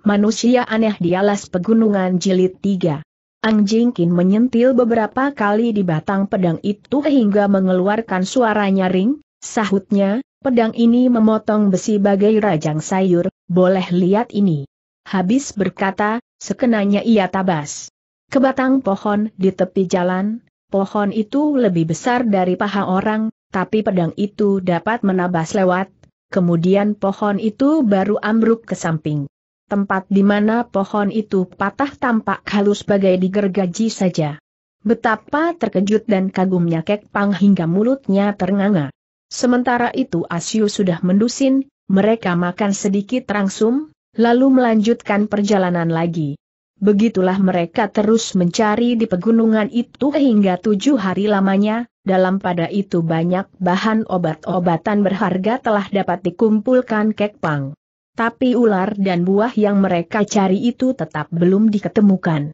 Manusia aneh di alas pegunungan jilid 3. Ang Jingkin menyentil beberapa kali di batang pedang itu hingga mengeluarkan suara nyaring, sahutnya, pedang ini memotong besi bagai rajang sayur, boleh lihat ini. Habis berkata, sekenanya ia tabas. Ke batang pohon di tepi jalan, pohon itu lebih besar dari paha orang, tapi pedang itu dapat menabas lewat, kemudian pohon itu baru ambruk ke samping tempat di mana pohon itu patah tampak halus bagai digergaji saja. Betapa terkejut dan kagumnya Kek Pang hingga mulutnya ternganga. Sementara itu Asyu sudah mendusin, mereka makan sedikit rangsum, lalu melanjutkan perjalanan lagi. Begitulah mereka terus mencari di pegunungan itu hingga tujuh hari lamanya, dalam pada itu banyak bahan obat-obatan berharga telah dapat dikumpulkan Kek Pang. Tapi ular dan buah yang mereka cari itu tetap belum diketemukan.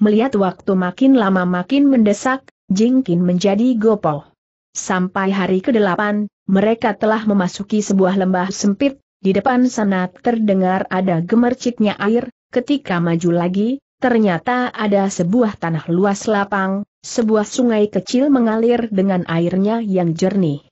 Melihat waktu makin lama makin mendesak, Jingkin menjadi gopoh. Sampai hari ke-8, mereka telah memasuki sebuah lembah sempit, di depan sana terdengar ada gemerciknya air, ketika maju lagi, ternyata ada sebuah tanah luas lapang, sebuah sungai kecil mengalir dengan airnya yang jernih.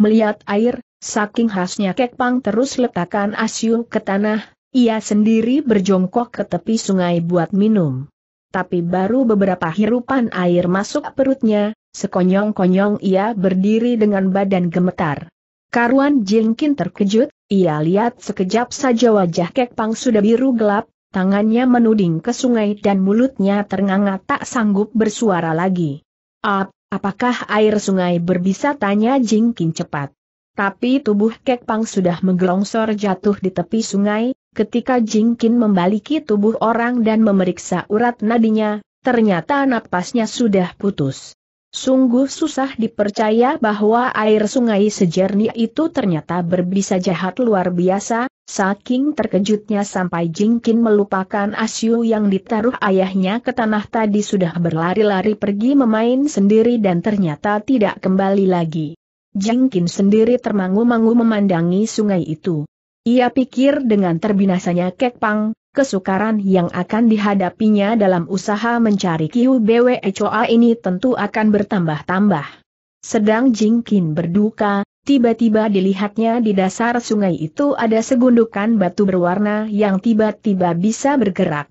Melihat air, Saking khasnya kek pang terus letakkan asyur ke tanah, ia sendiri berjongkok ke tepi sungai buat minum. Tapi baru beberapa hirupan air masuk perutnya, sekonyong-konyong ia berdiri dengan badan gemetar. Karuan Jingkin terkejut, ia lihat sekejap saja wajah kek pang sudah biru gelap, tangannya menuding ke sungai dan mulutnya ternganga tak sanggup bersuara lagi. Ap, apakah air sungai berbisa tanya Jingkin cepat. Tapi tubuh kek pang sudah menggelongsor jatuh di tepi sungai, ketika Jing Kin membaliki tubuh orang dan memeriksa urat nadinya, ternyata napasnya sudah putus. Sungguh susah dipercaya bahwa air sungai sejernih itu ternyata berbisa jahat luar biasa, saking terkejutnya sampai Jing Kin melupakan Asyu yang ditaruh ayahnya ke tanah tadi sudah berlari-lari pergi memain sendiri dan ternyata tidak kembali lagi. Jengkin sendiri termangu-mangu memandangi sungai itu. Ia pikir dengan terbinasanya Pang, kesukaran yang akan dihadapinya dalam usaha mencari Kiu Bwe Choa ini tentu akan bertambah-tambah. Sedang Jingkin berduka, tiba-tiba dilihatnya di dasar sungai itu ada segundukan batu berwarna yang tiba-tiba bisa bergerak.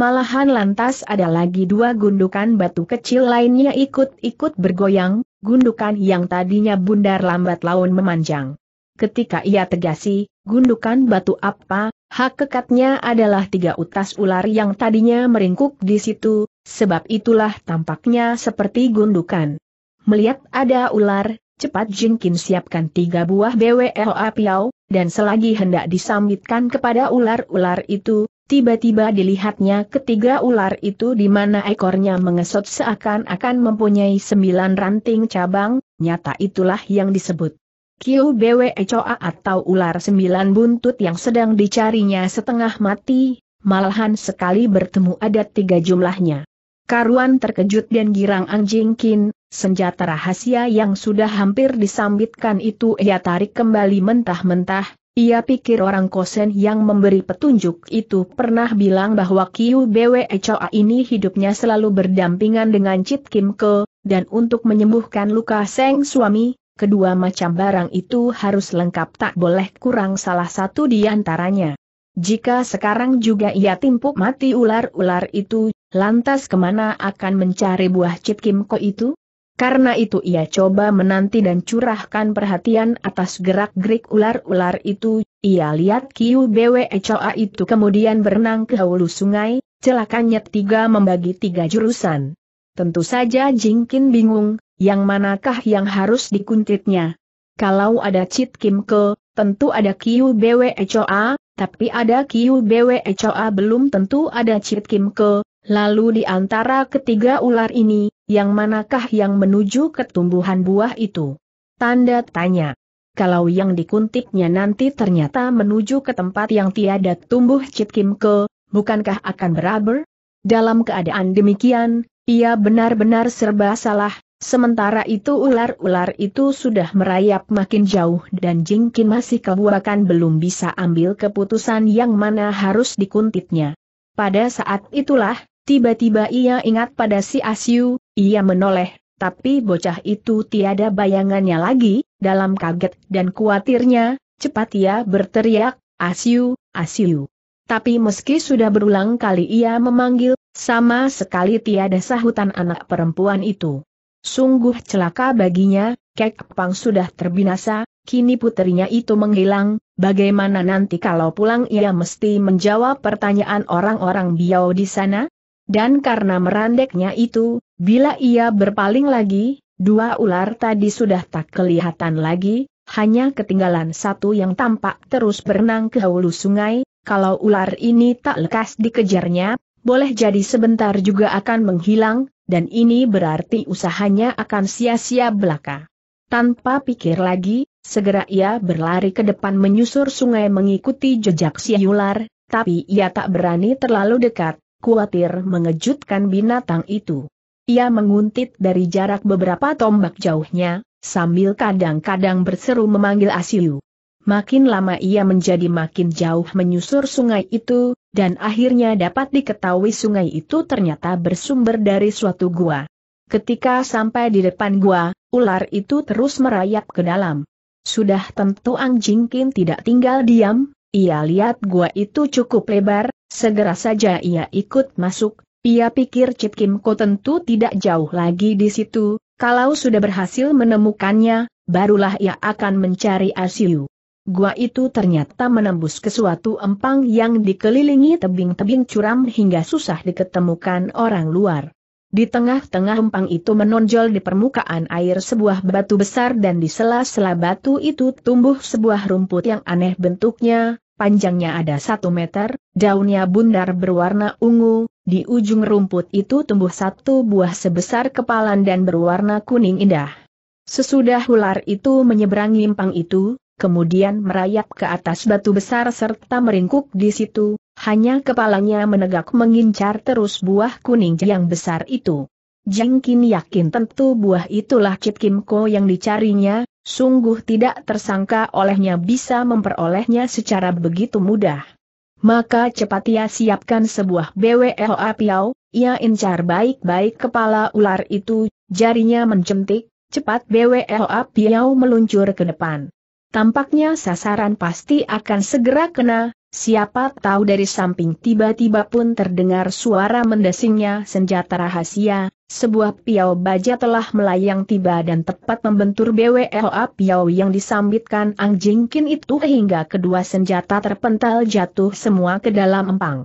Malahan lantas ada lagi dua gundukan batu kecil lainnya ikut-ikut bergoyang, gundukan yang tadinya bundar lambat laun memanjang. Ketika ia tegasi, gundukan batu apa, hak kekatnya adalah tiga utas ular yang tadinya meringkuk di situ, sebab itulah tampaknya seperti gundukan. Melihat ada ular, cepat jengkin siapkan tiga buah BWLA piau, dan selagi hendak disambitkan kepada ular-ular itu, Tiba-tiba dilihatnya ketiga ular itu di mana ekornya mengesot seakan-akan mempunyai sembilan ranting cabang, nyata itulah yang disebut. Kiu Bwe Choa atau ular sembilan buntut yang sedang dicarinya setengah mati, malahan sekali bertemu ada tiga jumlahnya. Karuan terkejut dan girang anjing kin, senjata rahasia yang sudah hampir disambitkan itu ia tarik kembali mentah-mentah, ia pikir orang kosen yang memberi petunjuk itu pernah bilang bahwa Kiu Bwe Choa ini hidupnya selalu berdampingan dengan Cit Kim Ke, dan untuk menyembuhkan luka Seng suami, kedua macam barang itu harus lengkap tak boleh kurang salah satu di antaranya. Jika sekarang juga ia timpuk mati ular-ular itu, lantas kemana akan mencari buah Cit Kim Ko itu? Karena itu ia coba menanti dan curahkan perhatian atas gerak-gerik ular-ular itu, ia lihat Kiu Bwe Choa itu kemudian berenang ke hulu sungai, celakanya tiga membagi tiga jurusan. Tentu saja Jingkin bingung, yang manakah yang harus dikuntitnya. Kalau ada Chit Kim Ke, tentu ada Kiu Bwe Choa, tapi ada Kiu Bwe Choa belum tentu ada Chit Kim Ke, lalu di antara ketiga ular ini, yang manakah yang menuju ke tumbuhan buah itu? Tanda tanya. Kalau yang dikuntiknya nanti ternyata menuju ke tempat yang tiada tumbuh Cit Kim Ke, bukankah akan beraber? Dalam keadaan demikian, ia benar-benar serba salah, sementara itu ular-ular itu sudah merayap makin jauh dan Jing Jingkin masih kebuakan belum bisa ambil keputusan yang mana harus dikuntitnya. Pada saat itulah, tiba-tiba ia ingat pada si Asyu, ia menoleh, tapi bocah itu tiada bayangannya lagi, dalam kaget dan khawatirnya, cepat ia berteriak, Asyu, Asyu. Tapi meski sudah berulang kali ia memanggil, sama sekali tiada sahutan anak perempuan itu. Sungguh celaka baginya, Kek Pang sudah terbinasa, kini putrinya itu menghilang, bagaimana nanti kalau pulang ia mesti menjawab pertanyaan orang-orang biau di sana? dan karena merandeknya itu, bila ia berpaling lagi, dua ular tadi sudah tak kelihatan lagi, hanya ketinggalan satu yang tampak terus berenang ke hulu sungai, kalau ular ini tak lekas dikejarnya, boleh jadi sebentar juga akan menghilang, dan ini berarti usahanya akan sia-sia belaka. Tanpa pikir lagi, segera ia berlari ke depan menyusur sungai mengikuti jejak si ular, tapi ia tak berani terlalu dekat, kuatir mengejutkan binatang itu. Ia menguntit dari jarak beberapa tombak jauhnya, sambil kadang-kadang berseru memanggil Asiu. Makin lama ia menjadi makin jauh menyusur sungai itu, dan akhirnya dapat diketahui sungai itu ternyata bersumber dari suatu gua. Ketika sampai di depan gua, ular itu terus merayap ke dalam. Sudah tentu Ang Jingkin tidak tinggal diam, ia lihat gua itu cukup lebar, segera saja ia ikut masuk, ia pikir Cip Kim Ko tentu tidak jauh lagi di situ, kalau sudah berhasil menemukannya, barulah ia akan mencari Asiu. Gua itu ternyata menembus ke suatu empang yang dikelilingi tebing-tebing curam hingga susah diketemukan orang luar. Di tengah-tengah empang itu menonjol di permukaan air sebuah batu besar dan di sela-sela batu itu tumbuh sebuah rumput yang aneh bentuknya, panjangnya ada satu meter, daunnya bundar berwarna ungu, di ujung rumput itu tumbuh satu buah sebesar kepalan dan berwarna kuning indah. Sesudah ular itu menyeberangi impang itu, kemudian merayap ke atas batu besar serta meringkuk di situ, hanya kepalanya menegak mengincar terus buah kuning yang besar itu. Jengkin yakin tentu buah itulah Kit Kim Ko yang dicarinya, Sungguh tidak tersangka olehnya bisa memperolehnya secara begitu mudah. Maka cepat ia siapkan sebuah BWLA piau, ia incar baik-baik kepala ular itu, jarinya mencentik, cepat BWLA piau meluncur ke depan. Tampaknya sasaran pasti akan segera kena, siapa tahu dari samping tiba-tiba pun terdengar suara mendesingnya senjata rahasia, sebuah piau baja telah melayang tiba dan tepat membentur BWLA piau yang disambitkan Ang Jingkin itu hingga kedua senjata terpental jatuh semua ke dalam empang.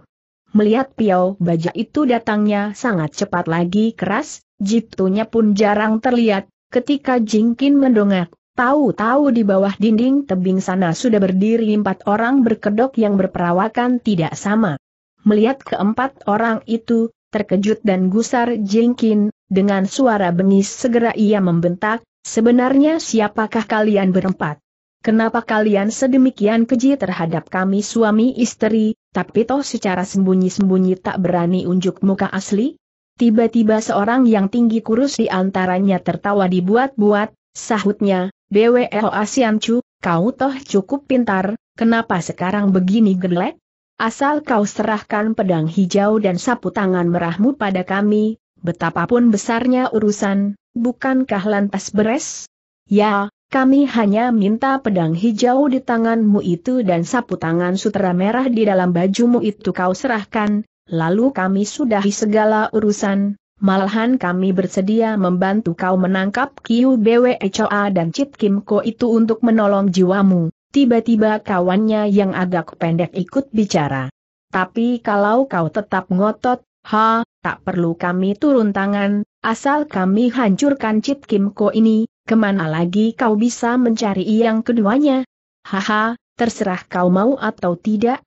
Melihat piau baja itu datangnya sangat cepat lagi keras, jitunya pun jarang terlihat, ketika Jingkin mendongak, tahu-tahu di bawah dinding tebing sana sudah berdiri empat orang berkedok yang berperawakan tidak sama. Melihat keempat orang itu, terkejut dan gusar jengkin, dengan suara bengis segera ia membentak, sebenarnya siapakah kalian berempat? Kenapa kalian sedemikian keji terhadap kami suami istri, tapi toh secara sembunyi-sembunyi tak berani unjuk muka asli? Tiba-tiba seorang yang tinggi kurus di antaranya tertawa dibuat-buat, sahutnya, BWO Asiancu, kau toh cukup pintar, kenapa sekarang begini gelek? Asal kau serahkan pedang hijau dan sapu tangan merahmu pada kami, betapapun besarnya urusan, bukankah lantas beres? Ya, kami hanya minta pedang hijau di tanganmu itu dan sapu tangan sutera merah di dalam bajumu itu kau serahkan, lalu kami sudahi segala urusan, malahan kami bersedia membantu kau menangkap Kiu Bwe Choa dan Chit Kim Ko itu untuk menolong jiwamu. Tiba-tiba kawannya yang agak pendek ikut bicara. Tapi kalau kau tetap ngotot, ha, tak perlu kami turun tangan, asal kami hancurkan Cit Ko ini, kemana lagi kau bisa mencari yang keduanya? Haha, terserah kau mau atau tidak.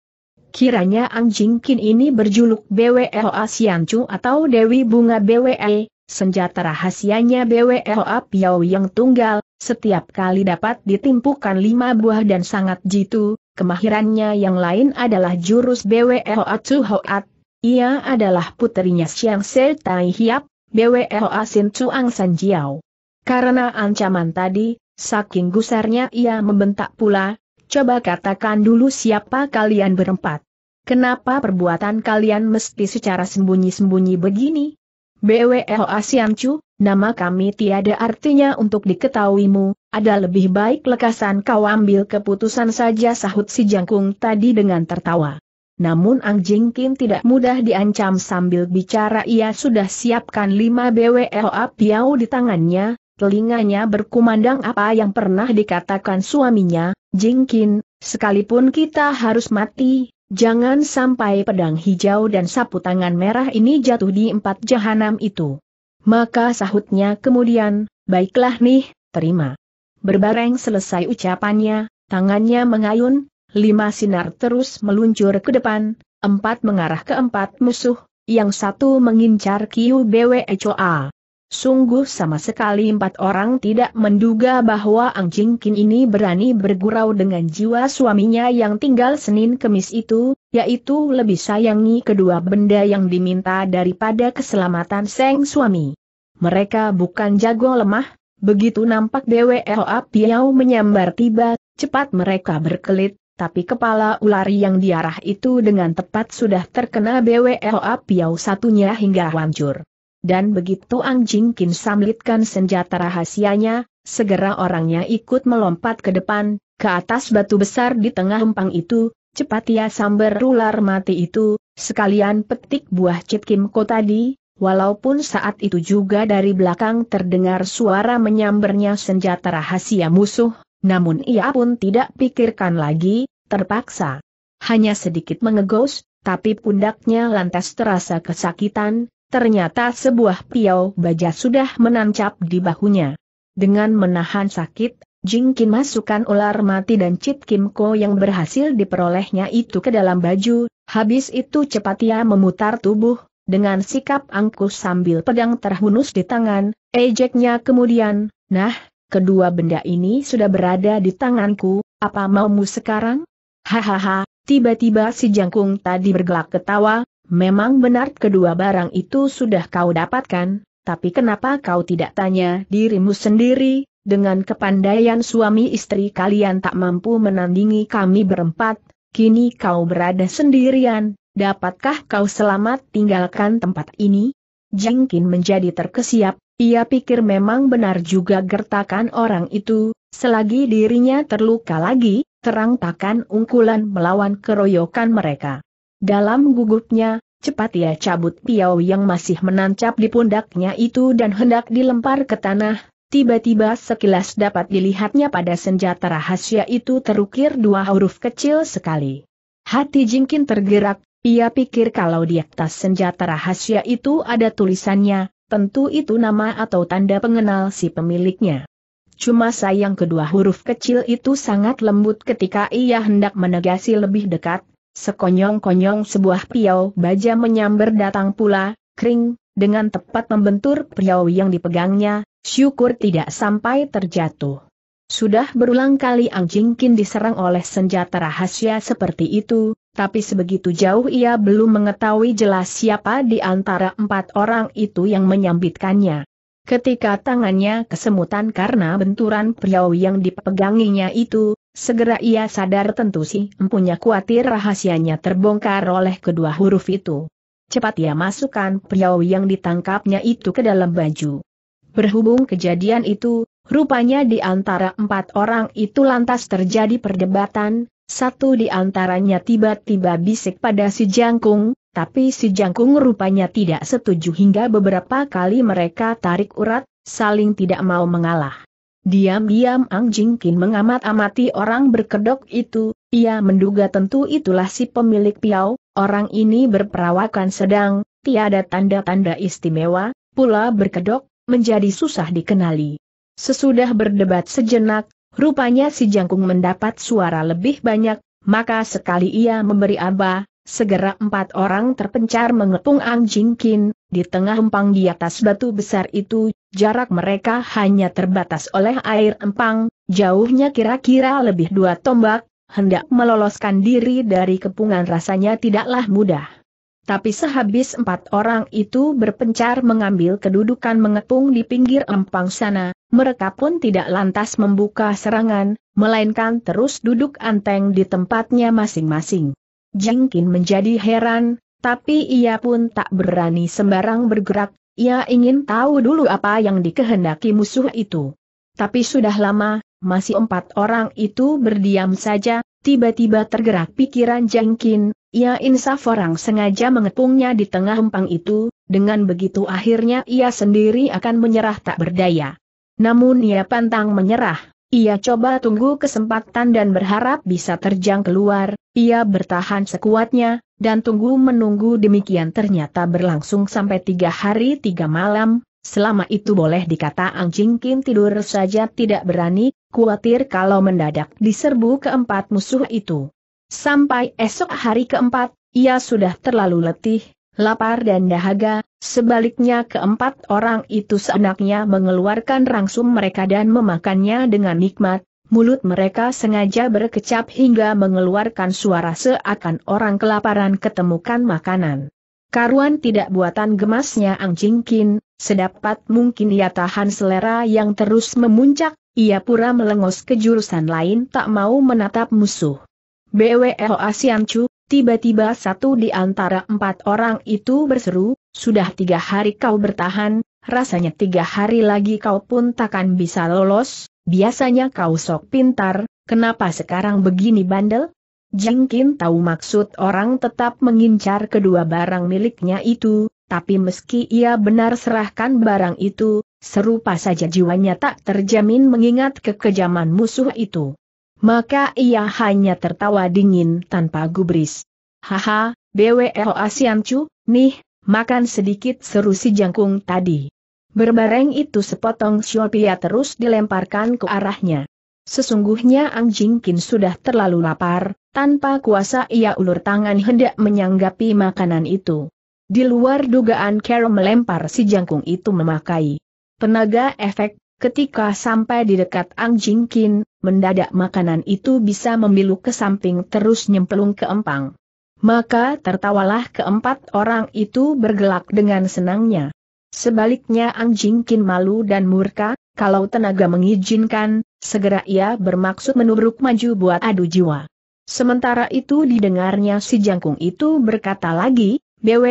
Kiranya anjing kin ini berjuluk BWLA Siancu atau Dewi Bunga BWE, senjata rahasianya BWLA Piau yang tunggal, setiap kali dapat ditimpukan lima buah dan sangat jitu, kemahirannya yang lain adalah jurus BWE Hoatsu Hoat. Ia adalah puterinya siang Se Tai Hiap, BWE Hoa Sin San Jiao. Karena ancaman tadi, saking gusarnya ia membentak pula, coba katakan dulu siapa kalian berempat. Kenapa perbuatan kalian mesti secara sembunyi-sembunyi begini? BWL Chu, nama kami tiada artinya untuk diketahuimu, ada lebih baik lekasan kau ambil keputusan saja sahut si jangkung tadi dengan tertawa. Namun Ang Jing Jingkin tidak mudah diancam sambil bicara ia sudah siapkan lima BWL piau di tangannya, telinganya berkumandang apa yang pernah dikatakan suaminya, Jing Jingkin, sekalipun kita harus mati, Jangan sampai pedang hijau dan sapu tangan merah ini jatuh di empat jahanam itu. Maka sahutnya kemudian, baiklah nih, terima. Berbareng selesai ucapannya, tangannya mengayun, lima sinar terus meluncur ke depan, empat mengarah ke empat musuh, yang satu mengincar Kiu Bwe Choa. Sungguh sama sekali empat orang tidak menduga bahwa Ang kin ini berani bergurau dengan jiwa suaminya yang tinggal Senin Kemis itu, yaitu lebih sayangi kedua benda yang diminta daripada keselamatan Seng suami. Mereka bukan jago lemah, begitu nampak Hoa Piau menyambar tiba, cepat mereka berkelit, tapi kepala ular yang diarah itu dengan tepat sudah terkena BWLA Piau satunya hingga hancur dan begitu anjing kin samlitkan senjata rahasianya, segera orangnya ikut melompat ke depan, ke atas batu besar di tengah empang itu, cepat ia samber rular mati itu, sekalian petik buah kim Ko tadi, walaupun saat itu juga dari belakang terdengar suara menyambernya senjata rahasia musuh, namun ia pun tidak pikirkan lagi, terpaksa. Hanya sedikit mengegos, tapi pundaknya lantas terasa kesakitan, Ternyata sebuah piau baja sudah menancap di bahunya. Dengan menahan sakit, Jing Jingkin masukkan ular mati dan Cit Kim Ko yang berhasil diperolehnya itu ke dalam baju, habis itu cepat ia memutar tubuh, dengan sikap angkuh sambil pedang terhunus di tangan, ejeknya kemudian, nah, kedua benda ini sudah berada di tanganku, apa maumu sekarang? Hahaha, tiba-tiba si jangkung tadi bergelak ketawa, Memang benar kedua barang itu sudah kau dapatkan, tapi kenapa kau tidak tanya dirimu sendiri, dengan kepandaian suami istri kalian tak mampu menandingi kami berempat, kini kau berada sendirian, dapatkah kau selamat tinggalkan tempat ini? Jengkin menjadi terkesiap, ia pikir memang benar juga gertakan orang itu, selagi dirinya terluka lagi, terang takkan ungkulan melawan keroyokan mereka. Dalam gugupnya, cepat ia cabut piau yang masih menancap di pundaknya itu dan hendak dilempar ke tanah, Tiba-tiba sekilas dapat dilihatnya pada senjata rahasia itu terukir dua huruf kecil sekali. Hati jingkin tergerak, ia pikir kalau di atas senjata rahasia itu ada tulisannya, tentu itu nama atau tanda pengenal si pemiliknya. Cuma sayang kedua huruf kecil itu sangat lembut ketika ia hendak menegasi lebih dekat, Sekonyong-konyong sebuah piau baja menyambar datang pula, kering, dengan tepat membentur piau yang dipegangnya, syukur tidak sampai terjatuh. Sudah berulang kali Ang Jingkin diserang oleh senjata rahasia seperti itu, tapi sebegitu jauh ia belum mengetahui jelas siapa di antara empat orang itu yang menyambitkannya. Ketika tangannya kesemutan karena benturan priau yang dipeganginya itu, Segera ia sadar tentu sih empunya khawatir rahasianya terbongkar oleh kedua huruf itu. Cepat ia masukkan pria yang ditangkapnya itu ke dalam baju. Berhubung kejadian itu, rupanya di antara empat orang itu lantas terjadi perdebatan, satu di antaranya tiba-tiba bisik pada si jangkung, tapi si jangkung rupanya tidak setuju hingga beberapa kali mereka tarik urat, saling tidak mau mengalah. Diam-diam Ang Jingkin mengamat-amati orang berkedok itu, ia menduga tentu itulah si pemilik piau, orang ini berperawakan sedang, tiada tanda-tanda istimewa, pula berkedok, menjadi susah dikenali. Sesudah berdebat sejenak, rupanya si jangkung mendapat suara lebih banyak, maka sekali ia memberi abah, Segera empat orang terpencar mengepung Ang Jingkin, di tengah empang di atas batu besar itu, jarak mereka hanya terbatas oleh air empang, jauhnya kira-kira lebih dua tombak, hendak meloloskan diri dari kepungan rasanya tidaklah mudah. Tapi sehabis empat orang itu berpencar mengambil kedudukan mengepung di pinggir empang sana, mereka pun tidak lantas membuka serangan, melainkan terus duduk anteng di tempatnya masing-masing. Jingkin menjadi heran, tapi ia pun tak berani sembarang bergerak, ia ingin tahu dulu apa yang dikehendaki musuh itu. Tapi sudah lama, masih empat orang itu berdiam saja, tiba-tiba tergerak pikiran Jengkin, ia insaf orang sengaja mengepungnya di tengah empang itu, dengan begitu akhirnya ia sendiri akan menyerah tak berdaya. Namun ia pantang menyerah, ia coba tunggu kesempatan dan berharap bisa terjang keluar, ia bertahan sekuatnya, dan tunggu menunggu demikian ternyata berlangsung sampai tiga hari tiga malam, selama itu boleh dikata Ang Jingkin tidur saja tidak berani, khawatir kalau mendadak diserbu keempat musuh itu. Sampai esok hari keempat, ia sudah terlalu letih, lapar dan dahaga, Sebaliknya keempat orang itu seenaknya mengeluarkan rangsum mereka dan memakannya dengan nikmat, mulut mereka sengaja berkecap hingga mengeluarkan suara seakan orang kelaparan ketemukan makanan. Karuan tidak buatan gemasnya Ang Jingkin, sedapat mungkin ia tahan selera yang terus memuncak, ia pura melengos ke jurusan lain tak mau menatap musuh. BWL e cu. Tiba-tiba satu di antara empat orang itu berseru, sudah tiga hari kau bertahan, rasanya tiga hari lagi kau pun takkan bisa lolos, biasanya kau sok pintar, kenapa sekarang begini bandel? Jengkin tahu maksud orang tetap mengincar kedua barang miliknya itu, tapi meski ia benar serahkan barang itu, serupa saja jiwanya tak terjamin mengingat kekejaman musuh itu maka ia hanya tertawa dingin tanpa gubris. Haha, BWO Asiancu, nih, makan sedikit seru si jangkung tadi. Berbareng itu sepotong siopia terus dilemparkan ke arahnya. Sesungguhnya Ang Jingkin sudah terlalu lapar, tanpa kuasa ia ulur tangan hendak menyanggapi makanan itu. Di luar dugaan Carol melempar si jangkung itu memakai tenaga efek, Ketika sampai di dekat Ang Jingkin, mendadak makanan itu bisa memilu ke samping terus nyemplung ke empang. Maka tertawalah keempat orang itu bergelak dengan senangnya. Sebaliknya Ang Jingkin malu dan murka, kalau tenaga mengizinkan, segera ia bermaksud menubruk maju buat adu jiwa. Sementara itu didengarnya si jangkung itu berkata lagi, Bweo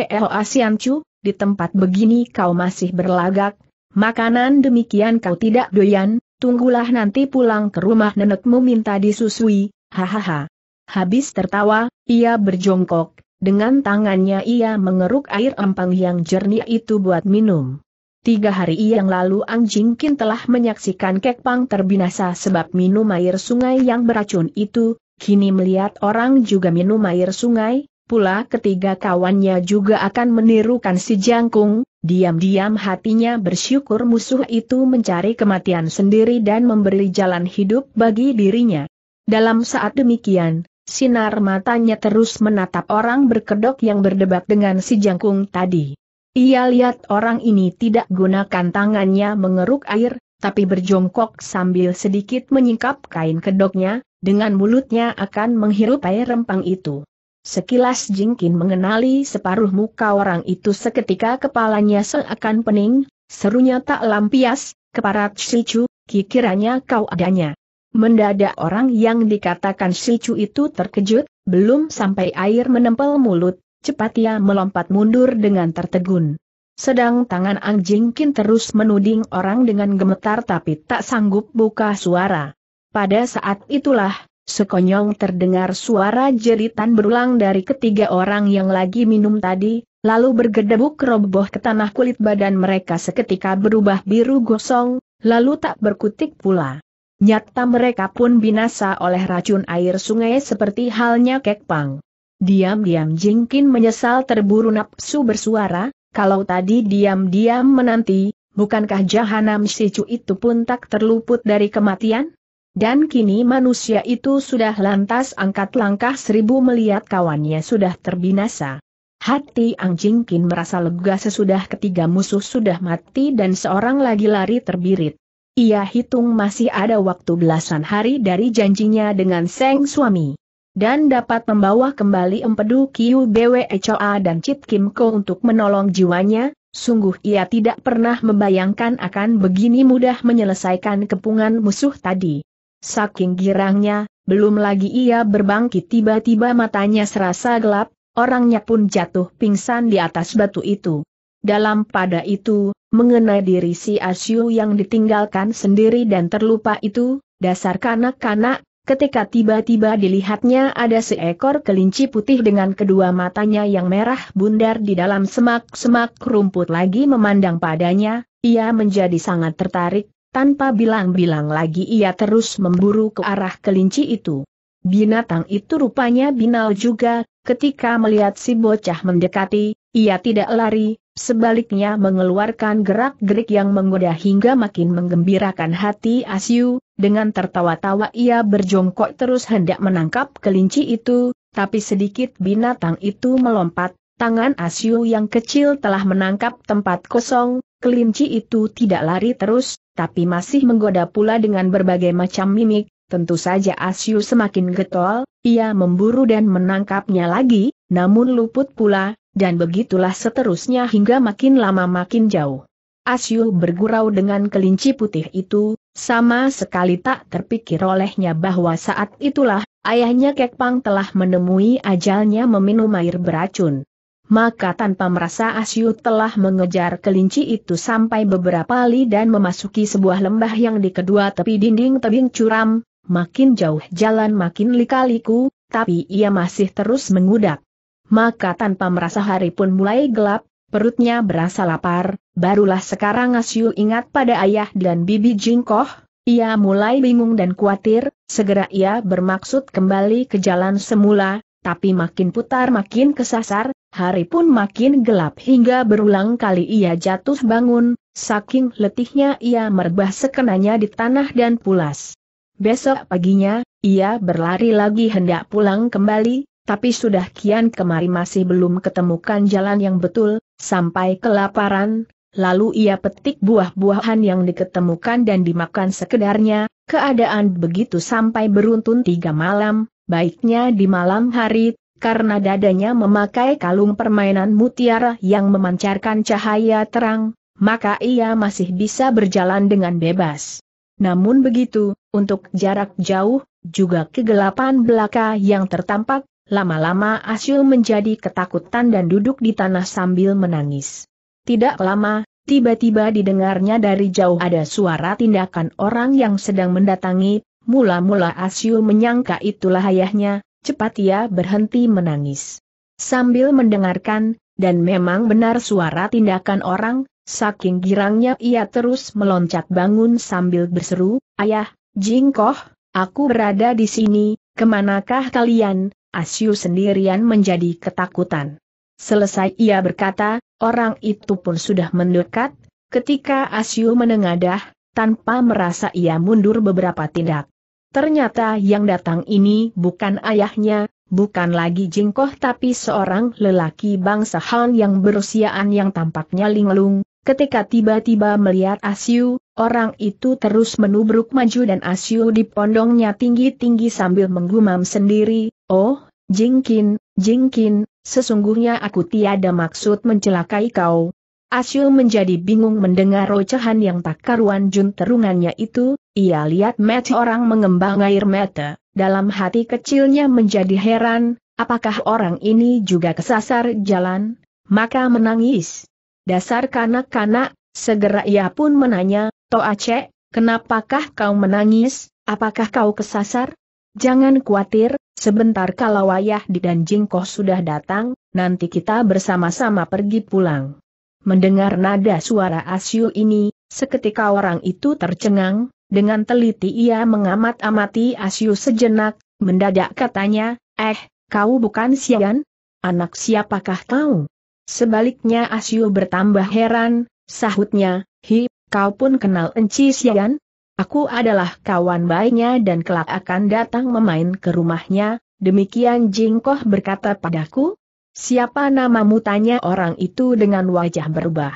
Chu, di tempat begini kau masih berlagak, Makanan demikian kau tidak doyan, tunggulah nanti pulang ke rumah nenekmu minta disusui, hahaha. Habis tertawa, ia berjongkok, dengan tangannya ia mengeruk air empang yang jernih itu buat minum. Tiga hari yang lalu Ang Jingkin telah menyaksikan kek Kekpang terbinasa sebab minum air sungai yang beracun itu, kini melihat orang juga minum air sungai, pula ketiga kawannya juga akan menirukan si jangkung, diam-diam hatinya bersyukur musuh itu mencari kematian sendiri dan memberi jalan hidup bagi dirinya. Dalam saat demikian, sinar matanya terus menatap orang berkedok yang berdebat dengan si jangkung tadi. Ia lihat orang ini tidak gunakan tangannya mengeruk air, tapi berjongkok sambil sedikit menyingkap kain kedoknya, dengan mulutnya akan menghirup air rempang itu. Sekilas Jingkin mengenali separuh muka orang itu seketika kepalanya seakan pening, serunya tak lampias, keparat Sicu, kikiranya kau adanya. Mendadak orang yang dikatakan Sicu itu terkejut, belum sampai air menempel mulut, cepat ia melompat mundur dengan tertegun. Sedang tangan Ang Jingkin terus menuding orang dengan gemetar tapi tak sanggup buka suara. Pada saat itulah, Sekonyong terdengar suara jeritan berulang dari ketiga orang yang lagi minum tadi, lalu bergedebuk roboh ke tanah kulit badan mereka seketika berubah biru gosong, lalu tak berkutik pula. Nyata mereka pun binasa oleh racun air sungai seperti halnya kek pang. Diam-diam Jingkin menyesal terburu nafsu bersuara, kalau tadi diam-diam menanti, bukankah jahanam Sicu itu pun tak terluput dari kematian? Dan kini manusia itu sudah lantas angkat langkah seribu melihat kawannya sudah terbinasa. Hati anjing kin merasa lega sesudah ketiga musuh sudah mati dan seorang lagi lari terbirit. Ia hitung masih ada waktu belasan hari dari janjinya dengan Seng suami. Dan dapat membawa kembali empedu Kiu Bwe Choa dan chit Kim Ko untuk menolong jiwanya, sungguh ia tidak pernah membayangkan akan begini mudah menyelesaikan kepungan musuh tadi. Saking girangnya, belum lagi ia berbangkit tiba-tiba matanya serasa gelap, orangnya pun jatuh pingsan di atas batu itu. Dalam pada itu, mengenai diri si Asyu yang ditinggalkan sendiri dan terlupa itu, dasar kanak-kanak, ketika tiba-tiba dilihatnya ada seekor kelinci putih dengan kedua matanya yang merah bundar di dalam semak-semak rumput lagi memandang padanya, ia menjadi sangat tertarik, tanpa bilang-bilang lagi ia terus memburu ke arah kelinci itu. Binatang itu rupanya binal juga, ketika melihat si bocah mendekati, ia tidak lari, sebaliknya mengeluarkan gerak-gerik yang menggoda hingga makin menggembirakan hati Asyu, dengan tertawa-tawa ia berjongkok terus hendak menangkap kelinci itu, tapi sedikit binatang itu melompat, tangan Asyu yang kecil telah menangkap tempat kosong, kelinci itu tidak lari terus, tapi masih menggoda pula dengan berbagai macam mimik, tentu saja Asyu semakin getol, ia memburu dan menangkapnya lagi, namun luput pula, dan begitulah seterusnya hingga makin lama makin jauh. Asyu bergurau dengan kelinci putih itu, sama sekali tak terpikir olehnya bahwa saat itulah, ayahnya Kekpang telah menemui ajalnya meminum air beracun maka tanpa merasa Asyu telah mengejar kelinci itu sampai beberapa li dan memasuki sebuah lembah yang di kedua tepi dinding tebing curam, makin jauh jalan makin likaliku, tapi ia masih terus mengudak. Maka tanpa merasa hari pun mulai gelap, perutnya berasa lapar, barulah sekarang Asyu ingat pada ayah dan bibi Jingkoh, ia mulai bingung dan khawatir, segera ia bermaksud kembali ke jalan semula, tapi makin putar makin kesasar, hari pun makin gelap hingga berulang kali ia jatuh bangun, saking letihnya ia merbah sekenanya di tanah dan pulas. Besok paginya, ia berlari lagi hendak pulang kembali, tapi sudah kian kemari masih belum ketemukan jalan yang betul, sampai kelaparan, lalu ia petik buah-buahan yang diketemukan dan dimakan sekedarnya, keadaan begitu sampai beruntun tiga malam, baiknya di malam hari, karena dadanya memakai kalung permainan mutiara yang memancarkan cahaya terang, maka ia masih bisa berjalan dengan bebas. Namun begitu, untuk jarak jauh, juga kegelapan belaka yang tertampak, lama-lama Asyul menjadi ketakutan dan duduk di tanah sambil menangis. Tidak lama, tiba-tiba didengarnya dari jauh ada suara tindakan orang yang sedang mendatangi Mula-mula Asyu menyangka itulah ayahnya, cepat ia berhenti menangis. Sambil mendengarkan, dan memang benar suara tindakan orang, saking girangnya ia terus meloncat bangun sambil berseru, Ayah, Jingkoh, aku berada di sini, kemanakah kalian? Asyu sendirian menjadi ketakutan. Selesai ia berkata, orang itu pun sudah mendekat, ketika Asyu menengadah, tanpa merasa ia mundur beberapa tindak. Ternyata yang datang ini bukan ayahnya, bukan lagi jingkoh tapi seorang lelaki bangsa Han yang berusiaan yang tampaknya linglung. Ketika tiba-tiba melihat Asyu, orang itu terus menubruk maju dan Asyu dipondongnya tinggi-tinggi sambil menggumam sendiri, Oh, Jingkin, Jingkin, sesungguhnya aku tiada maksud mencelakai kau. Asyu menjadi bingung mendengar ocehan yang tak karuan jun terungannya itu, ia lihat match orang mengembang air mata, dalam hati kecilnya menjadi heran, apakah orang ini juga kesasar jalan? Maka menangis. Dasar kanak-kanak, segera ia pun menanya, Cek, kenapakah kau menangis, apakah kau kesasar? Jangan khawatir, sebentar kalau ayah di dan jingkoh sudah datang, nanti kita bersama-sama pergi pulang. Mendengar nada suara Asyu ini, seketika orang itu tercengang, dengan teliti ia mengamat-amati Asyu sejenak, mendadak katanya, eh, kau bukan Sian? Anak siapakah kau? Sebaliknya Asyu bertambah heran, sahutnya, hi, kau pun kenal Enci Sian? Aku adalah kawan baiknya dan kelak akan datang memain ke rumahnya, demikian Jingkoh berkata padaku. Siapa namamu tanya orang itu dengan wajah berubah.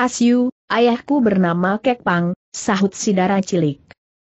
Asyu, ayahku bernama Pang sahut si darah cilik.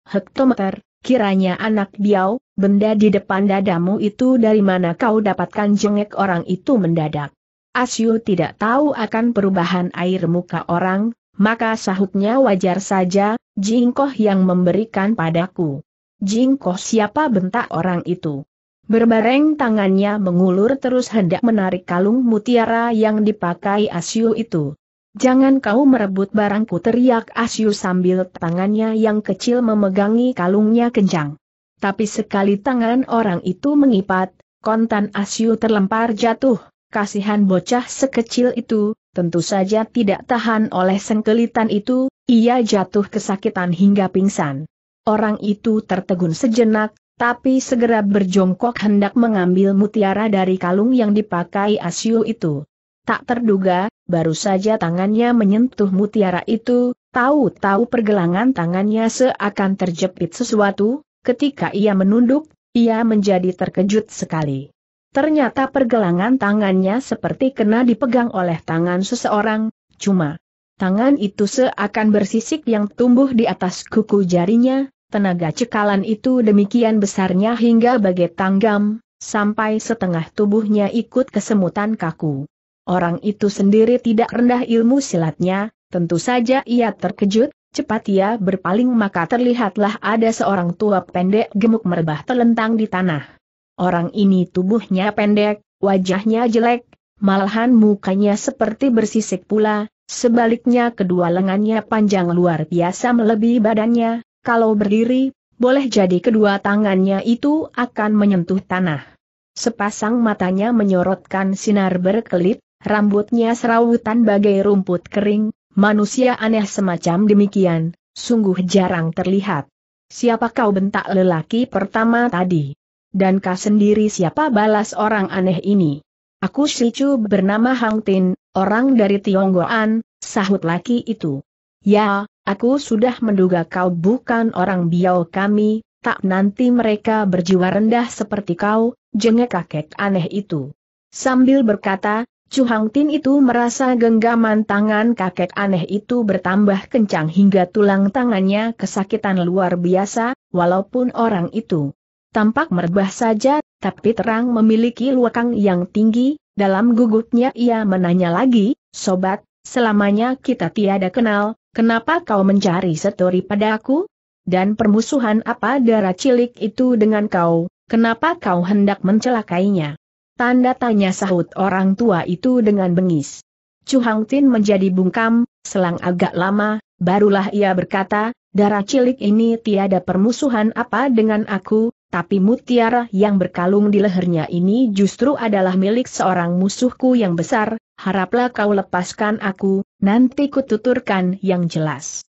Hektometer, kiranya anak biau, benda di depan dadamu itu dari mana kau dapatkan jengek orang itu mendadak. Asyu tidak tahu akan perubahan air muka orang, maka sahutnya wajar saja, jingkoh yang memberikan padaku. Jingkoh siapa bentak orang itu? Berbareng tangannya mengulur terus hendak menarik kalung mutiara yang dipakai Asyu itu. Jangan kau merebut barangku teriak Asyu sambil tangannya yang kecil memegangi kalungnya kencang. Tapi sekali tangan orang itu mengipat, kontan Asyu terlempar jatuh, kasihan bocah sekecil itu, tentu saja tidak tahan oleh sengkelitan itu, ia jatuh kesakitan hingga pingsan. Orang itu tertegun sejenak, tapi segera berjongkok hendak mengambil mutiara dari kalung yang dipakai Asyu itu. Tak terduga, baru saja tangannya menyentuh mutiara itu, tahu-tahu pergelangan tangannya seakan terjepit sesuatu, ketika ia menunduk, ia menjadi terkejut sekali. Ternyata pergelangan tangannya seperti kena dipegang oleh tangan seseorang, cuma tangan itu seakan bersisik yang tumbuh di atas kuku jarinya, tenaga cekalan itu demikian besarnya hingga bagai tanggam, sampai setengah tubuhnya ikut kesemutan kaku. Orang itu sendiri tidak rendah ilmu silatnya, tentu saja ia terkejut, cepat ia berpaling maka terlihatlah ada seorang tua pendek gemuk merebah telentang di tanah. Orang ini tubuhnya pendek, wajahnya jelek, malahan mukanya seperti bersisik pula, sebaliknya kedua lengannya panjang luar biasa melebihi badannya, kalau berdiri, boleh jadi kedua tangannya itu akan menyentuh tanah. Sepasang matanya menyorotkan sinar berkelip, rambutnya serawutan bagai rumput kering, manusia aneh semacam demikian, sungguh jarang terlihat. Siapa kau bentak lelaki pertama tadi? Dan kau sendiri siapa balas orang aneh ini? Aku Shichu bernama Hang Tin, orang dari Tionggoan, sahut laki itu. Ya, aku sudah menduga kau bukan orang biau kami, tak nanti mereka berjiwa rendah seperti kau, jengek kakek aneh itu. Sambil berkata, Chu Hang Tin itu merasa genggaman tangan kakek aneh itu bertambah kencang hingga tulang tangannya kesakitan luar biasa, walaupun orang itu tampak merbah saja, tapi terang memiliki luakang yang tinggi, dalam gugupnya ia menanya lagi, Sobat, selamanya kita tiada kenal, kenapa kau mencari setori padaku? Dan permusuhan apa darah cilik itu dengan kau, kenapa kau hendak mencelakainya? Tanda tanya sahut orang tua itu dengan bengis. Chu Hang Tin menjadi bungkam, selang agak lama, barulah ia berkata, darah cilik ini tiada permusuhan apa dengan aku, tapi mutiara yang berkalung di lehernya ini justru adalah milik seorang musuhku yang besar, haraplah kau lepaskan aku, nanti kututurkan yang jelas.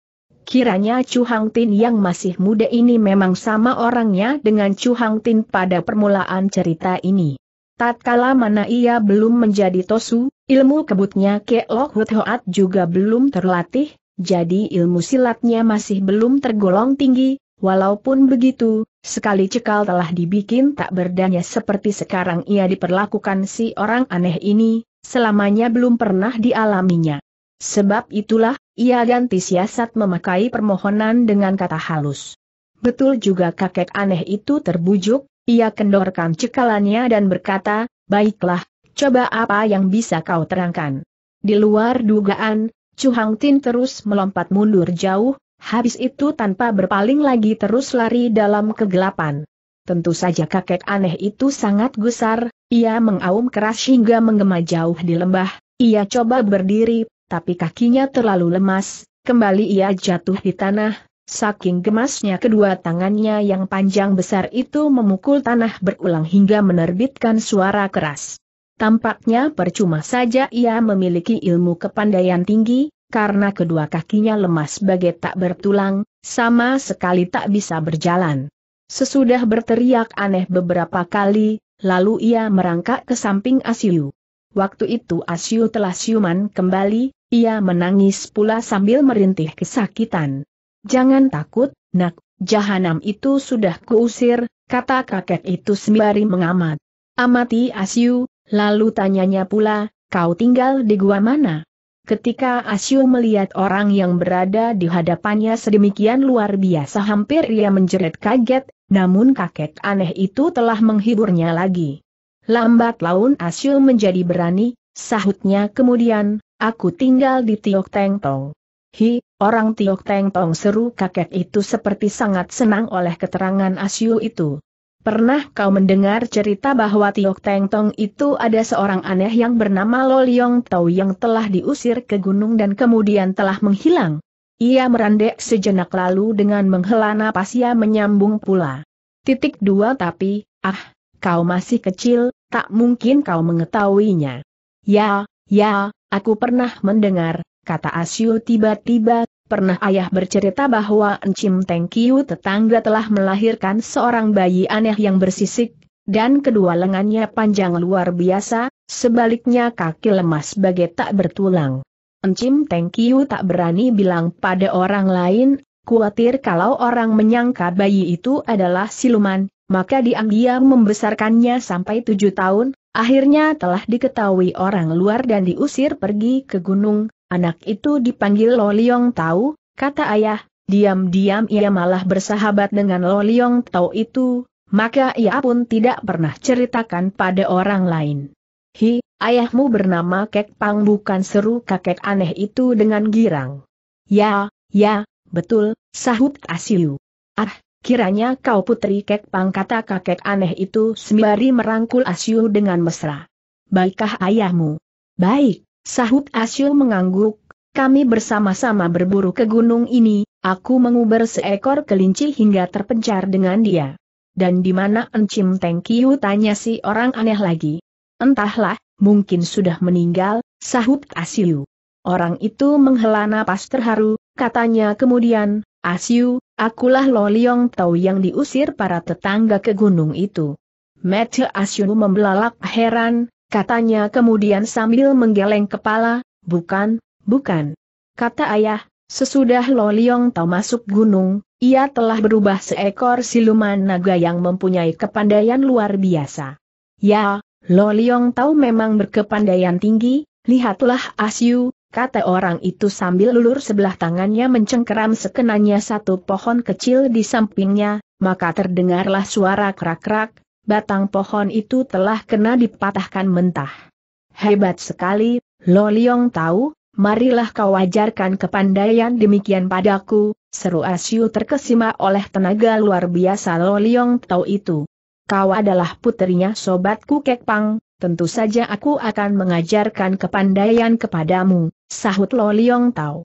Kiranya Chu Hang Tin yang masih muda ini memang sama orangnya dengan Chu Hang Tin pada permulaan cerita ini. Tatkala mana ia belum menjadi tosu, ilmu kebutnya ke Keok Hoat juga belum terlatih, jadi ilmu silatnya masih belum tergolong tinggi, walaupun begitu, sekali cekal telah dibikin tak berdaya seperti sekarang ia diperlakukan si orang aneh ini, selamanya belum pernah dialaminya. Sebab itulah, ia ganti siasat memakai permohonan dengan kata halus. Betul juga kakek aneh itu terbujuk, ia kendorkan cekalannya dan berkata, baiklah, coba apa yang bisa kau terangkan. Di luar dugaan, Chu Hang Tin terus melompat mundur jauh, habis itu tanpa berpaling lagi terus lari dalam kegelapan. Tentu saja kakek aneh itu sangat gusar, ia mengaum keras hingga menggema jauh di lembah, ia coba berdiri, tapi kakinya terlalu lemas, kembali ia jatuh di tanah, Saking gemasnya kedua tangannya yang panjang besar itu memukul tanah berulang hingga menerbitkan suara keras. Tampaknya percuma saja ia memiliki ilmu kepandaian tinggi, karena kedua kakinya lemas bagai tak bertulang, sama sekali tak bisa berjalan. Sesudah berteriak aneh beberapa kali, lalu ia merangkak ke samping Asyu. Waktu itu Asyu telah siuman kembali, ia menangis pula sambil merintih kesakitan. Jangan takut, nak, jahanam itu sudah kuusir, kata kakek itu sembari mengamat. Amati Asyu, lalu tanyanya pula, kau tinggal di gua mana? Ketika Asyu melihat orang yang berada di hadapannya sedemikian luar biasa hampir ia menjerit kaget, namun kakek aneh itu telah menghiburnya lagi. Lambat laun Asyu menjadi berani, sahutnya kemudian, aku tinggal di Tiok Teng Tong. Hi, orang Tiok Teng Tong seru kakek itu seperti sangat senang oleh keterangan Asyu itu. Pernah kau mendengar cerita bahwa Tiok Teng Tong itu ada seorang aneh yang bernama Lo Liong Tau yang telah diusir ke gunung dan kemudian telah menghilang? Ia merandek sejenak lalu dengan menghela napas ia menyambung pula. Titik dua tapi, ah, kau masih kecil, tak mungkin kau mengetahuinya. Ya, ya, aku pernah mendengar, kata Asyu tiba-tiba, pernah ayah bercerita bahwa Encim Tengkiu tetangga telah melahirkan seorang bayi aneh yang bersisik, dan kedua lengannya panjang luar biasa, sebaliknya kaki lemas bagai tak bertulang. Encim Tengkiu tak berani bilang pada orang lain, khawatir kalau orang menyangka bayi itu adalah siluman, maka diam-diam membesarkannya sampai tujuh tahun, akhirnya telah diketahui orang luar dan diusir pergi ke gunung, Anak itu dipanggil Lo Liong Tau, kata ayah, diam-diam ia malah bersahabat dengan Lo Liong Tau itu, maka ia pun tidak pernah ceritakan pada orang lain. Hi, ayahmu bernama Kek Pang bukan seru kakek aneh itu dengan girang. Ya, ya, betul, sahut Asiu. Ah, kiranya kau putri Kek Pang kata kakek aneh itu sembari merangkul Asiu dengan mesra. Baikkah ayahmu? Baik. Sahut Asyul mengangguk, kami bersama-sama berburu ke gunung ini, aku menguber seekor kelinci hingga terpencar dengan dia. Dan di mana Encim Tengkiu tanya si orang aneh lagi. Entahlah, mungkin sudah meninggal, sahut Asyu. Orang itu menghela napas terharu, katanya kemudian, Asyu, akulah Loliong Tau yang diusir para tetangga ke gunung itu. Mete Asyu membelalak heran, katanya kemudian sambil menggeleng kepala, bukan, bukan. Kata ayah, sesudah Lo Loliong tahu masuk gunung, ia telah berubah seekor siluman naga yang mempunyai kepandaian luar biasa. Ya, Lo Loliong tahu memang berkepandaian tinggi, lihatlah Asyu, kata orang itu sambil lulur sebelah tangannya mencengkeram sekenanya satu pohon kecil di sampingnya, maka terdengarlah suara krak-krak, batang pohon itu telah kena dipatahkan mentah. Hebat sekali, Lo Liong tahu, marilah kau ajarkan kepandaian demikian padaku, seru Asyu terkesima oleh tenaga luar biasa Lo Liong tahu itu. Kau adalah putrinya sobatku Kek Pang. tentu saja aku akan mengajarkan kepandaian kepadamu, sahut Lo Liong tahu.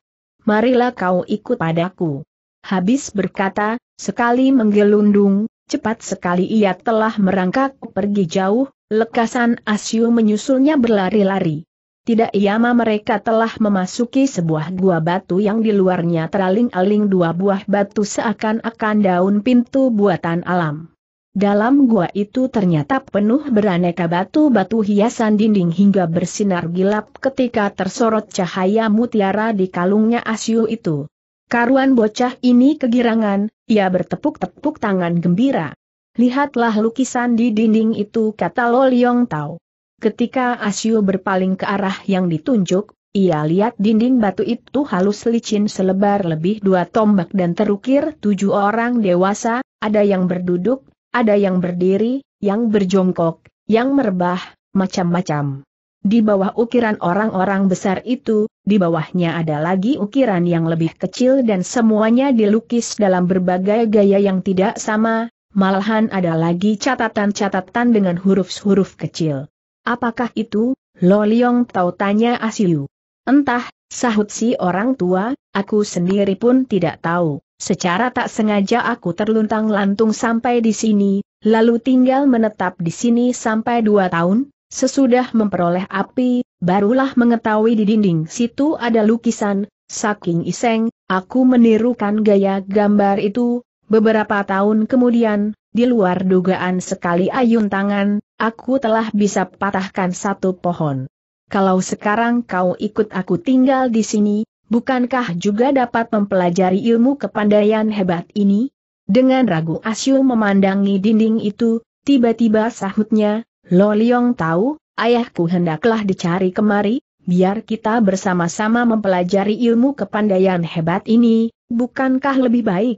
Marilah kau ikut padaku. Habis berkata, sekali menggelundung, Cepat sekali ia telah merangkak pergi jauh, lekasan Asyu menyusulnya berlari-lari. Tidak iama mereka telah memasuki sebuah gua batu yang di luarnya teraling-aling dua buah batu seakan-akan daun pintu buatan alam. Dalam gua itu ternyata penuh beraneka batu-batu hiasan dinding hingga bersinar gelap ketika tersorot cahaya mutiara di kalungnya Asyu itu. Karuan bocah ini kegirangan, ia bertepuk-tepuk tangan gembira. Lihatlah lukisan di dinding itu kata Lo Tao. Ketika Asyu berpaling ke arah yang ditunjuk, ia lihat dinding batu itu halus licin selebar lebih dua tombak dan terukir tujuh orang dewasa, ada yang berduduk, ada yang berdiri, yang berjongkok, yang merbah, macam-macam. Di bawah ukiran orang-orang besar itu, di bawahnya ada lagi ukiran yang lebih kecil dan semuanya dilukis dalam berbagai gaya yang tidak sama, malahan ada lagi catatan-catatan dengan huruf-huruf kecil. Apakah itu, Lo Liong tahu tanya Asiu. Entah, sahut si orang tua, aku sendiri pun tidak tahu. Secara tak sengaja aku terluntang-lantung sampai di sini, lalu tinggal menetap di sini sampai dua tahun, Sesudah memperoleh api, barulah mengetahui di dinding situ ada lukisan, saking iseng, aku menirukan gaya gambar itu, beberapa tahun kemudian, di luar dugaan sekali ayun tangan, aku telah bisa patahkan satu pohon. Kalau sekarang kau ikut aku tinggal di sini, bukankah juga dapat mempelajari ilmu kepandaian hebat ini? Dengan ragu Asyu memandangi dinding itu, tiba-tiba sahutnya, Lo Liong tahu, ayahku hendaklah dicari kemari, biar kita bersama-sama mempelajari ilmu kepandaian hebat ini, bukankah lebih baik?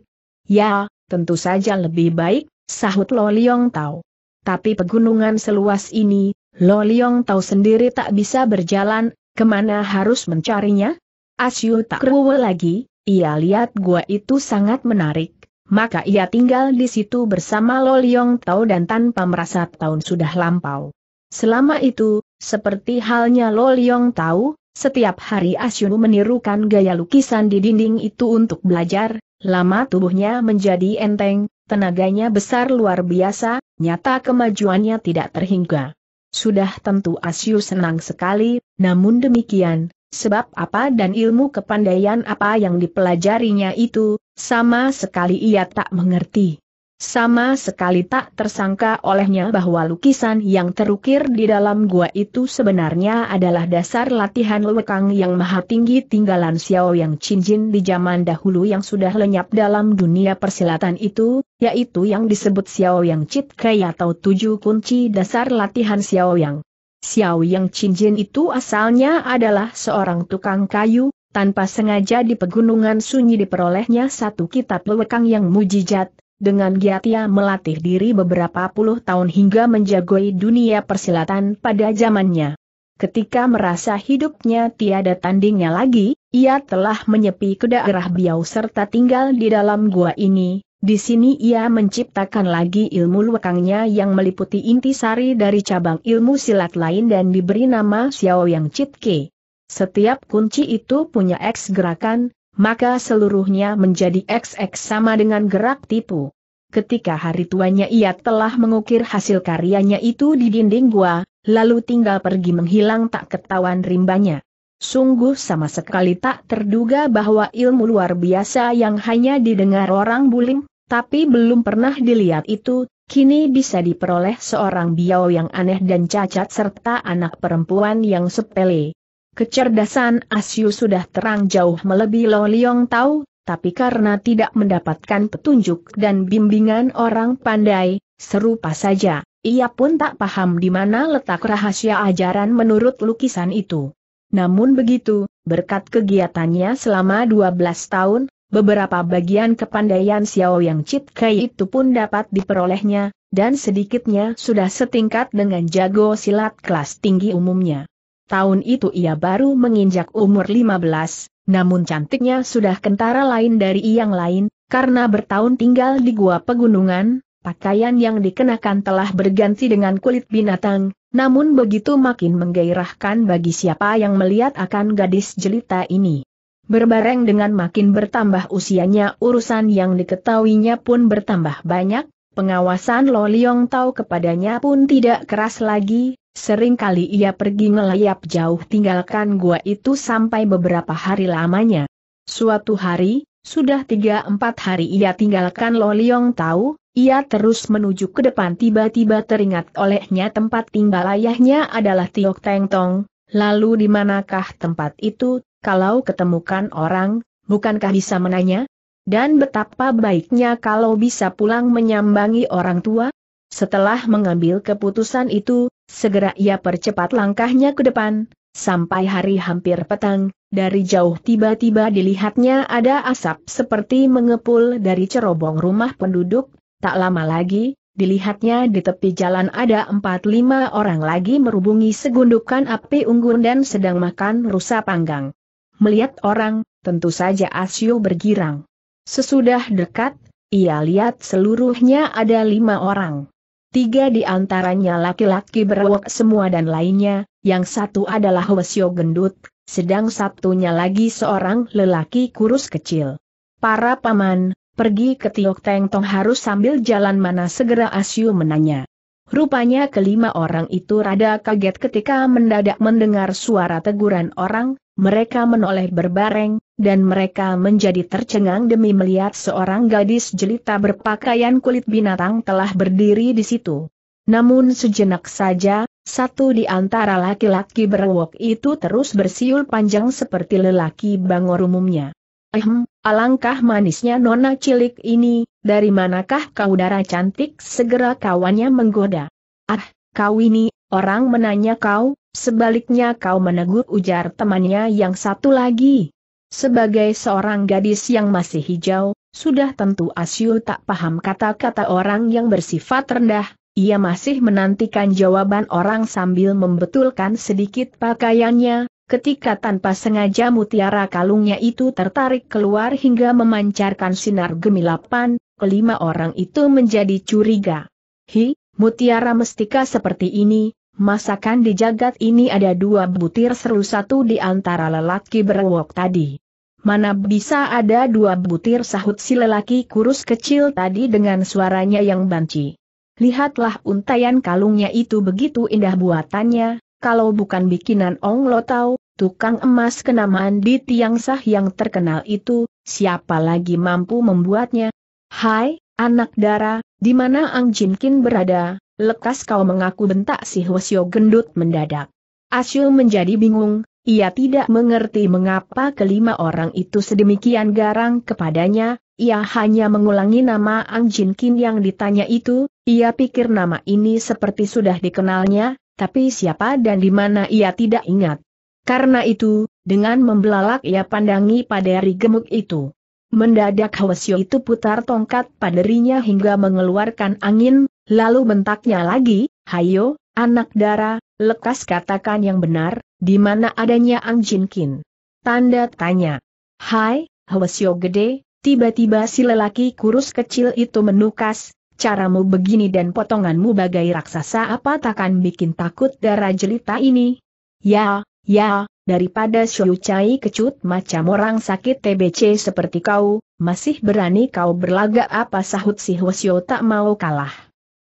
Ya, tentu saja lebih baik, sahut Lo Liong tahu. Tapi pegunungan seluas ini, Lo Liong tahu sendiri tak bisa berjalan, kemana harus mencarinya? Asyu tak ruwe lagi, ia lihat gua itu sangat menarik maka ia tinggal di situ bersama Loliong Tau dan tanpa merasa tahun sudah lampau. Selama itu, seperti halnya Loliong Tau, setiap hari Asyunu menirukan gaya lukisan di dinding itu untuk belajar, lama tubuhnya menjadi enteng, tenaganya besar luar biasa, nyata kemajuannya tidak terhingga. Sudah tentu Asyu senang sekali, namun demikian, Sebab apa dan ilmu kepandaian apa yang dipelajarinya itu, sama sekali ia tak mengerti. Sama sekali tak tersangka olehnya bahwa lukisan yang terukir di dalam gua itu sebenarnya adalah dasar latihan lewekang yang maha tinggi tinggalan Xiao yang cincin di zaman dahulu yang sudah lenyap dalam dunia persilatan itu, yaitu yang disebut Xiao yang cit atau tujuh kunci dasar latihan Xiao yang. Xiao Yang Qinjin itu asalnya adalah seorang tukang kayu, tanpa sengaja di pegunungan sunyi diperolehnya satu kitab lewekang yang mujijat, dengan giat ia melatih diri beberapa puluh tahun hingga menjagoi dunia persilatan pada zamannya. Ketika merasa hidupnya tiada tandingnya lagi, ia telah menyepi ke daerah biau serta tinggal di dalam gua ini, di sini ia menciptakan lagi ilmu lekangnya yang meliputi inti sari dari cabang ilmu silat lain dan diberi nama Xiao Yang Chitke. Setiap kunci itu punya X gerakan, maka seluruhnya menjadi XX sama dengan gerak tipu. Ketika hari tuanya ia telah mengukir hasil karyanya itu di dinding gua, lalu tinggal pergi menghilang tak ketahuan rimbanya. Sungguh sama sekali tak terduga bahwa ilmu luar biasa yang hanya didengar orang bulim, tapi belum pernah dilihat itu, kini bisa diperoleh seorang biau yang aneh dan cacat serta anak perempuan yang sepele. Kecerdasan Asyu sudah terang jauh melebihi Lo Liong Tau, tapi karena tidak mendapatkan petunjuk dan bimbingan orang pandai, serupa saja, ia pun tak paham di mana letak rahasia ajaran menurut lukisan itu. Namun begitu, berkat kegiatannya selama 12 tahun, beberapa bagian kepandaian Xiao Yang Chit Kai itu pun dapat diperolehnya, dan sedikitnya sudah setingkat dengan jago silat kelas tinggi umumnya. Tahun itu ia baru menginjak umur 15, namun cantiknya sudah kentara lain dari yang lain, karena bertahun tinggal di gua pegunungan, pakaian yang dikenakan telah berganti dengan kulit binatang, namun begitu makin menggairahkan bagi siapa yang melihat akan gadis jelita ini. Berbareng dengan makin bertambah usianya urusan yang diketahuinya pun bertambah banyak, pengawasan Lo Liong Tau kepadanya pun tidak keras lagi, sering kali ia pergi ngelayap jauh tinggalkan gua itu sampai beberapa hari lamanya. Suatu hari, sudah tiga empat hari ia tinggalkan Lo Liong Tau, ia terus menuju ke depan tiba-tiba teringat olehnya tempat tinggal ayahnya adalah Tiok Teng Tong, lalu di manakah tempat itu kalau ketemukan orang, bukankah bisa menanya? Dan betapa baiknya kalau bisa pulang menyambangi orang tua? Setelah mengambil keputusan itu, segera ia percepat langkahnya ke depan, sampai hari hampir petang, dari jauh tiba-tiba dilihatnya ada asap seperti mengepul dari cerobong rumah penduduk, tak lama lagi, dilihatnya di tepi jalan ada empat lima orang lagi merubungi segundukan api unggun dan sedang makan rusa panggang. Melihat orang, tentu saja Asyo bergirang. Sesudah dekat, ia lihat seluruhnya ada lima orang. Tiga di antaranya laki-laki berwok semua dan lainnya, yang satu adalah Wesyo gendut, sedang satunya lagi seorang lelaki kurus kecil. Para paman, pergi ke Tiok Teng Tong harus sambil jalan mana segera Asyu menanya. Rupanya kelima orang itu rada kaget ketika mendadak mendengar suara teguran orang, mereka menoleh berbareng, dan mereka menjadi tercengang demi melihat seorang gadis jelita berpakaian kulit binatang telah berdiri di situ. Namun sejenak saja, satu di antara laki-laki berwok itu terus bersiul panjang seperti lelaki bangor umumnya. Ehm, alangkah manisnya nona cilik ini, dari manakah kau darah cantik segera kawannya menggoda. Ah, kau ini, Orang menanya kau, sebaliknya kau menegur ujar temannya yang satu lagi. Sebagai seorang gadis yang masih hijau, sudah tentu Asyu tak paham kata-kata orang yang bersifat rendah, ia masih menantikan jawaban orang sambil membetulkan sedikit pakaiannya, ketika tanpa sengaja mutiara kalungnya itu tertarik keluar hingga memancarkan sinar gemilapan, kelima orang itu menjadi curiga. Hi, mutiara mestika seperti ini, masakan di jagat ini ada dua butir seru satu di antara lelaki berwok tadi. Mana bisa ada dua butir sahut si lelaki kurus kecil tadi dengan suaranya yang banci. Lihatlah untayan kalungnya itu begitu indah buatannya, kalau bukan bikinan Ong Lotau, tukang emas kenamaan di Tiang Sah yang terkenal itu, siapa lagi mampu membuatnya? Hai, anak dara, di mana Ang Jinkin berada? lekas kau mengaku bentak si Hwasyo gendut mendadak. Asyul menjadi bingung, ia tidak mengerti mengapa kelima orang itu sedemikian garang kepadanya, ia hanya mengulangi nama Ang Jin Kin yang ditanya itu, ia pikir nama ini seperti sudah dikenalnya, tapi siapa dan di mana ia tidak ingat. Karena itu, dengan membelalak ia pandangi paderi gemuk itu. Mendadak Hwasyo itu putar tongkat paderinya hingga mengeluarkan angin, Lalu bentaknya lagi, hayo, anak dara, lekas katakan yang benar, di mana adanya Ang Jin Kin. Tanda tanya. Hai, Hwasyo gede, tiba-tiba si lelaki kurus kecil itu menukas, caramu begini dan potonganmu bagai raksasa apa takkan bikin takut darah jelita ini? Ya, ya, daripada Xiu Chai kecut macam orang sakit TBC seperti kau, masih berani kau berlagak apa sahut si Hwasyo tak mau kalah.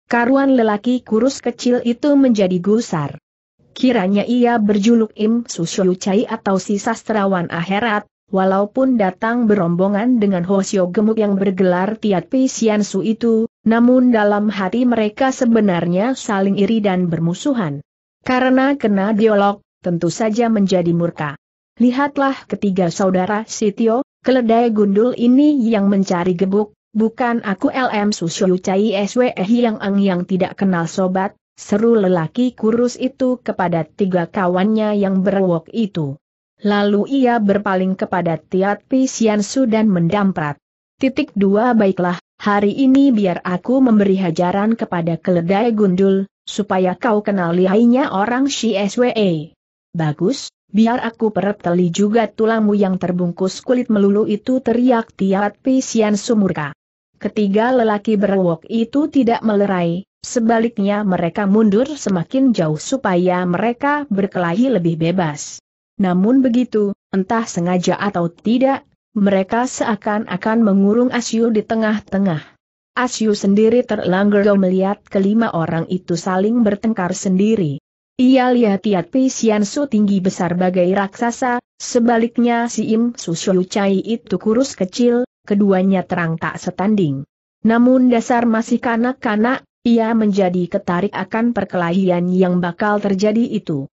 Karuan lelaki kurus kecil itu menjadi gusar. Kiranya ia berjuluk Im Susyu Chai atau si sastrawan akhirat, walaupun datang berombongan dengan Hosyo gemuk yang bergelar Tiat Su itu, namun dalam hati mereka sebenarnya saling iri dan bermusuhan. Karena kena dialog, tentu saja menjadi murka. Lihatlah ketiga saudara Sitio, keledai gundul ini yang mencari gebuk, Bukan aku LM Susyu Cai SWE Hiang Ang yang tidak kenal sobat, seru lelaki kurus itu kepada tiga kawannya yang berwok itu. Lalu ia berpaling kepada Tiat Xiansu dan mendamprat. Titik dua baiklah, hari ini biar aku memberi hajaran kepada keledai gundul, supaya kau kenal lihainya orang si SWE. Bagus, biar aku perepteli juga tulangmu yang terbungkus kulit melulu itu teriak Tiat Xiansu murka. Ketiga lelaki berewok itu tidak melerai, sebaliknya mereka mundur semakin jauh supaya mereka berkelahi lebih bebas. Namun begitu, entah sengaja atau tidak, mereka seakan-akan mengurung Asyu di tengah-tengah. Asyu sendiri terlanggar melihat kelima orang itu saling bertengkar sendiri. Ia lihat Tiat Pisian Su tinggi besar bagai raksasa, sebaliknya si Im Su Chai itu kurus kecil, keduanya terang tak setanding. Namun dasar masih kanak-kanak, ia menjadi ketarik akan perkelahian yang bakal terjadi itu.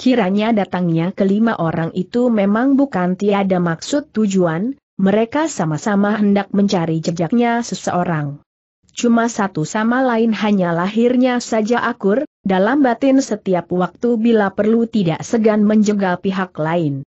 Kiranya datangnya kelima orang itu memang bukan tiada maksud tujuan, mereka sama-sama hendak mencari jejaknya seseorang. Cuma satu sama lain hanya lahirnya saja akur, dalam batin setiap waktu bila perlu tidak segan menjegal pihak lain.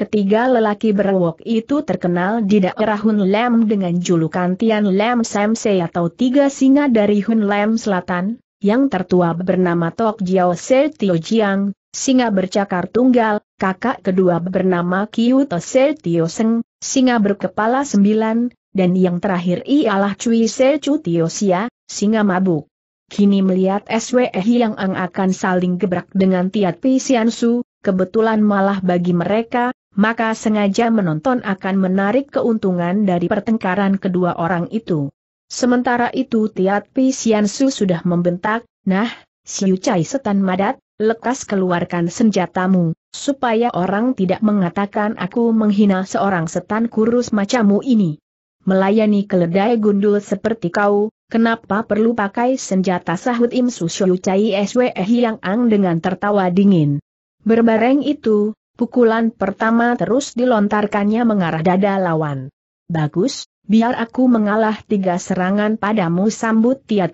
Ketiga lelaki berwok itu terkenal di daerah Hun Lem dengan julukan Tian Lem Samse atau Tiga Singa dari Hun Lem Selatan, yang tertua bernama Tok Jiao Se Tio Jiang, singa bercakar tunggal, kakak kedua bernama Kiu To Se Tio Seng, singa berkepala sembilan, dan yang terakhir ialah Cui Se Chu Tio Sia, singa mabuk. Kini melihat SWE Yang Ang akan saling gebrak dengan Tiat Pisiansu, kebetulan malah bagi mereka, maka sengaja menonton akan menarik keuntungan dari pertengkaran kedua orang itu. Sementara itu Tiat Pi Su sudah membentak, nah, Siu Cai Setan Madat, lekas keluarkan senjatamu, supaya orang tidak mengatakan aku menghina seorang setan kurus macamu ini. Melayani keledai gundul seperti kau, Kenapa perlu pakai senjata sahut Im Susyu Cai Swe Yang Ang dengan tertawa dingin? Berbareng itu, Pukulan pertama terus dilontarkannya mengarah dada lawan. Bagus, biar aku mengalah tiga serangan padamu sambut Tiat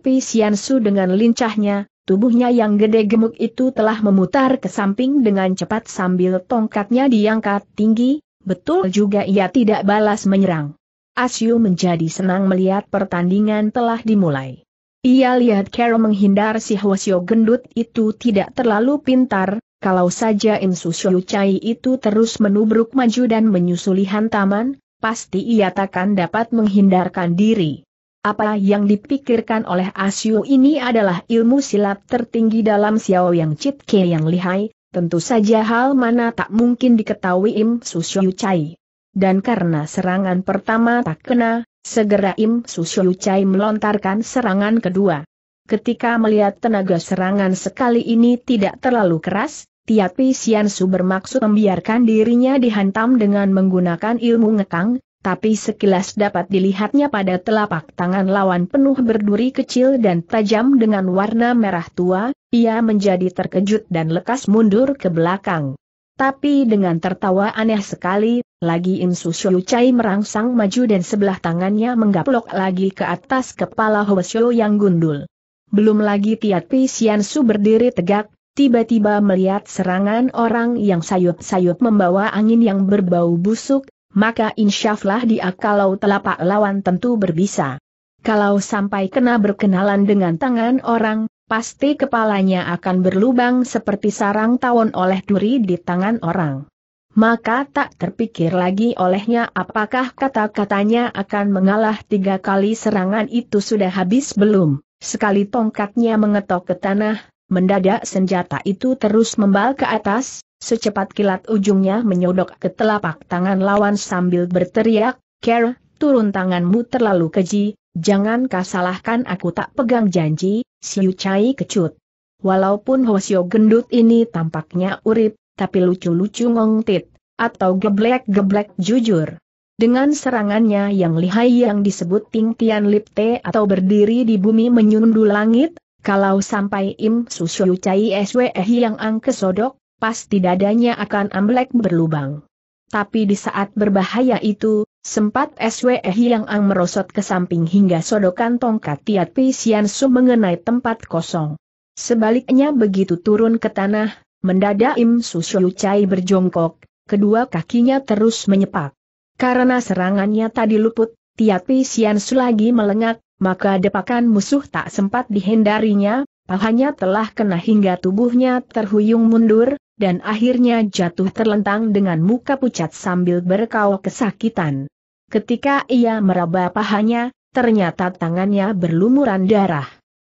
su dengan lincahnya, tubuhnya yang gede gemuk itu telah memutar ke samping dengan cepat sambil tongkatnya diangkat tinggi, betul juga ia tidak balas menyerang. Asyu menjadi senang melihat pertandingan telah dimulai. Ia lihat Carol menghindar si Hwasyo gendut itu tidak terlalu pintar, kalau saja Im Shou Chai itu terus menubruk maju dan menyusuli hantaman, pasti ia takkan dapat menghindarkan diri. Apa yang dipikirkan oleh Asyu ah ini adalah ilmu silat tertinggi dalam Xiao Yang Chit Ke yang lihai, tentu saja hal mana tak mungkin diketahui Im Shou Chai. Dan karena serangan pertama tak kena, segera Im Shou Chai melontarkan serangan kedua. Ketika melihat tenaga serangan sekali ini tidak terlalu keras, Tiapi Siansu bermaksud membiarkan dirinya dihantam dengan menggunakan ilmu ngekang, tapi sekilas dapat dilihatnya pada telapak tangan lawan penuh berduri kecil dan tajam dengan warna merah tua, ia menjadi terkejut dan lekas mundur ke belakang. Tapi dengan tertawa aneh sekali, lagi Insu Shou Chai merangsang maju dan sebelah tangannya menggaplok lagi ke atas kepala Hwasyo yang gundul. Belum lagi Tiat Su berdiri tegak, tiba-tiba melihat serangan orang yang sayup-sayup membawa angin yang berbau busuk, maka insyaflah dia kalau telapak lawan tentu berbisa. Kalau sampai kena berkenalan dengan tangan orang, pasti kepalanya akan berlubang seperti sarang tawon oleh duri di tangan orang. Maka tak terpikir lagi olehnya apakah kata-katanya akan mengalah tiga kali serangan itu sudah habis belum. Sekali tongkatnya mengetok ke tanah, mendadak senjata itu terus membal ke atas, secepat kilat ujungnya menyodok ke telapak tangan lawan sambil berteriak, Care, turun tanganmu terlalu keji, jangan kasalahkan aku tak pegang janji, Siu Chai kecut. Walaupun Hosio gendut ini tampaknya urip, tapi lucu-lucu ngongtit, atau geblek-geblek jujur. Dengan serangannya yang lihai yang disebut Ting Tian Lipte atau berdiri di bumi menyundul langit, kalau sampai Im Susyu Chai Sweh yang ang kesodok, pasti dadanya akan amblek berlubang. Tapi di saat berbahaya itu, sempat SWE yang ang merosot ke samping hingga sodokan tongkat Tiat Pi Sian Su mengenai tempat kosong. Sebaliknya begitu turun ke tanah, mendadak Im Susyu Chai berjongkok, kedua kakinya terus menyepak. Karena serangannya tadi luput, Tiapi Siansu lagi melengak, maka depakan musuh tak sempat dihindarinya, pahanya telah kena hingga tubuhnya terhuyung mundur, dan akhirnya jatuh terlentang dengan muka pucat sambil berkau kesakitan. Ketika ia meraba pahanya, ternyata tangannya berlumuran darah.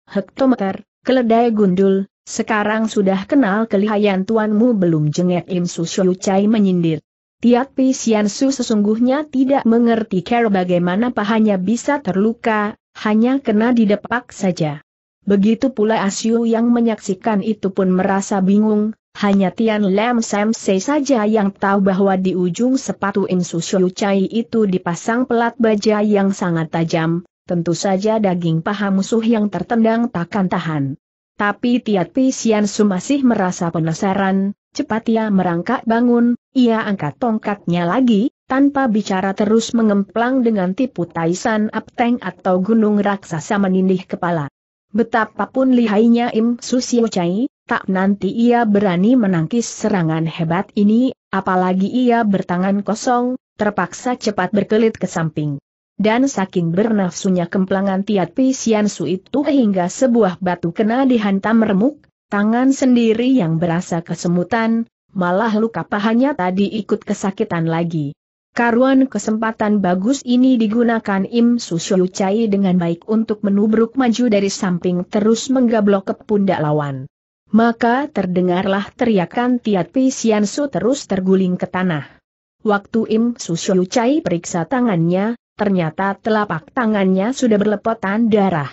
Hektometer, keledai gundul, sekarang sudah kenal kelihayan tuanmu belum jengek Im Su Chai menyindir. Tiat Pi Su sesungguhnya tidak mengerti cara bagaimana pahanya bisa terluka, hanya kena didepak saja. Begitu pula Asyu yang menyaksikan itu pun merasa bingung, hanya Tian Lam Sam Se saja yang tahu bahwa di ujung sepatu Insu Shou Chai itu dipasang pelat baja yang sangat tajam, tentu saja daging paha musuh yang tertendang takkan tahan. Tapi Tiat Pi Su masih merasa penasaran, Cepat ia merangkak bangun, ia angkat tongkatnya lagi, tanpa bicara terus mengemplang dengan tipu taisan apteng atau gunung raksasa menindih kepala. Betapapun lihainya Im Susio Chai, tak nanti ia berani menangkis serangan hebat ini, apalagi ia bertangan kosong, terpaksa cepat berkelit ke samping. Dan saking bernafsunya kemplangan Tiat Pisian Su itu hingga sebuah batu kena dihantam remuk, Tangan sendiri yang berasa kesemutan, malah luka pahanya tadi ikut kesakitan lagi. Karuan kesempatan bagus ini digunakan Im Susyu Chai dengan baik untuk menubruk maju dari samping terus menggablok ke pundak lawan. Maka terdengarlah teriakan Tiat Pisian Su terus terguling ke tanah. Waktu Im Susyu Chai periksa tangannya, ternyata telapak tangannya sudah berlepotan darah.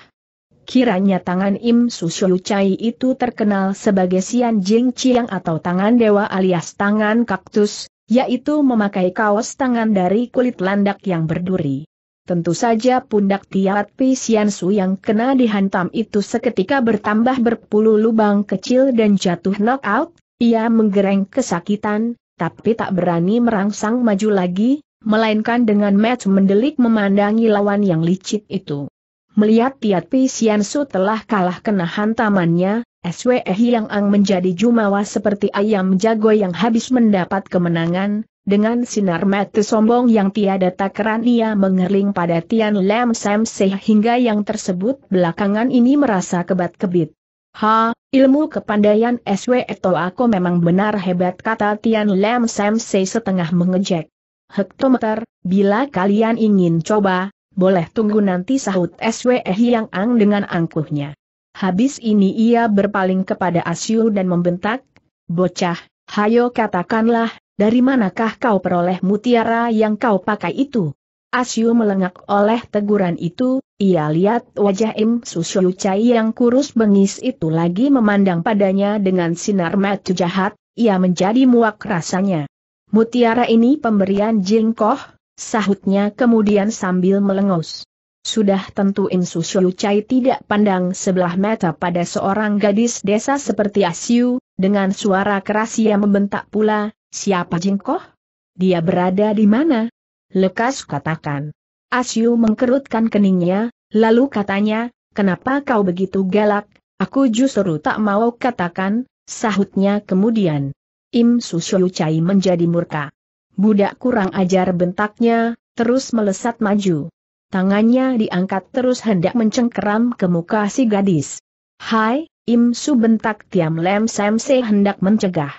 Kiranya tangan Im Susyu Chai itu terkenal sebagai Sian Jing Chiang atau tangan dewa alias tangan kaktus, yaitu memakai kaos tangan dari kulit landak yang berduri. Tentu saja pundak Tiat Pi Sian Su yang kena dihantam itu seketika bertambah berpuluh lubang kecil dan jatuh knockout, ia menggereng kesakitan, tapi tak berani merangsang maju lagi, melainkan dengan match mendelik memandangi lawan yang licik itu. Melihat Tiat Pi Sian Su telah kalah kena hantamannya, SWE Hiang Ang menjadi jumawa seperti ayam jago yang habis mendapat kemenangan, dengan sinar mata sombong yang tiada takaran ia mengering pada Tian Lam Sam sehingga yang tersebut belakangan ini merasa kebat-kebit. Ha, ilmu kepandaian SWE Eto aku memang benar hebat kata Tian Lam Sam setengah mengejek. Hektometer, bila kalian ingin coba, boleh tunggu nanti sahut SWE yang Ang dengan angkuhnya. Habis ini ia berpaling kepada Asyu dan membentak, Bocah, hayo katakanlah, dari manakah kau peroleh mutiara yang kau pakai itu? Asyu melengak oleh teguran itu, ia lihat wajah Im Susyu Chai yang kurus bengis itu lagi memandang padanya dengan sinar mata jahat, ia menjadi muak rasanya. Mutiara ini pemberian Jingkoh, sahutnya kemudian sambil melengus. Sudah tentu Im Susyu Chai tidak pandang sebelah mata pada seorang gadis desa seperti Asiu, dengan suara keras ia membentak pula, siapa jengkoh? Dia berada di mana? Lekas katakan. Asiu mengkerutkan keningnya, lalu katanya, kenapa kau begitu galak, aku justru tak mau katakan, sahutnya kemudian. Im Susyu Chai menjadi murka. Budak kurang ajar bentaknya, terus melesat maju. Tangannya diangkat terus hendak mencengkeram ke muka si gadis. Hai, Im Su bentak Tiam Lem Sam Se hendak mencegah.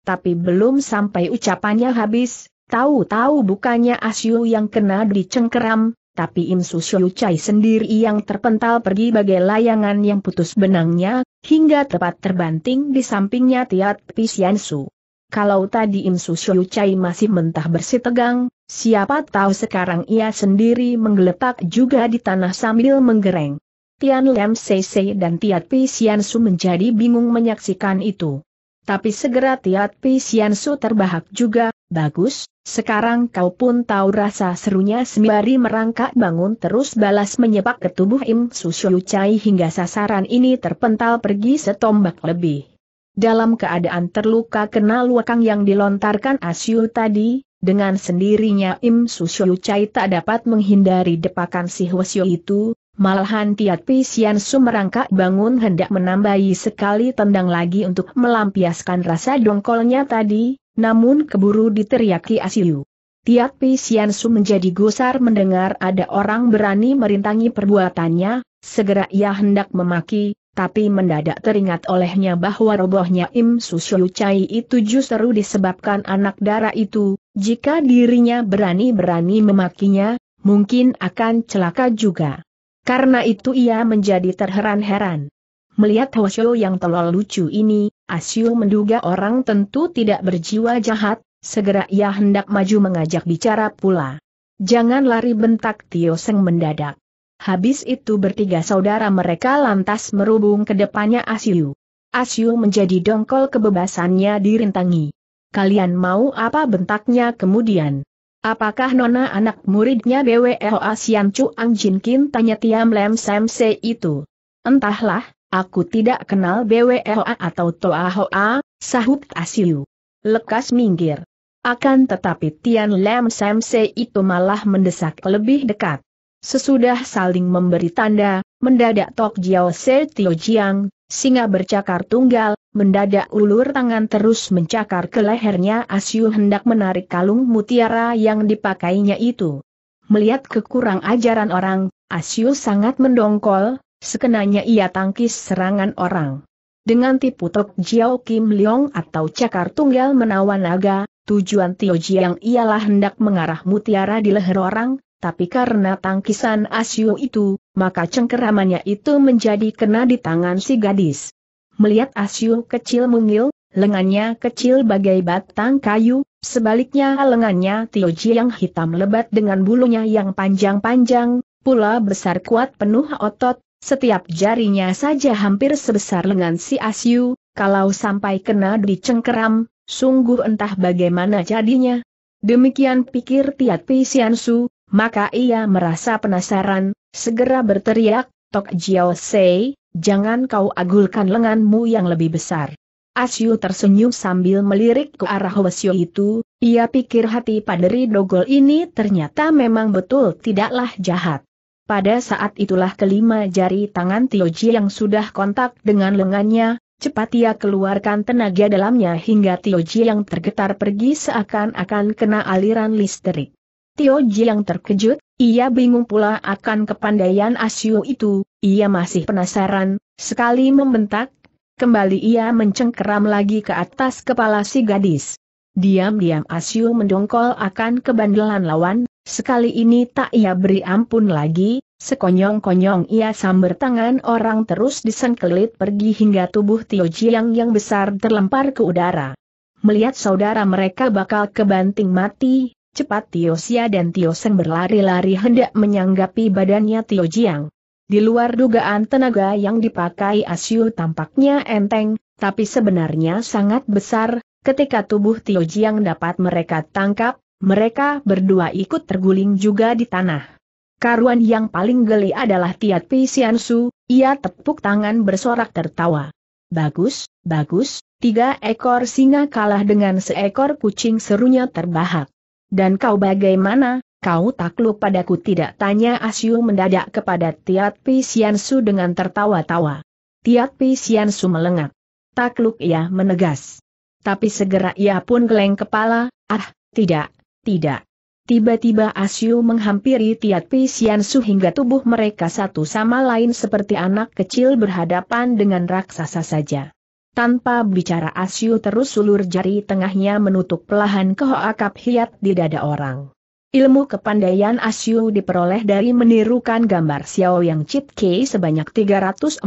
Tapi belum sampai ucapannya habis, tahu-tahu bukannya Asyu yang kena dicengkeram, tapi Im Su Syu Chai sendiri yang terpental pergi bagai layangan yang putus benangnya, hingga tepat terbanting di sampingnya Tiat Pisian Su. Kalau tadi Im Susyu Chai masih mentah bersih tegang, siapa tahu sekarang ia sendiri menggeletak juga di tanah sambil menggereng. Tian Lem Sese dan Tiat Pi Sian Su menjadi bingung menyaksikan itu. Tapi segera Tiat Pi Sian Su terbahak juga, bagus, sekarang kau pun tahu rasa serunya sembari merangkak bangun terus balas menyepak ke tubuh Im Susyu Chai hingga sasaran ini terpental pergi setombak lebih. Dalam keadaan terluka kena luakang yang dilontarkan Asyu tadi, dengan sendirinya Im Susyu Chai tak dapat menghindari depakan si Hwasyu itu, malahan Tiat Pisian merangkak bangun hendak menambahi sekali tendang lagi untuk melampiaskan rasa dongkolnya tadi, namun keburu diteriaki Asyu. Tiat Pisian menjadi gusar mendengar ada orang berani merintangi perbuatannya, segera ia hendak memaki, tapi mendadak teringat olehnya bahwa robohnya Im Susyu Chai itu justru disebabkan anak darah itu, jika dirinya berani-berani memakinya, mungkin akan celaka juga. Karena itu ia menjadi terheran-heran. Melihat Hosyo yang telol lucu ini, Asyo menduga orang tentu tidak berjiwa jahat, segera ia hendak maju mengajak bicara pula. Jangan lari bentak Tio Seng mendadak. Habis itu bertiga saudara mereka lantas merubung ke depannya Asyu. Asyu menjadi dongkol kebebasannya dirintangi. Kalian mau apa bentaknya kemudian? Apakah nona anak muridnya BWO Asian Chu Ang Jin Kin tanya Tiam Lem Sam Se itu? Entahlah, aku tidak kenal BWO atau Toa Hoa, sahut Asyu. Lekas minggir. Akan tetapi Tian Lem Sam Se itu malah mendesak lebih dekat. Sesudah saling memberi tanda, mendadak Tok Jiao Se Tio Jiang, singa bercakar tunggal, mendadak ulur tangan terus mencakar ke lehernya Asyu hendak menarik kalung mutiara yang dipakainya itu. Melihat kekurang ajaran orang, Asyu sangat mendongkol, sekenanya ia tangkis serangan orang. Dengan tipu Tok Jiao Kim Leong atau cakar tunggal menawan naga, tujuan Tio Jiang ialah hendak mengarah mutiara di leher orang, tapi karena tangkisan Asyu itu, maka cengkeramannya itu menjadi kena di tangan si gadis. Melihat Asyu kecil mungil, lengannya kecil bagai batang kayu, sebaliknya lengannya Tioji yang hitam lebat dengan bulunya yang panjang-panjang, pula besar kuat penuh otot, setiap jarinya saja hampir sebesar lengan si Asyu, kalau sampai kena di cengkeram, sungguh entah bagaimana jadinya. Demikian pikir Tiat Siansu maka ia merasa penasaran, segera berteriak, Tok Jiao Sei, jangan kau agulkan lenganmu yang lebih besar. Asyu tersenyum sambil melirik ke arah Wesyo itu, ia pikir hati paderi dogol ini ternyata memang betul tidaklah jahat. Pada saat itulah kelima jari tangan Ji yang sudah kontak dengan lengannya, cepat ia keluarkan tenaga dalamnya hingga Ji yang tergetar pergi seakan-akan kena aliran listrik. Tio Jiang terkejut, ia bingung pula akan kepandaian Asyu itu, ia masih penasaran, sekali membentak, kembali ia mencengkeram lagi ke atas kepala si gadis. Diam-diam Asyu mendongkol akan kebandelan lawan, sekali ini tak ia beri ampun lagi, sekonyong-konyong ia samber tangan orang terus disengkelit pergi hingga tubuh Tio Jiang yang besar terlempar ke udara. Melihat saudara mereka bakal kebanting mati, Cepat Tio Xia dan Tio Seng berlari-lari hendak menyanggapi badannya Tio Jiang. Di luar dugaan tenaga yang dipakai Asyu tampaknya enteng, tapi sebenarnya sangat besar, ketika tubuh Tio Jiang dapat mereka tangkap, mereka berdua ikut terguling juga di tanah. Karuan yang paling geli adalah Tiat Pi Siansu, ia tepuk tangan bersorak tertawa. Bagus, bagus, tiga ekor singa kalah dengan seekor kucing serunya terbahak. Dan kau bagaimana, kau takluk padaku tidak tanya Asyu mendadak kepada Tiat Siansu dengan tertawa-tawa. Tiat Siansu melengak. Takluk ia menegas. Tapi segera ia pun geleng kepala, ah, tidak, tidak. Tiba-tiba Asyu menghampiri Tiat Siansu hingga tubuh mereka satu sama lain seperti anak kecil berhadapan dengan raksasa saja. Tanpa bicara Asyu terus sulur jari tengahnya menutup pelahan ke akap hiat di dada orang. Ilmu kepandaian Asyu diperoleh dari menirukan gambar Xiao Yang Chit Ke sebanyak 343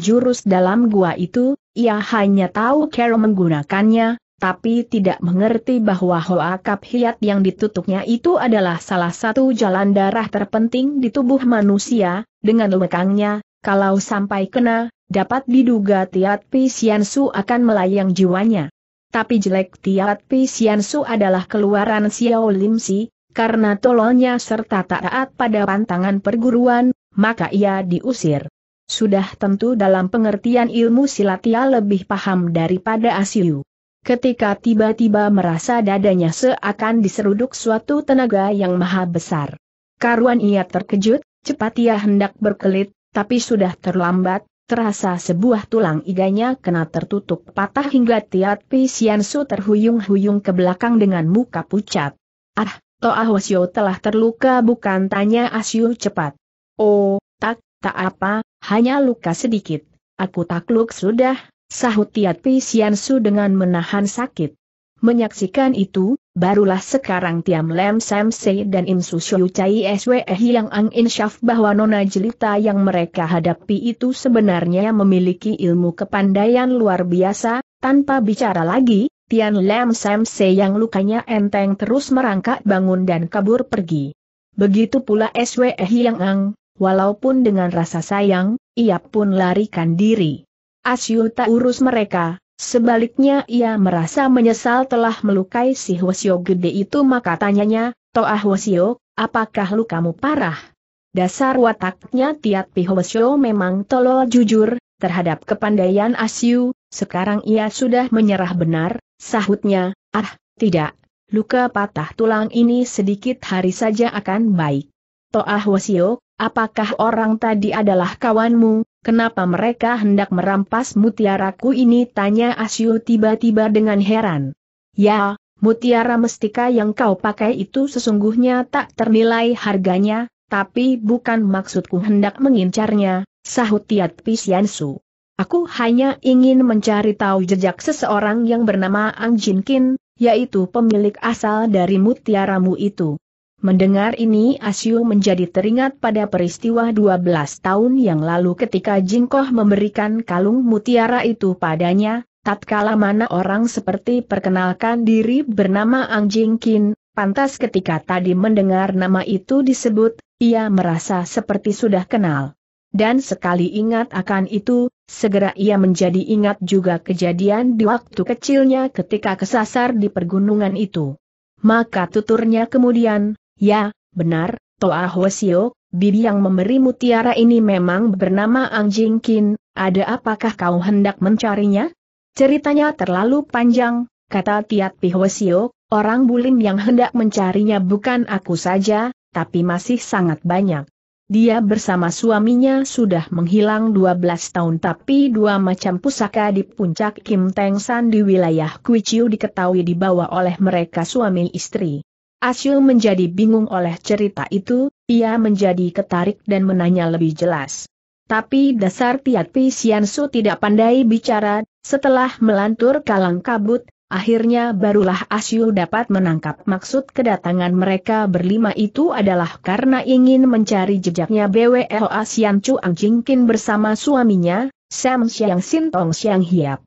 jurus dalam gua itu, ia hanya tahu cara menggunakannya, tapi tidak mengerti bahwa Hoa Kap Hiat yang ditutupnya itu adalah salah satu jalan darah terpenting di tubuh manusia, dengan lekangnya, kalau sampai kena, Dapat diduga Tiat Pi Su akan melayang jiwanya. Tapi jelek Tiat Pi Su adalah keluaran Xiao Lim Si, karena tololnya serta taat pada pantangan perguruan, maka ia diusir. Sudah tentu dalam pengertian ilmu silat ia lebih paham daripada Asiu. Ketika tiba-tiba merasa dadanya seakan diseruduk suatu tenaga yang maha besar. Karuan ia terkejut, cepat ia hendak berkelit, tapi sudah terlambat, terasa sebuah tulang iganya kena tertutup patah hingga Tiat Pisiansu terhuyung-huyung ke belakang dengan muka pucat. Ah, Toa Hwasyo telah terluka bukan tanya Asyu cepat. Oh, tak, tak apa, hanya luka sedikit. Aku takluk sudah, sahut Tiat Pisiansu dengan menahan sakit. Menyaksikan itu, barulah sekarang Tiam Lem Sam Se dan Insu Shou Chai Swe yang ang insyaf bahwa nona jelita yang mereka hadapi itu sebenarnya memiliki ilmu kepandaian luar biasa, tanpa bicara lagi, Tian Lem Sam Se yang lukanya enteng terus merangkak bangun dan kabur pergi. Begitu pula SWE yang ang, walaupun dengan rasa sayang, ia pun larikan diri. Asyuta urus mereka, Sebaliknya ia merasa menyesal telah melukai si Hwasyo gede itu maka tanyanya, Toah Hwasyo, apakah lukamu parah? Dasar wataknya Tiat Hwasyo memang tolol jujur, terhadap kepandaian Asyu, sekarang ia sudah menyerah benar, sahutnya, ah, tidak, luka patah tulang ini sedikit hari saja akan baik. Toah Hwasyo, apakah orang tadi adalah kawanmu? Kenapa mereka hendak merampas mutiaraku ini? Tanya Asyu tiba-tiba dengan heran. Ya, mutiara mestika yang kau pakai itu sesungguhnya tak ternilai harganya, tapi bukan maksudku hendak mengincarnya, sahut Tiat Pisiansu. Aku hanya ingin mencari tahu jejak seseorang yang bernama Ang Jin Jinkin, yaitu pemilik asal dari mutiaramu itu. Mendengar ini Asyu menjadi teringat pada peristiwa 12 tahun yang lalu ketika Jingkoh memberikan kalung mutiara itu padanya, tatkala mana orang seperti perkenalkan diri bernama Ang Jingkin, pantas ketika tadi mendengar nama itu disebut, ia merasa seperti sudah kenal. Dan sekali ingat akan itu, segera ia menjadi ingat juga kejadian di waktu kecilnya ketika kesasar di pergunungan itu. Maka tuturnya kemudian, Ya, benar, Toa Hoesio, bibi yang memberi mutiara ini memang bernama Ang Kin, ada apakah kau hendak mencarinya? Ceritanya terlalu panjang, kata Tiat Pihwasyo, orang bulim yang hendak mencarinya bukan aku saja, tapi masih sangat banyak. Dia bersama suaminya sudah menghilang 12 tahun tapi dua macam pusaka di puncak Kim Teng San di wilayah Kuichiu diketahui dibawa oleh mereka suami istri. Asyul menjadi bingung oleh cerita itu, ia menjadi ketarik dan menanya lebih jelas. Tapi dasar Tiat Pi Siansu tidak pandai bicara, setelah melantur kalang kabut, akhirnya barulah Asyul dapat menangkap maksud kedatangan mereka berlima itu adalah karena ingin mencari jejaknya BWLA Siancu Angjingkin bersama suaminya, Sam Siang Sintong Siang Hiap.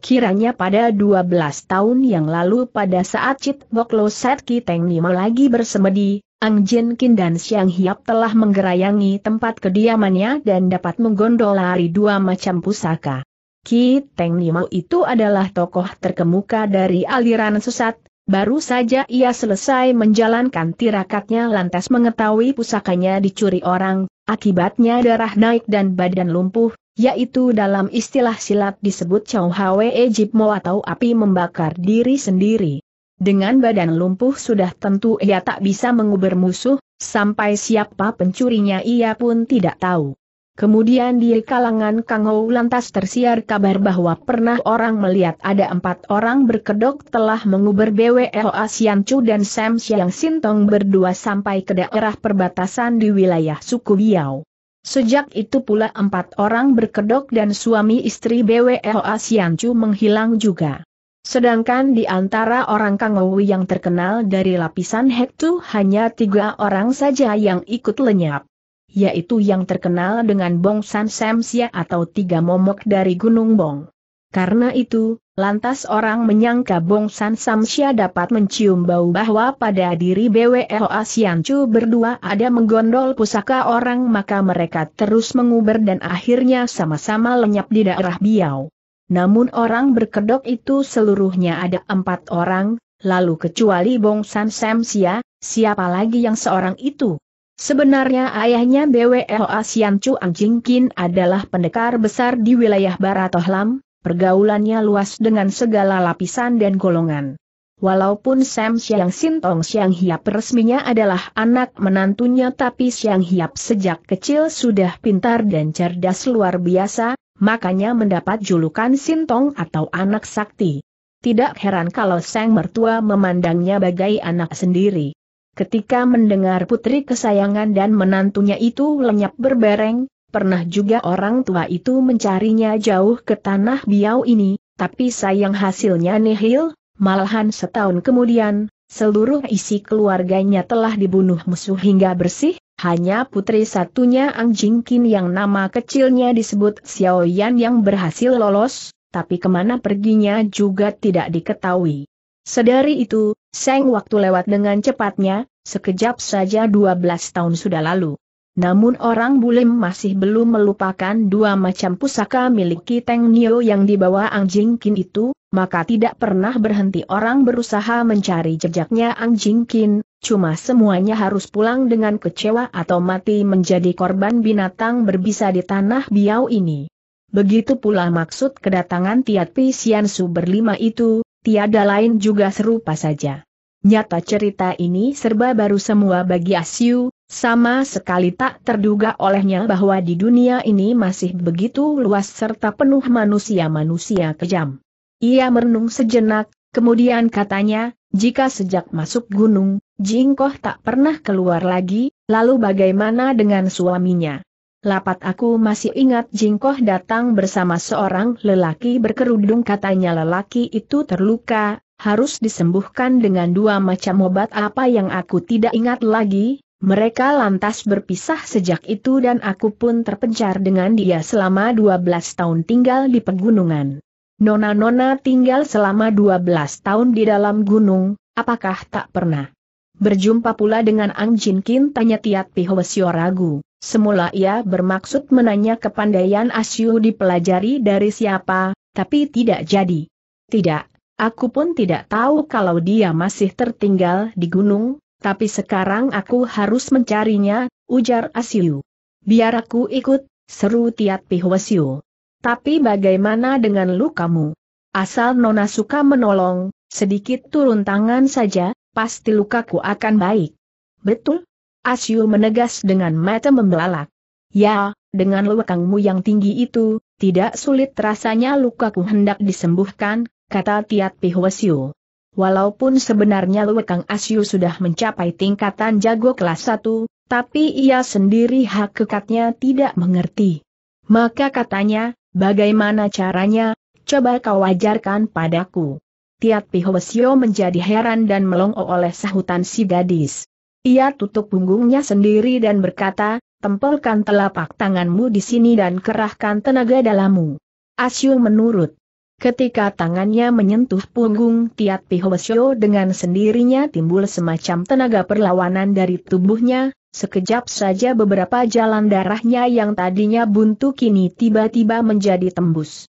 Kiranya pada 12 tahun yang lalu pada saat Cit Boklo Set Teng Nima lagi bersemedi, Ang Jin Kin dan Siang Hiap telah menggerayangi tempat kediamannya dan dapat menggondolari dua macam pusaka. Ki Teng Nimo itu adalah tokoh terkemuka dari aliran sesat, baru saja ia selesai menjalankan tirakatnya lantas mengetahui pusakanya dicuri orang, Akibatnya darah naik dan badan lumpuh, yaitu dalam istilah silat disebut Chow Hwe Ejipmo atau api membakar diri sendiri. Dengan badan lumpuh sudah tentu ia tak bisa menguber musuh, sampai siapa pencurinya ia pun tidak tahu. Kemudian di kalangan Kang lantas tersiar kabar bahwa pernah orang melihat ada empat orang berkedok telah menguber BWL Asian Chu dan Sam Siang Sintong berdua sampai ke daerah perbatasan di wilayah suku Biao. Sejak itu pula empat orang berkedok dan suami istri BWL Asian Chu menghilang juga. Sedangkan di antara orang Kang yang terkenal dari lapisan Hektu hanya tiga orang saja yang ikut lenyap yaitu yang terkenal dengan Bong San Sam Sia atau tiga momok dari Gunung Bong. Karena itu, lantas orang menyangka Bong San Sam Sia dapat mencium bau bahwa pada diri BWO Asiancu berdua ada menggondol pusaka orang maka mereka terus menguber dan akhirnya sama-sama lenyap di daerah Biau. Namun orang berkedok itu seluruhnya ada empat orang, lalu kecuali Bong San Sam Sia, siapa lagi yang seorang itu? Sebenarnya ayahnya BWL Asian Chu Kin adalah pendekar besar di wilayah Baratohlam, pergaulannya luas dengan segala lapisan dan golongan. Walaupun Sam Siang Sintong Siang Hiap resminya adalah anak menantunya tapi Siang Hiap sejak kecil sudah pintar dan cerdas luar biasa, makanya mendapat julukan Sintong atau anak sakti. Tidak heran kalau sang mertua memandangnya bagai anak sendiri. Ketika mendengar putri kesayangan dan menantunya itu lenyap berbareng, pernah juga orang tua itu mencarinya jauh ke tanah biau ini, tapi sayang hasilnya nihil, malahan setahun kemudian, seluruh isi keluarganya telah dibunuh musuh hingga bersih, hanya putri satunya Ang Jingkin yang nama kecilnya disebut Xiao Yan yang berhasil lolos, tapi kemana perginya juga tidak diketahui. Sedari itu, Seng waktu lewat dengan cepatnya, Sekejap saja 12 tahun sudah lalu. Namun orang Bulim masih belum melupakan dua macam pusaka milik Kiteng Nio yang dibawa Ang Kin itu, maka tidak pernah berhenti orang berusaha mencari jejaknya Ang Kin, cuma semuanya harus pulang dengan kecewa atau mati menjadi korban binatang berbisa di tanah biau ini. Begitu pula maksud kedatangan Tiat Pi Su berlima itu, tiada lain juga serupa saja. Nyata cerita ini serba baru semua bagi Asyu, sama sekali tak terduga olehnya bahwa di dunia ini masih begitu luas serta penuh manusia-manusia kejam. Ia merenung sejenak, kemudian katanya, jika sejak masuk gunung, Jingkoh tak pernah keluar lagi, lalu bagaimana dengan suaminya? Lapat aku masih ingat Jingkoh datang bersama seorang lelaki berkerudung katanya lelaki itu terluka, harus disembuhkan dengan dua macam obat apa yang aku tidak ingat lagi, mereka lantas berpisah sejak itu dan aku pun terpencar dengan dia selama 12 tahun tinggal di pegunungan. Nona-nona tinggal selama 12 tahun di dalam gunung, apakah tak pernah? Berjumpa pula dengan Ang Jin Kin tanya Tiat Pihwesio ragu. Semula ia bermaksud menanya kepandaian Asyu dipelajari dari siapa, tapi tidak jadi. Tidak, Aku pun tidak tahu kalau dia masih tertinggal di gunung, tapi sekarang aku harus mencarinya, ujar Asiu. Biar aku ikut, seru Tiat Pihwasiu. Tapi bagaimana dengan lukamu? Asal Nona suka menolong, sedikit turun tangan saja, pasti lukaku akan baik. Betul? Asiu menegas dengan mata membelalak. Ya, dengan lekangmu yang tinggi itu, tidak sulit rasanya lukaku hendak disembuhkan, kata Tiat Pihwesiu. Walaupun sebenarnya Wekang Asyu sudah mencapai tingkatan jago kelas 1, tapi ia sendiri hak kekatnya tidak mengerti. Maka katanya, bagaimana caranya, coba kau ajarkan padaku. Tiat Pihwesio menjadi heran dan melongo oleh sahutan si gadis. Ia tutup punggungnya sendiri dan berkata, tempelkan telapak tanganmu di sini dan kerahkan tenaga dalammu. Asyu menurut. Ketika tangannya menyentuh punggung Tiat Pihosyo dengan sendirinya timbul semacam tenaga perlawanan dari tubuhnya, sekejap saja beberapa jalan darahnya yang tadinya buntu kini tiba-tiba menjadi tembus.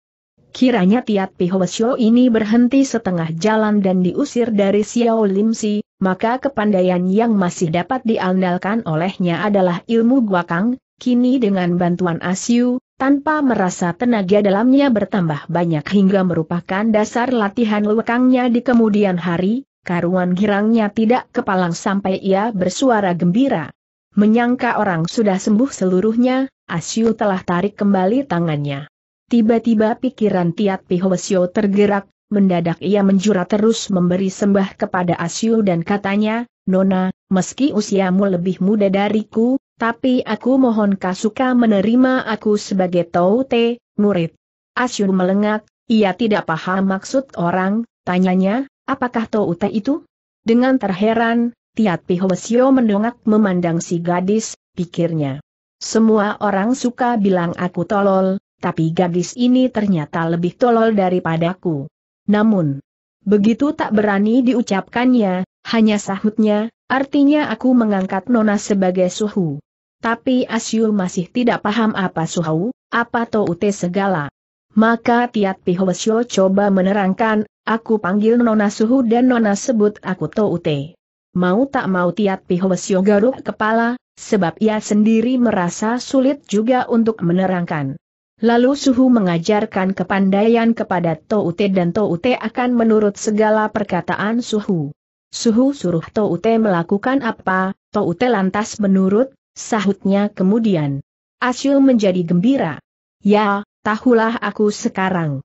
Kiranya Tiat Pihosyo ini berhenti setengah jalan dan diusir dari Xiao Limsi, maka kepandaian yang masih dapat diandalkan olehnya adalah ilmu guakang, kini dengan bantuan Asyu, tanpa merasa tenaga dalamnya bertambah banyak hingga merupakan dasar latihan lekangnya di kemudian hari, karuan girangnya tidak kepalang sampai ia bersuara gembira. Menyangka orang sudah sembuh seluruhnya, Asyu telah tarik kembali tangannya. Tiba-tiba pikiran Tiat Pihwesyo tergerak, mendadak ia menjura terus memberi sembah kepada Asyu dan katanya, Nona, meski usiamu lebih muda dariku, tapi aku mohon Kasuka menerima aku sebagai Te, murid. Asyur melengak, ia tidak paham maksud orang, tanyanya, apakah Te itu? Dengan terheran, Tiat Pihwesio mendongak memandang si gadis, pikirnya. Semua orang suka bilang aku tolol, tapi gadis ini ternyata lebih tolol daripadaku. Namun, begitu tak berani diucapkannya, hanya sahutnya, artinya aku mengangkat Nona sebagai suhu. Tapi Asyu masih tidak paham apa suhau, apa toute segala. Maka Tiat Pihosyo coba menerangkan, aku panggil Nona Suhu dan Nona sebut aku toute. Mau tak mau Tiat Pihosyo garuk kepala, sebab ia sendiri merasa sulit juga untuk menerangkan. Lalu Suhu mengajarkan kepandaian kepada Toute dan Toute akan menurut segala perkataan Suhu. Suhu suruh Toute melakukan apa, Toute lantas menurut, Sahutnya kemudian. Asyul menjadi gembira. Ya, tahulah aku sekarang.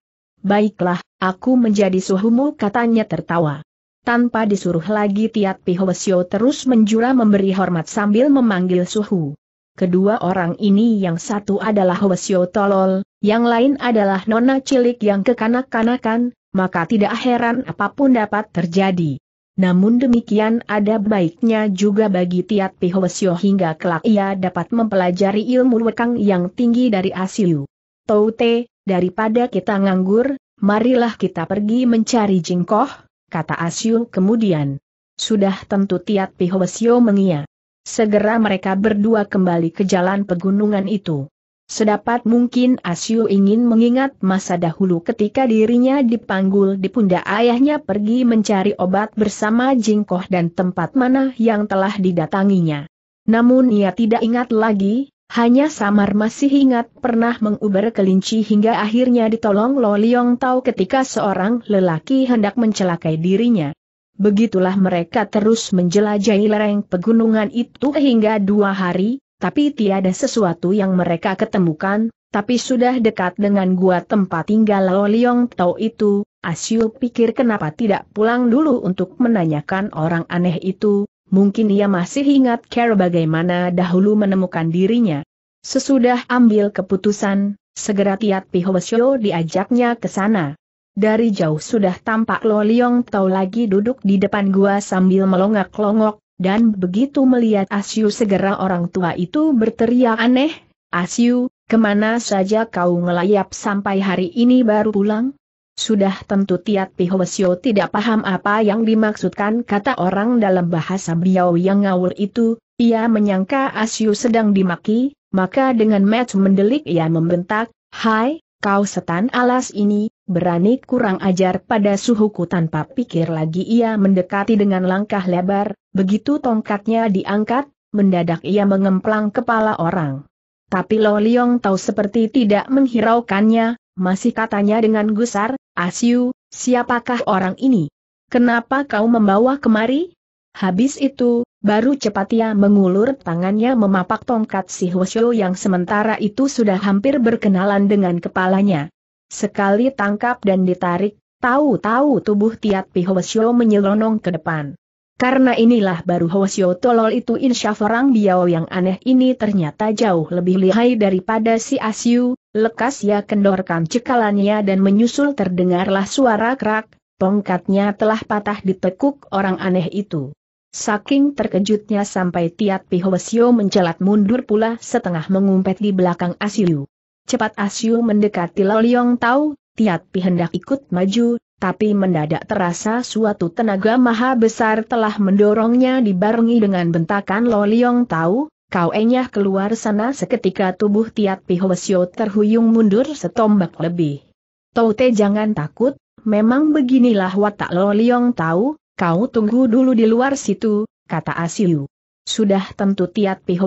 Baiklah, aku menjadi suhumu katanya tertawa. Tanpa disuruh lagi Tiat Pihowesyo terus menjura memberi hormat sambil memanggil suhu. Kedua orang ini yang satu adalah Howesyo Tolol, yang lain adalah Nona Cilik yang kekanak-kanakan, maka tidak heran apapun dapat terjadi. Namun demikian ada baiknya juga bagi Tiat Pihosyo hingga kelak ia dapat mempelajari ilmu wekang yang tinggi dari Asiu. Toute, daripada kita nganggur, marilah kita pergi mencari jingkoh, kata Asiu kemudian. Sudah tentu Tiat Pihosyo mengia. Segera mereka berdua kembali ke jalan pegunungan itu. Sedapat mungkin Asyu ingin mengingat masa dahulu ketika dirinya dipanggul di pundak ayahnya pergi mencari obat bersama Jingkoh dan tempat mana yang telah didatanginya. Namun ia tidak ingat lagi, hanya Samar masih ingat pernah menguber kelinci hingga akhirnya ditolong Lo Liong Tau ketika seorang lelaki hendak mencelakai dirinya. Begitulah mereka terus menjelajahi lereng pegunungan itu hingga dua hari, tapi tiada sesuatu yang mereka ketemukan, tapi sudah dekat dengan gua tempat tinggal Lao Liong Tau itu, Asyu pikir kenapa tidak pulang dulu untuk menanyakan orang aneh itu, mungkin ia masih ingat Care bagaimana dahulu menemukan dirinya. Sesudah ambil keputusan, segera Tiat Pihowesyo diajaknya ke sana. Dari jauh sudah tampak Lo Liong Tau lagi duduk di depan gua sambil melongak-longok, dan begitu melihat Asyu segera orang tua itu berteriak aneh, Asyu, kemana saja kau ngelayap sampai hari ini baru pulang? Sudah tentu Tiat Pihosyo tidak paham apa yang dimaksudkan kata orang dalam bahasa Biau yang ngawur itu, ia menyangka Asyu sedang dimaki, maka dengan match mendelik ia membentak, Hai, kau setan alas ini, berani kurang ajar pada suhuku tanpa pikir lagi ia mendekati dengan langkah lebar, begitu tongkatnya diangkat, mendadak ia mengemplang kepala orang. Tapi Lo Liong tahu seperti tidak menghiraukannya, masih katanya dengan gusar, Asyu, siapakah orang ini? Kenapa kau membawa kemari? Habis itu, baru cepat ia mengulur tangannya memapak tongkat si Hwasyo yang sementara itu sudah hampir berkenalan dengan kepalanya. Sekali tangkap dan ditarik, tahu-tahu tubuh Tiat Hwasyo menyelonong ke depan. Karena inilah baru Hwasyo tolol itu insya orang biau yang aneh ini ternyata jauh lebih lihai daripada si Asyu, lekas ia kendorkan cekalannya dan menyusul terdengarlah suara kerak, tongkatnya telah patah ditekuk orang aneh itu. Saking terkejutnya sampai Tiat Hwasyo mencelat mundur pula setengah mengumpet di belakang Asyu. Cepat Asyu mendekati Loliong Tau, Tiat Pi hendak ikut maju, tapi mendadak terasa suatu tenaga maha besar telah mendorongnya dibarengi dengan bentakan Loliong Tau, kau enyah keluar sana seketika tubuh Tiat Pi terhuyung mundur setombak lebih. Tau Te jangan takut, memang beginilah watak Loliong Tau, kau tunggu dulu di luar situ, kata Asyu. Sudah tentu Tiat Pi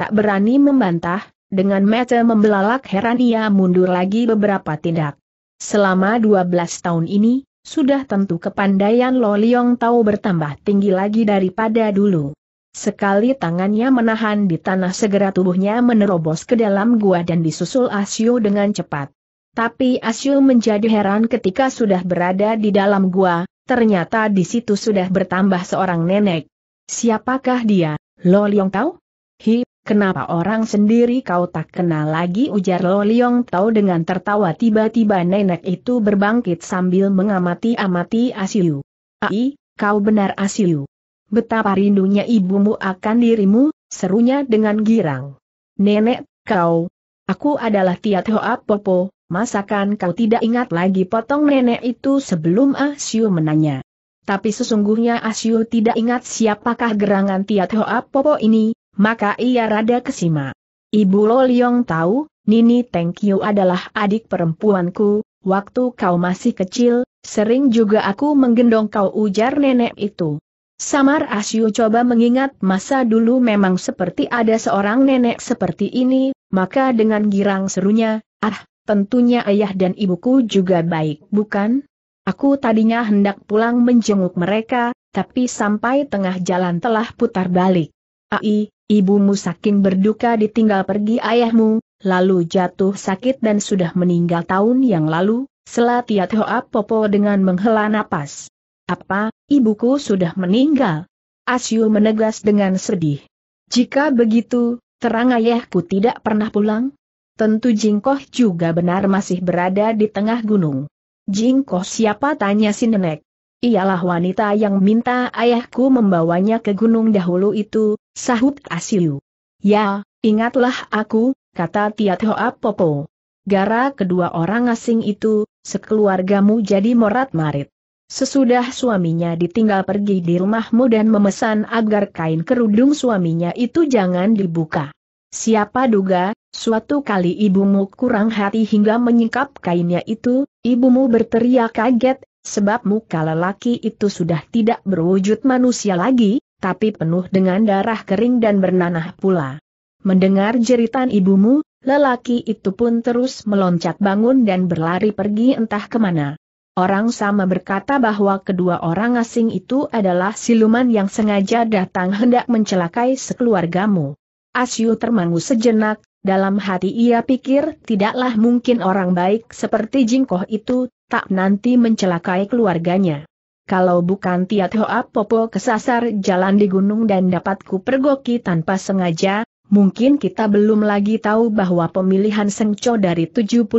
tak berani membantah, dengan mata membelalak heran ia mundur lagi beberapa tindak. Selama 12 tahun ini, sudah tentu kepandaian Lo Liong bertambah tinggi lagi daripada dulu. Sekali tangannya menahan di tanah segera tubuhnya menerobos ke dalam gua dan disusul Asyu dengan cepat. Tapi Asyu menjadi heran ketika sudah berada di dalam gua, ternyata di situ sudah bertambah seorang nenek. Siapakah dia, Lo Liong Tao? Hi, Kenapa orang sendiri kau tak kenal lagi ujar Lo Liong Tau dengan tertawa tiba-tiba nenek itu berbangkit sambil mengamati-amati Asiu. Ai, kau benar Asiu. Betapa rindunya ibumu akan dirimu, serunya dengan girang. Nenek, kau. Aku adalah Tiat Hoa Popo, masakan kau tidak ingat lagi potong nenek itu sebelum Asiu menanya. Tapi sesungguhnya Asiu tidak ingat siapakah gerangan Tiat Hoa Popo ini, maka ia rada kesima. Ibu Lo Liong tahu, Nini Tengkyu adalah adik perempuanku, waktu kau masih kecil, sering juga aku menggendong kau ujar nenek itu. Samar Asyu coba mengingat masa dulu memang seperti ada seorang nenek seperti ini, maka dengan girang serunya, ah, tentunya ayah dan ibuku juga baik bukan? Aku tadinya hendak pulang menjenguk mereka, tapi sampai tengah jalan telah putar balik. Ai, Ibumu saking berduka ditinggal pergi ayahmu, lalu jatuh sakit dan sudah meninggal tahun yang lalu, Selatiat Hoa Popo dengan menghela napas. Apa, ibuku sudah meninggal? Asyu menegas dengan sedih. Jika begitu, terang ayahku tidak pernah pulang? Tentu Jingkoh juga benar masih berada di tengah gunung. Jingkoh siapa tanya si nenek. Ialah wanita yang minta ayahku membawanya ke gunung dahulu itu, Sahut Asiu. Ya, ingatlah aku, kata Tiathoa Popo. Gara kedua orang asing itu, sekeluargamu jadi morat-marit. Sesudah suaminya ditinggal pergi di rumahmu dan memesan agar kain kerudung suaminya itu jangan dibuka. Siapa duga, suatu kali ibumu kurang hati hingga menyingkap kainnya itu, ibumu berteriak kaget, sebab muka lelaki itu sudah tidak berwujud manusia lagi, tapi penuh dengan darah kering dan bernanah pula. Mendengar jeritan ibumu, lelaki itu pun terus meloncat bangun dan berlari pergi entah kemana. Orang sama berkata bahwa kedua orang asing itu adalah siluman yang sengaja datang hendak mencelakai sekeluargamu. Asyu termangu sejenak, dalam hati ia pikir tidaklah mungkin orang baik seperti jingkoh itu, tak nanti mencelakai keluarganya. Kalau bukan Tiat Hoa Popo kesasar jalan di gunung dan dapat kupergoki tanpa sengaja, mungkin kita belum lagi tahu bahwa pemilihan Sengco dari 72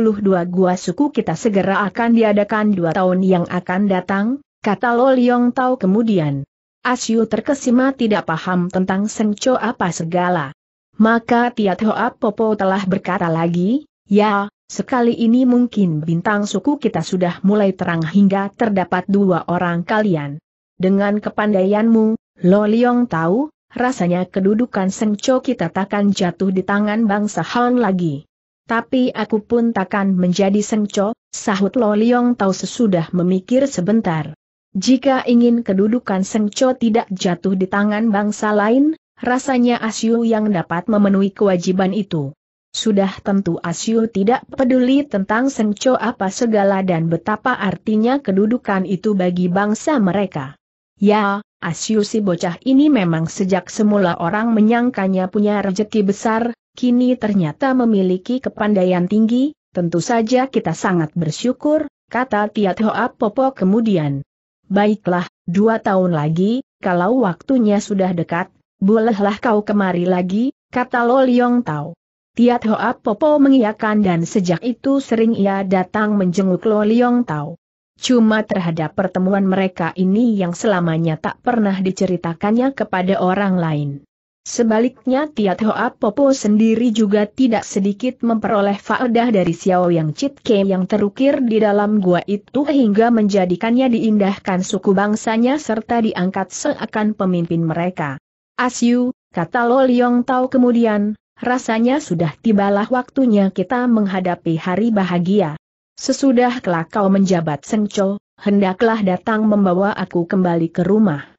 gua suku kita segera akan diadakan dua tahun yang akan datang, kata Lo Liong Tau kemudian. Asyu terkesima tidak paham tentang Sengco apa segala. Maka Tiat Hoa Popo telah berkata lagi, ya, Sekali ini mungkin bintang suku kita sudah mulai terang hingga terdapat dua orang kalian. Dengan kepandaianmu, Lo Liong tahu, rasanya kedudukan Sengco kita takkan jatuh di tangan bangsa Han lagi. Tapi aku pun takkan menjadi Sengco, sahut Lo Liong tahu sesudah memikir sebentar. Jika ingin kedudukan Sengco tidak jatuh di tangan bangsa lain, rasanya Asyu yang dapat memenuhi kewajiban itu. Sudah tentu Asyu tidak peduli tentang sengco apa segala dan betapa artinya kedudukan itu bagi bangsa mereka. Ya, Asyu si bocah ini memang sejak semula orang menyangkanya punya rezeki besar, kini ternyata memiliki kepandaian tinggi, tentu saja kita sangat bersyukur, kata Tiat Hoa Popo kemudian. Baiklah, dua tahun lagi, kalau waktunya sudah dekat, bolehlah kau kemari lagi, kata Lo Liong Tao. Tiat Hoa Popo mengiyakan dan sejak itu sering ia datang menjenguk Lo Liong Tao. Cuma terhadap pertemuan mereka ini yang selamanya tak pernah diceritakannya kepada orang lain. Sebaliknya Tiat Hoa Popo sendiri juga tidak sedikit memperoleh faedah dari Xiao Yang Chit Ke yang terukir di dalam gua itu hingga menjadikannya diindahkan suku bangsanya serta diangkat seakan pemimpin mereka. Asyu, kata Lo Liong Tao kemudian, rasanya sudah tibalah waktunya kita menghadapi hari bahagia. Sesudah kelak kau menjabat sengco, hendaklah datang membawa aku kembali ke rumah.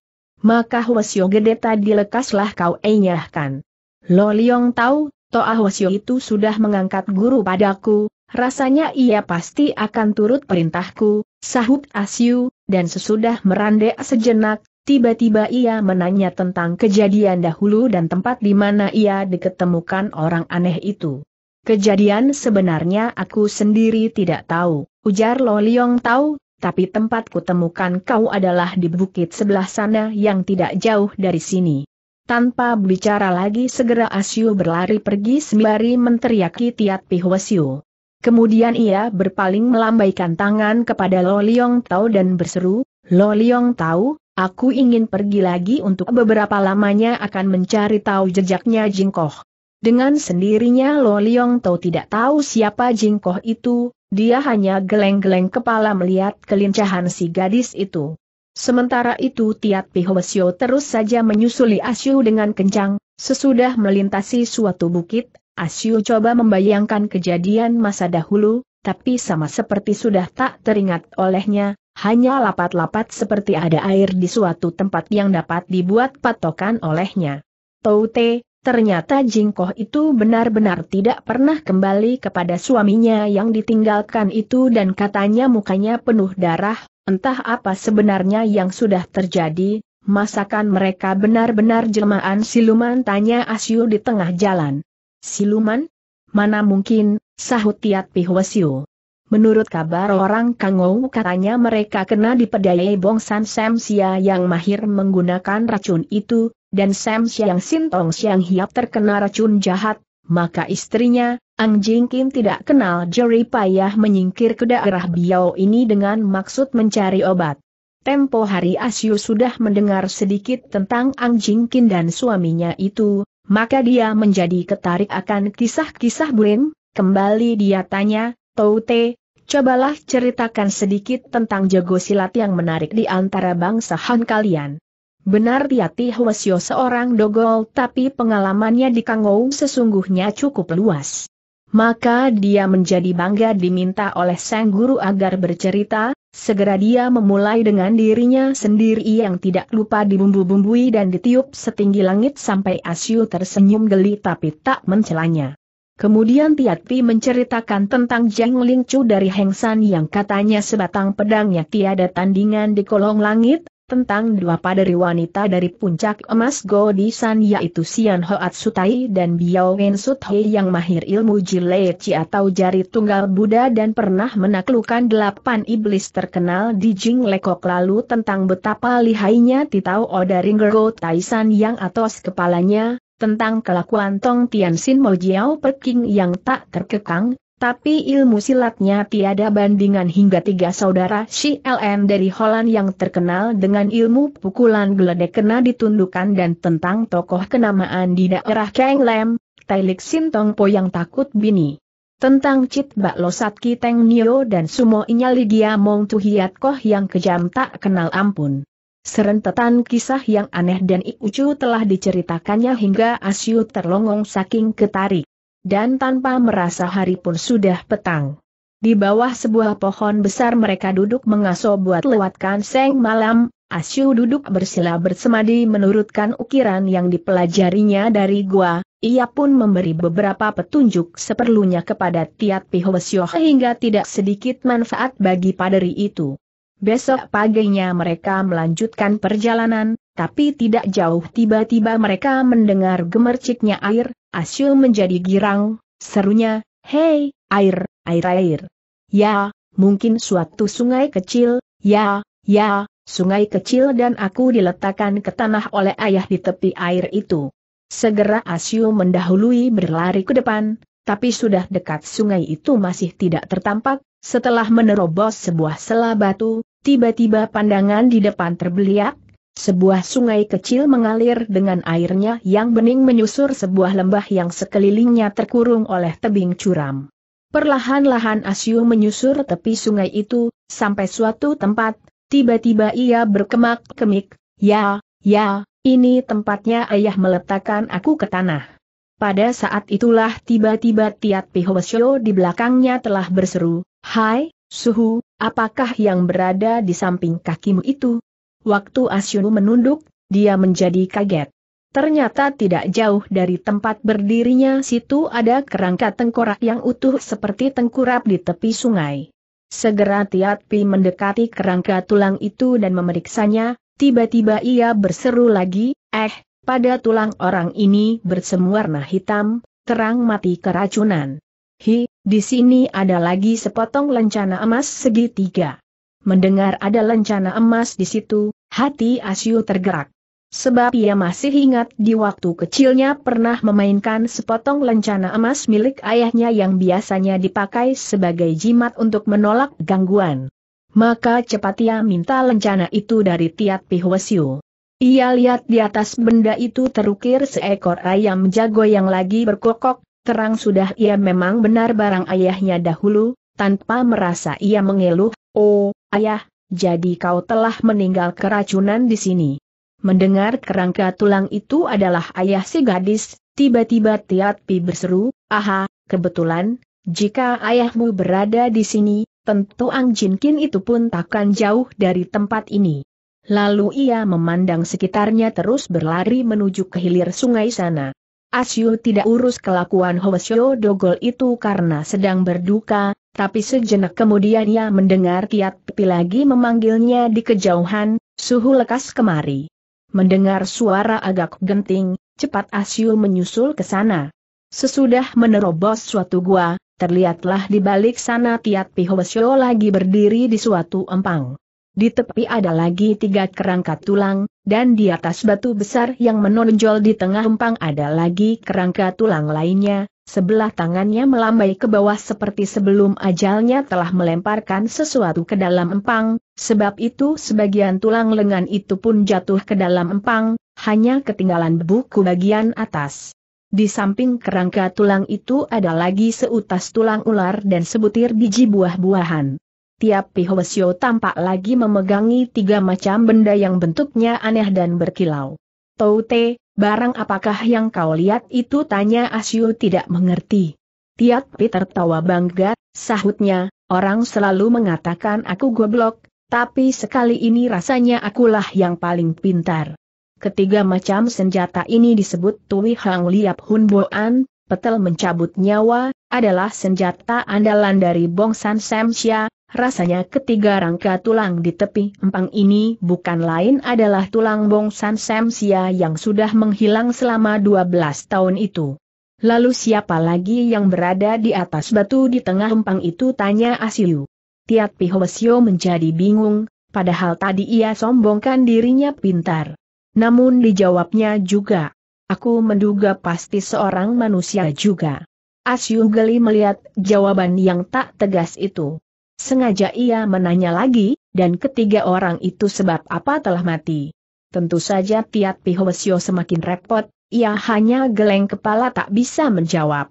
Maka Hwasyo gede tadi lekaslah kau enyahkan. Lo Liong tahu, Toa Hwasyo itu sudah mengangkat guru padaku, rasanya ia pasti akan turut perintahku, sahut Asyu, dan sesudah merandek sejenak, Tiba-tiba ia menanya tentang kejadian dahulu dan tempat di mana ia diketemukan orang aneh itu. Kejadian sebenarnya aku sendiri tidak tahu, ujar Lo Liong tahu, tapi tempat kutemukan kau adalah di bukit sebelah sana yang tidak jauh dari sini. Tanpa bicara lagi segera Asyu berlari pergi sembari menteriaki Tiat Pihwasyu. Kemudian ia berpaling melambaikan tangan kepada Lo Liong Tau dan berseru, Lo Liong Tau, Aku ingin pergi lagi untuk beberapa lamanya akan mencari tahu jejaknya Jingkoh. Dengan sendirinya Lo Liong Tau tidak tahu siapa Jingkoh itu, dia hanya geleng-geleng kepala melihat kelincahan si gadis itu. Sementara itu Tiat Pihwesyo terus saja menyusuli Asyu dengan kencang, sesudah melintasi suatu bukit, Asyu coba membayangkan kejadian masa dahulu, tapi sama seperti sudah tak teringat olehnya, hanya lapat-lapat seperti ada air di suatu tempat yang dapat dibuat patokan olehnya. Toute, ternyata jingkoh itu benar-benar tidak pernah kembali kepada suaminya yang ditinggalkan itu dan katanya mukanya penuh darah, entah apa sebenarnya yang sudah terjadi, masakan mereka benar-benar jelmaan siluman tanya Asyu di tengah jalan. Siluman? Mana mungkin, Sahut Tiat Pihwasiu. Menurut kabar orang Kangou katanya mereka kena dipedayai bongsan Samsia yang mahir menggunakan racun itu, dan Samsia yang Sintong Siang Hiap terkena racun jahat, maka istrinya, Ang Jingkin tidak kenal Jerry payah menyingkir ke daerah biao ini dengan maksud mencari obat. Tempo hari Asyu sudah mendengar sedikit tentang Ang Jingkin dan suaminya itu, maka dia menjadi ketarik akan kisah-kisah Bulim, Kembali dia tanya, Toute, cobalah ceritakan sedikit tentang jago silat yang menarik di antara bangsa Han kalian. Benar Tiati Hwasyo seorang dogol tapi pengalamannya di Kangou sesungguhnya cukup luas. Maka dia menjadi bangga diminta oleh sang guru agar bercerita, segera dia memulai dengan dirinya sendiri yang tidak lupa dibumbu-bumbui dan ditiup setinggi langit sampai Asyu tersenyum geli tapi tak mencelanya. Kemudian Pi menceritakan tentang Jeng Ling Chu dari Heng San yang katanya sebatang pedangnya tiada tandingan di kolong langit, tentang dua padari wanita dari puncak emas Godisan yaitu Sian Hoat Sutai dan Biao Wen Sutai yang mahir ilmu jileci atau jari tunggal Buddha dan pernah menaklukkan delapan iblis terkenal di Jing Lekok lalu tentang betapa lihainya Titao Oda Ringergo Taisan yang atas kepalanya, tentang kelakuan Tong Tianxin Mo Jiao Peking yang tak terkekang, tapi ilmu silatnya tiada bandingan hingga tiga saudara si LM dari Holland yang terkenal dengan ilmu pukulan geledek kena ditundukkan dan tentang tokoh kenamaan di daerah Kang Lem, Tailik Tong Po yang takut bini. Tentang Cit Bak Losat Teng Nio dan Sumo Inya Ligia Mong Tuhiat Koh yang kejam tak kenal ampun. Serentetan kisah yang aneh dan ikucu telah diceritakannya hingga Asyu terlongong saking ketarik. Dan tanpa merasa hari pun sudah petang. Di bawah sebuah pohon besar mereka duduk mengaso buat lewatkan seng malam, Asyu duduk bersila bersemadi menurutkan ukiran yang dipelajarinya dari gua, ia pun memberi beberapa petunjuk seperlunya kepada Tiat Pihwesyoh hingga tidak sedikit manfaat bagi paderi itu. Besok paginya mereka melanjutkan perjalanan, tapi tidak jauh tiba-tiba mereka mendengar gemerciknya air, Asyul menjadi girang, serunya, Hei, air, air air. Ya, mungkin suatu sungai kecil, ya, ya, sungai kecil dan aku diletakkan ke tanah oleh ayah di tepi air itu. Segera Asyu mendahului berlari ke depan, tapi sudah dekat sungai itu masih tidak tertampak, setelah menerobos sebuah sela batu, tiba-tiba pandangan di depan terbeliak, sebuah sungai kecil mengalir dengan airnya yang bening menyusur sebuah lembah yang sekelilingnya terkurung oleh tebing curam. Perlahan-lahan Asyu menyusur tepi sungai itu, sampai suatu tempat, tiba-tiba ia berkemak-kemik, ya, ya, ini tempatnya ayah meletakkan aku ke tanah. Pada saat itulah tiba-tiba Tiat Pihwasyo di belakangnya telah berseru, Hai, Suhu, apakah yang berada di samping kakimu itu? Waktu Asyunu menunduk, dia menjadi kaget. Ternyata tidak jauh dari tempat berdirinya situ ada kerangka tengkorak yang utuh seperti tengkurap di tepi sungai. Segera Tiatpi mendekati kerangka tulang itu dan memeriksanya, tiba-tiba ia berseru lagi, eh, pada tulang orang ini bersemu warna hitam, terang mati keracunan. Hi, di sini ada lagi sepotong lencana emas segitiga. Mendengar ada lencana emas di situ, hati Asyu tergerak. Sebab ia masih ingat di waktu kecilnya pernah memainkan sepotong lencana emas milik ayahnya yang biasanya dipakai sebagai jimat untuk menolak gangguan. Maka cepat ia minta lencana itu dari Tiat Pihwasyu. Ia lihat di atas benda itu terukir seekor ayam jago yang lagi berkokok, terang sudah ia memang benar barang ayahnya dahulu, tanpa merasa ia mengeluh, oh, ayah, jadi kau telah meninggal keracunan di sini. Mendengar kerangka tulang itu adalah ayah si gadis, tiba-tiba Tiatpi berseru, aha, kebetulan, jika ayahmu berada di sini, tentu Ang Jin Kin itu pun takkan jauh dari tempat ini. Lalu ia memandang sekitarnya terus berlari menuju ke hilir sungai sana. Asyu tidak urus kelakuan Hwasyo Dogol itu karena sedang berduka, tapi sejenak kemudian ia mendengar kiat pipi lagi memanggilnya di kejauhan, suhu lekas kemari. Mendengar suara agak genting, cepat Asyu menyusul ke sana. Sesudah menerobos suatu gua, terlihatlah di balik sana Tiat Pihwasyo lagi berdiri di suatu empang. Di tepi ada lagi tiga kerangka tulang, dan di atas batu besar yang menonjol di tengah empang ada lagi kerangka tulang lainnya, sebelah tangannya melambai ke bawah seperti sebelum ajalnya telah melemparkan sesuatu ke dalam empang, sebab itu sebagian tulang lengan itu pun jatuh ke dalam empang, hanya ketinggalan buku bagian atas. Di samping kerangka tulang itu ada lagi seutas tulang ular dan sebutir biji buah-buahan tiap pihosio tampak lagi memegangi tiga macam benda yang bentuknya aneh dan berkilau. Toute, barang apakah yang kau lihat itu tanya Asyu tidak mengerti. Tiap Pi tertawa bangga, sahutnya, orang selalu mengatakan aku goblok, tapi sekali ini rasanya akulah yang paling pintar. Ketiga macam senjata ini disebut Tui Hang Liap Hun Boan, petel mencabut nyawa, adalah senjata andalan dari Bongsan Samsia, rasanya ketiga rangka tulang di tepi empang ini bukan lain adalah tulang bongsan Samsia yang sudah menghilang selama 12 tahun itu. Lalu siapa lagi yang berada di atas batu di tengah empang itu tanya Asiu. Tiat Pihwasyo menjadi bingung, padahal tadi ia sombongkan dirinya pintar. Namun dijawabnya juga, aku menduga pasti seorang manusia juga. Asyu geli melihat jawaban yang tak tegas itu. Sengaja ia menanya lagi, dan ketiga orang itu sebab apa telah mati. Tentu saja Tiat Pihowesio semakin repot, ia hanya geleng kepala tak bisa menjawab.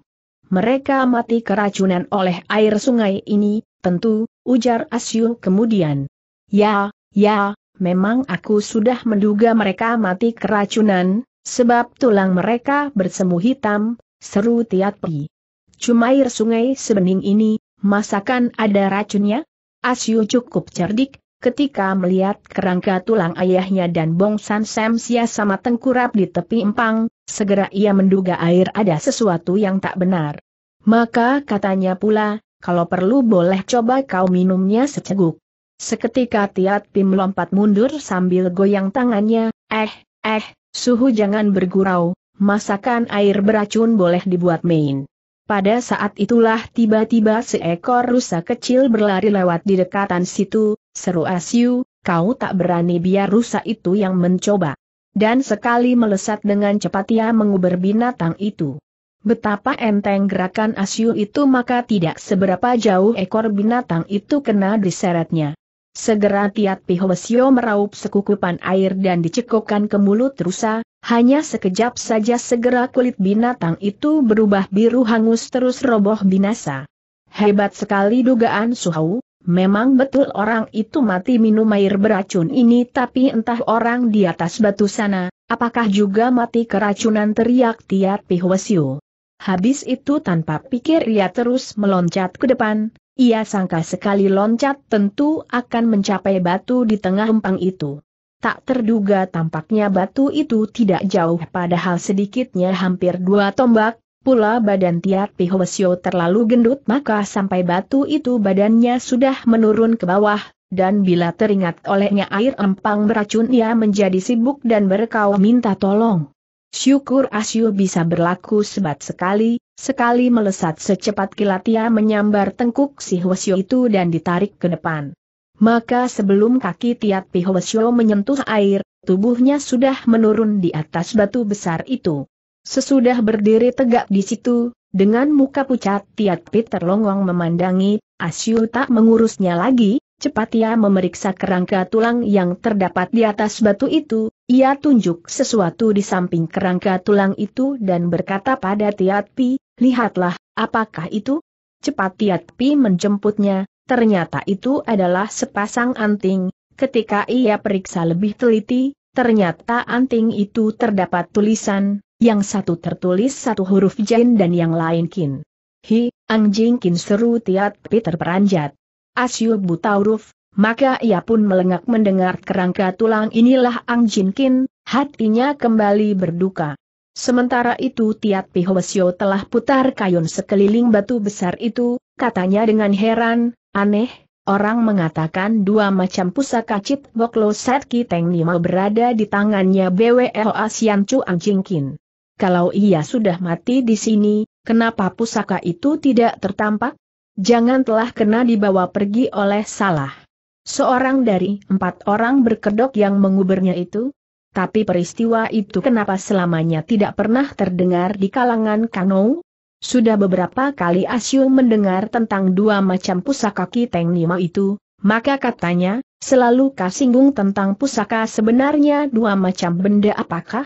Mereka mati keracunan oleh air sungai ini, tentu, ujar Asyu kemudian. Ya, ya, memang aku sudah menduga mereka mati keracunan, sebab tulang mereka bersemu hitam, seru Tiat Pi. Cuma air sungai sebening ini, Masakan ada racunnya? Asyu cukup cerdik, ketika melihat kerangka tulang ayahnya dan bongsan Sam Sia sama tengkurap di tepi empang, segera ia menduga air ada sesuatu yang tak benar. Maka katanya pula, kalau perlu boleh coba kau minumnya seceguk. Seketika Tiat Pim lompat mundur sambil goyang tangannya, eh, eh, suhu jangan bergurau, masakan air beracun boleh dibuat main. Pada saat itulah tiba-tiba seekor rusa kecil berlari lewat di dekatan situ, seru Asyu, kau tak berani biar rusa itu yang mencoba. Dan sekali melesat dengan cepat ia menguber binatang itu. Betapa enteng gerakan Asyu itu maka tidak seberapa jauh ekor binatang itu kena diseretnya. Segera Tiat Pihwesio meraup sekukupan air dan dicekokkan ke mulut rusa, hanya sekejap saja segera kulit binatang itu berubah biru hangus terus roboh binasa. Hebat sekali dugaan Suhau, memang betul orang itu mati minum air beracun ini tapi entah orang di atas batu sana, apakah juga mati keracunan teriak Tiat Pihwesio. Habis itu tanpa pikir ia terus meloncat ke depan, ia sangka sekali loncat tentu akan mencapai batu di tengah empang itu. Tak terduga tampaknya batu itu tidak jauh padahal sedikitnya hampir dua tombak, pula badan Tiat Pihwesio terlalu gendut maka sampai batu itu badannya sudah menurun ke bawah, dan bila teringat olehnya air empang beracun ia menjadi sibuk dan berkau minta tolong. Syukur Asyu bisa berlaku sebat sekali, Sekali melesat secepat kilat ia menyambar tengkuk si Hwasyo itu dan ditarik ke depan. Maka sebelum kaki Tiat Pi Hwasyo menyentuh air, tubuhnya sudah menurun di atas batu besar itu. Sesudah berdiri tegak di situ, dengan muka pucat Tiat Pi terlongong memandangi, Asyu tak mengurusnya lagi, cepat ia memeriksa kerangka tulang yang terdapat di atas batu itu, ia tunjuk sesuatu di samping kerangka tulang itu dan berkata pada Tiat Pi, lihatlah, apakah itu? Cepat Tiat Pi menjemputnya, ternyata itu adalah sepasang anting, ketika ia periksa lebih teliti, ternyata anting itu terdapat tulisan, yang satu tertulis satu huruf Jin dan yang lain Kin. Hi, anjing Kin seru Tiat Pi terperanjat. Asyubu Tauruf, maka ia pun melengak mendengar kerangka tulang inilah Ang Jin Kin, hatinya kembali berduka. Sementara itu Tiat Pi Pihowesyo telah putar kayun sekeliling batu besar itu, katanya dengan heran, aneh, orang mengatakan dua macam pusaka Cip Boklo Set Teng Nima berada di tangannya BWO Asian Chu Ang Jin Kin. Kalau ia sudah mati di sini, kenapa pusaka itu tidak tertampak? Jangan telah kena dibawa pergi oleh salah. Seorang dari empat orang berkedok yang menguburnya itu? Tapi peristiwa itu kenapa selamanya tidak pernah terdengar di kalangan Kanou? Sudah beberapa kali Asyu mendengar tentang dua macam pusaka Kiteng Nima itu, maka katanya, selalu kasinggung tentang pusaka sebenarnya dua macam benda apakah?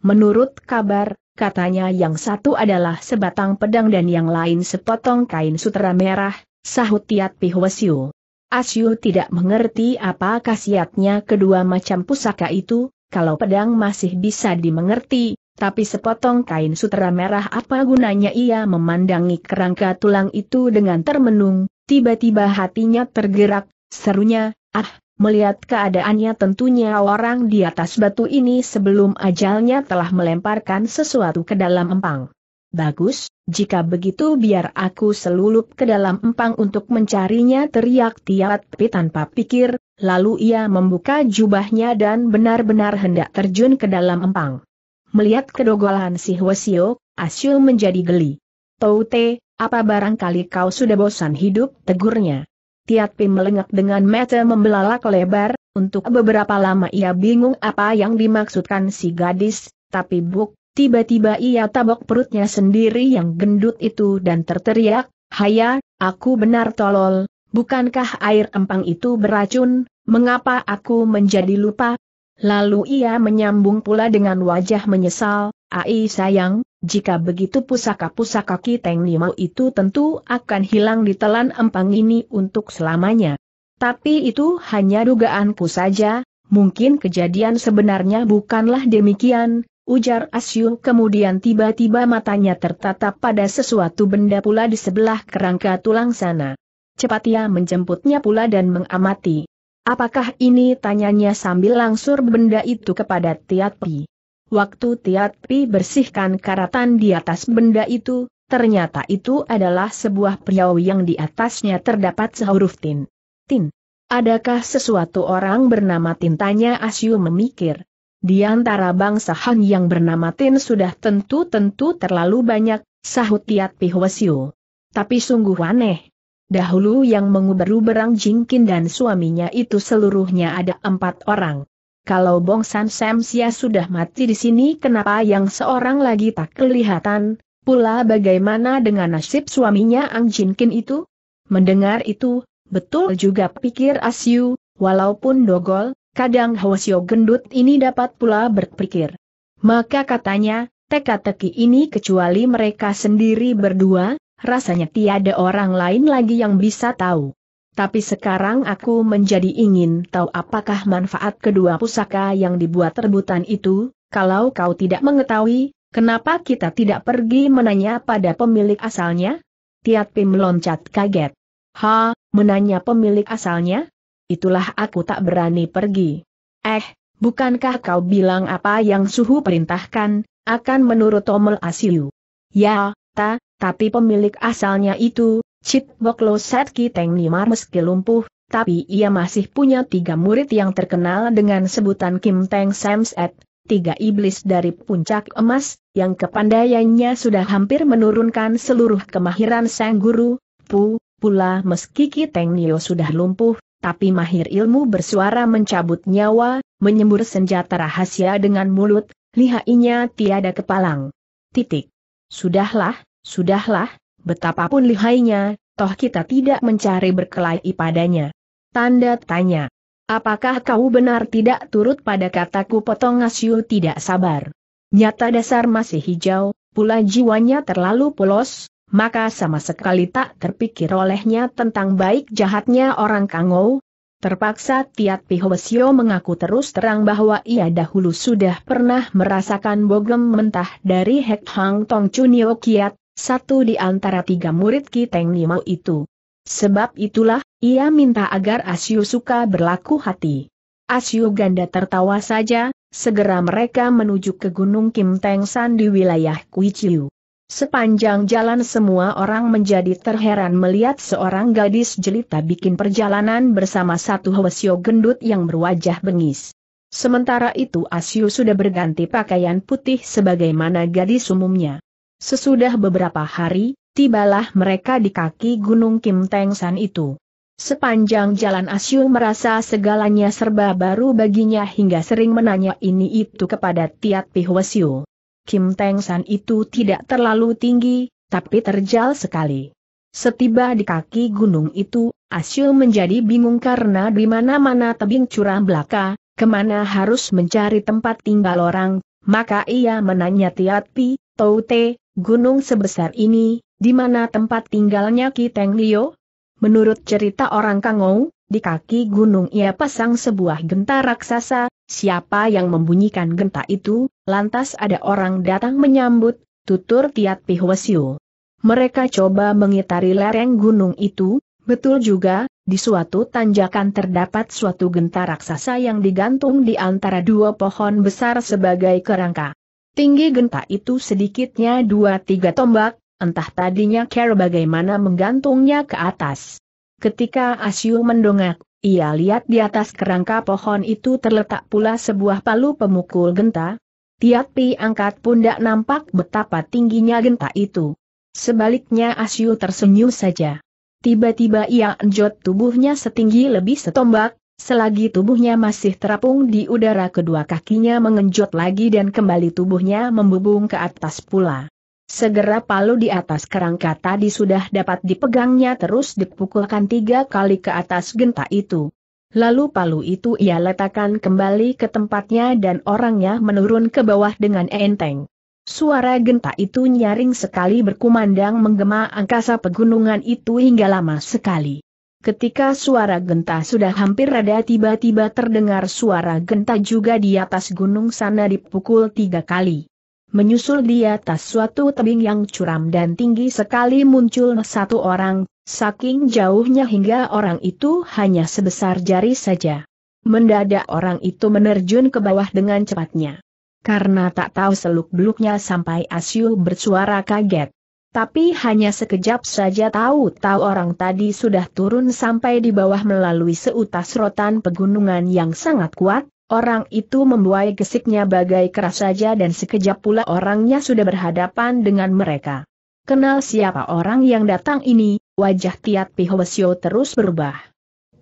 Menurut kabar, katanya yang satu adalah sebatang pedang dan yang lain sepotong kain sutera merah, sahut Tiat Pihwesiu. Asyu tidak mengerti apa khasiatnya kedua macam pusaka itu, kalau pedang masih bisa dimengerti, tapi sepotong kain sutera merah apa gunanya ia memandangi kerangka tulang itu dengan termenung, tiba-tiba hatinya tergerak, serunya, ah, melihat keadaannya tentunya orang di atas batu ini sebelum ajalnya telah melemparkan sesuatu ke dalam empang. Bagus, jika begitu biar aku selulup ke dalam empang untuk mencarinya teriak Tiat Pi tanpa pikir, lalu ia membuka jubahnya dan benar-benar hendak terjun ke dalam empang. Melihat kedogolan si Hwasio, Asyul menjadi geli. Toute, apa barangkali kau sudah bosan hidup tegurnya. Tiat Pi melengak dengan mata membelalak lebar, untuk beberapa lama ia bingung apa yang dimaksudkan si gadis, tapi Buk Tiba-tiba ia tabok perutnya sendiri yang gendut itu dan terteriak, Haya, aku benar tolol, bukankah air empang itu beracun, mengapa aku menjadi lupa? Lalu ia menyambung pula dengan wajah menyesal, Ai sayang, jika begitu pusaka-pusaka Kiteng Limau itu tentu akan hilang di telan empang ini untuk selamanya. Tapi itu hanya dugaanku saja, mungkin kejadian sebenarnya bukanlah demikian, Ujar Asyung kemudian tiba-tiba matanya tertatap pada sesuatu benda pula di sebelah kerangka tulang sana. Cepat ia menjemputnya pula dan mengamati. Apakah ini tanyanya sambil langsur benda itu kepada Tiat Pi. Waktu Tiat Pi bersihkan karatan di atas benda itu, ternyata itu adalah sebuah priau yang di atasnya terdapat sehuruf tin. Tin. Adakah sesuatu orang bernama Tin? Tanya Asyu memikir. Di antara bangsa Han yang bernama Tin sudah tentu-tentu terlalu banyak, sahut Tiat Pihwesiu. Tapi sungguh aneh. Dahulu yang menguber-uberang Jingkin dan suaminya itu seluruhnya ada empat orang. Kalau Bong San Sam Sia sudah mati di sini kenapa yang seorang lagi tak kelihatan, pula bagaimana dengan nasib suaminya Ang Jingkin itu? Mendengar itu, betul juga pikir Asyu, walaupun dogol, kadang Hwasyo gendut ini dapat pula berpikir. Maka katanya, teka-teki ini kecuali mereka sendiri berdua, rasanya tiada orang lain lagi yang bisa tahu. Tapi sekarang aku menjadi ingin tahu apakah manfaat kedua pusaka yang dibuat rebutan itu, kalau kau tidak mengetahui, kenapa kita tidak pergi menanya pada pemilik asalnya? Tiat Pim meloncat kaget. Ha, menanya pemilik asalnya? itulah aku tak berani pergi. Eh, bukankah kau bilang apa yang suhu perintahkan, akan menurut Tomel Asiu? Ya, ta, tapi pemilik asalnya itu, Chit Boklo Setki Teng Nimar meski lumpuh, tapi ia masih punya tiga murid yang terkenal dengan sebutan Kim Teng Samset, tiga iblis dari puncak emas, yang kepandaiannya sudah hampir menurunkan seluruh kemahiran sang guru, Pu, pula meski Kiteng Nio sudah lumpuh, tapi mahir ilmu bersuara mencabut nyawa, menyembur senjata rahasia dengan mulut, lihainya tiada kepalang. Titik. Sudahlah, sudahlah, betapapun lihainya, toh kita tidak mencari berkelahi padanya. Tanda tanya. Apakah kau benar tidak turut pada kataku potong asyu tidak sabar? Nyata dasar masih hijau, pula jiwanya terlalu polos, maka sama sekali tak terpikir olehnya tentang baik jahatnya orang Kangou. Terpaksa Tiat Pihowesio mengaku terus terang bahwa ia dahulu sudah pernah merasakan bogem mentah dari Hek Hang Tong Chunio Kiat, satu di antara tiga murid Kiteng Nimo itu. Sebab itulah, ia minta agar Asyu suka berlaku hati. Asyu Ganda tertawa saja, segera mereka menuju ke Gunung Kim Teng San di wilayah Kuichiu. Sepanjang jalan semua orang menjadi terheran melihat seorang gadis jelita bikin perjalanan bersama satu hwasyo gendut yang berwajah bengis. Sementara itu Asyu sudah berganti pakaian putih sebagaimana gadis umumnya. Sesudah beberapa hari, tibalah mereka di kaki Gunung Kim Teng San itu. Sepanjang jalan Asyu merasa segalanya serba baru baginya hingga sering menanya ini itu kepada Tiat Pihwasyu. Kim Teng San itu tidak terlalu tinggi, tapi terjal sekali. Setiba di kaki gunung itu, Asyul menjadi bingung karena di mana-mana tebing curam belaka, kemana harus mencari tempat tinggal orang, maka ia menanya Tau Toute, gunung sebesar ini, di mana tempat tinggalnya Teng Lio? Menurut cerita orang Kangou, di kaki gunung ia pasang sebuah genta raksasa, siapa yang membunyikan genta itu, lantas ada orang datang menyambut, tutur Tiat Pihwesiu. Mereka coba mengitari lereng gunung itu, betul juga, di suatu tanjakan terdapat suatu genta raksasa yang digantung di antara dua pohon besar sebagai kerangka. Tinggi genta itu sedikitnya dua tiga tombak, entah tadinya Care bagaimana menggantungnya ke atas. Ketika Asyu mendongak, ia lihat di atas kerangka pohon itu terletak pula sebuah palu pemukul genta. Pi angkat pundak nampak betapa tingginya genta itu. Sebaliknya Asyu tersenyum saja. Tiba-tiba ia enjot tubuhnya setinggi lebih setombak, Selagi tubuhnya masih terapung di udara kedua kakinya mengenjot lagi dan kembali tubuhnya membubung ke atas pula. Segera palu di atas kerangka tadi sudah dapat dipegangnya terus dipukulkan tiga kali ke atas genta itu. Lalu palu itu ia letakkan kembali ke tempatnya dan orangnya menurun ke bawah dengan enteng. Suara genta itu nyaring sekali berkumandang menggema angkasa pegunungan itu hingga lama sekali. Ketika suara genta sudah hampir rada tiba-tiba terdengar suara genta juga di atas gunung sana dipukul tiga kali. Menyusul di atas suatu tebing yang curam dan tinggi sekali muncul satu orang, saking jauhnya hingga orang itu hanya sebesar jari saja. Mendadak orang itu menerjun ke bawah dengan cepatnya. Karena tak tahu seluk-beluknya sampai Asyu bersuara kaget. Tapi hanya sekejap saja tahu-tahu orang tadi sudah turun sampai di bawah melalui seutas rotan pegunungan yang sangat kuat, Orang itu membuai gesiknya bagai keras saja dan sekejap pula orangnya sudah berhadapan dengan mereka. Kenal siapa orang yang datang ini, wajah Tiat Pihowesio terus berubah.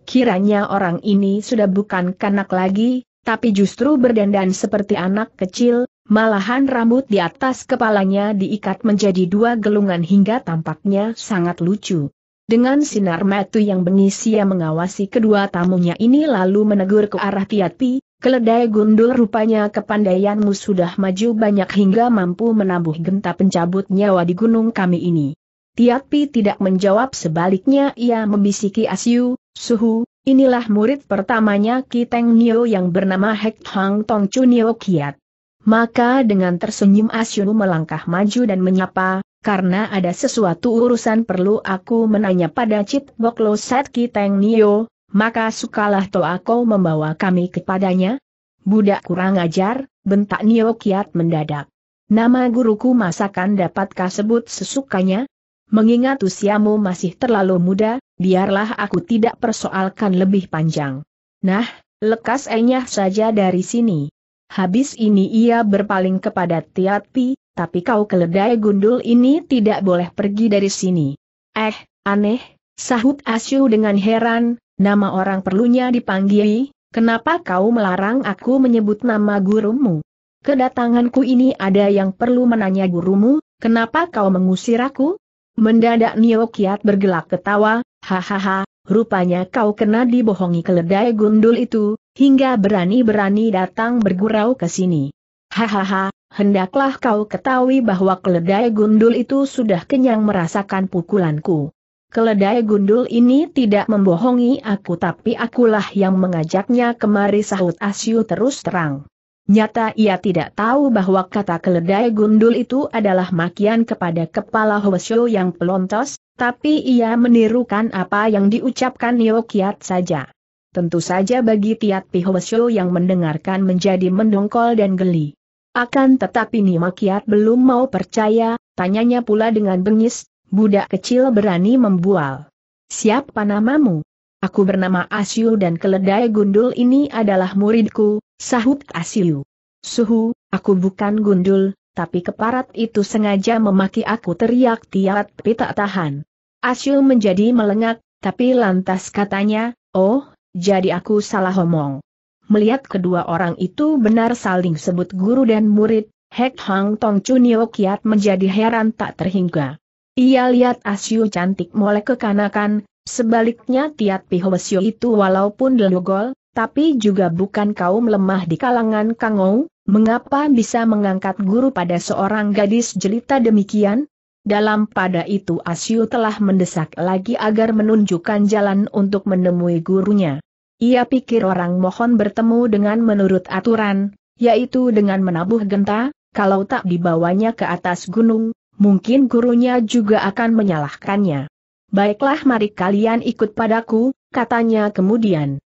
Kiranya orang ini sudah bukan kanak lagi, tapi justru berdandan seperti anak kecil, malahan rambut di atas kepalanya diikat menjadi dua gelungan hingga tampaknya sangat lucu. Dengan sinar mata yang bengis ia mengawasi kedua tamunya ini lalu menegur ke arah Tiat Pi, Keledai gundul rupanya kepandaianmu sudah maju banyak hingga mampu menabuh genta pencabut nyawa di gunung kami ini. Tiapi tidak menjawab sebaliknya ia membisiki Asyu, Suhu, inilah murid pertamanya Kiteng Nio yang bernama Hek Hang Tong Chunio Kiat. Maka dengan tersenyum Asyu melangkah maju dan menyapa, karena ada sesuatu urusan perlu aku menanya pada Cit Boklo Set Kiteng Nio, maka sukalah toa kau membawa kami kepadanya? Budak kurang ajar, bentak Nio Kiat mendadak. Nama guruku masakan dapatkah sebut sesukanya? Mengingat usiamu masih terlalu muda, biarlah aku tidak persoalkan lebih panjang. Nah, lekas enyah saja dari sini. Habis ini ia berpaling kepada Tiatpi, tapi kau keledai gundul ini tidak boleh pergi dari sini. Eh, aneh, sahut Asyu dengan heran, Nama orang perlunya dipanggil, kenapa kau melarang aku menyebut nama gurumu? Kedatanganku ini ada yang perlu menanya gurumu, kenapa kau mengusir aku? Mendadak Nio Kiat bergelak ketawa, hahaha, rupanya kau kena dibohongi keledai gundul itu, hingga berani-berani datang bergurau ke sini. Hahaha, hendaklah kau ketahui bahwa keledai gundul itu sudah kenyang merasakan pukulanku. Keledai gundul ini tidak membohongi aku tapi akulah yang mengajaknya kemari sahut Asyu terus terang. Nyata ia tidak tahu bahwa kata keledai gundul itu adalah makian kepada kepala Hwasyo yang pelontos, tapi ia menirukan apa yang diucapkan Yokiat saja. Tentu saja bagi Tiat Pihwasyo yang mendengarkan menjadi mendongkol dan geli. Akan tetapi Nimakiat belum mau percaya, tanyanya pula dengan bengis, Budak kecil berani membual. Siapa namamu? Aku bernama Asyu dan keledai gundul ini adalah muridku, sahut Asyu. Suhu, aku bukan gundul, tapi keparat itu sengaja memaki aku teriak tiat pita tahan. Asyu menjadi melengak, tapi lantas katanya, oh, jadi aku salah omong. Melihat kedua orang itu benar saling sebut guru dan murid, Hek Hang Tong Chunio kiat menjadi heran tak terhingga. Ia lihat Asyu cantik molek kekanakan, sebaliknya Tiat Pihwesyo itu walaupun delugol, tapi juga bukan kaum lemah di kalangan Kangou, mengapa bisa mengangkat guru pada seorang gadis jelita demikian? Dalam pada itu Asyu telah mendesak lagi agar menunjukkan jalan untuk menemui gurunya. Ia pikir orang mohon bertemu dengan menurut aturan, yaitu dengan menabuh genta, kalau tak dibawanya ke atas gunung, mungkin gurunya juga akan menyalahkannya. Baiklah mari kalian ikut padaku, katanya kemudian.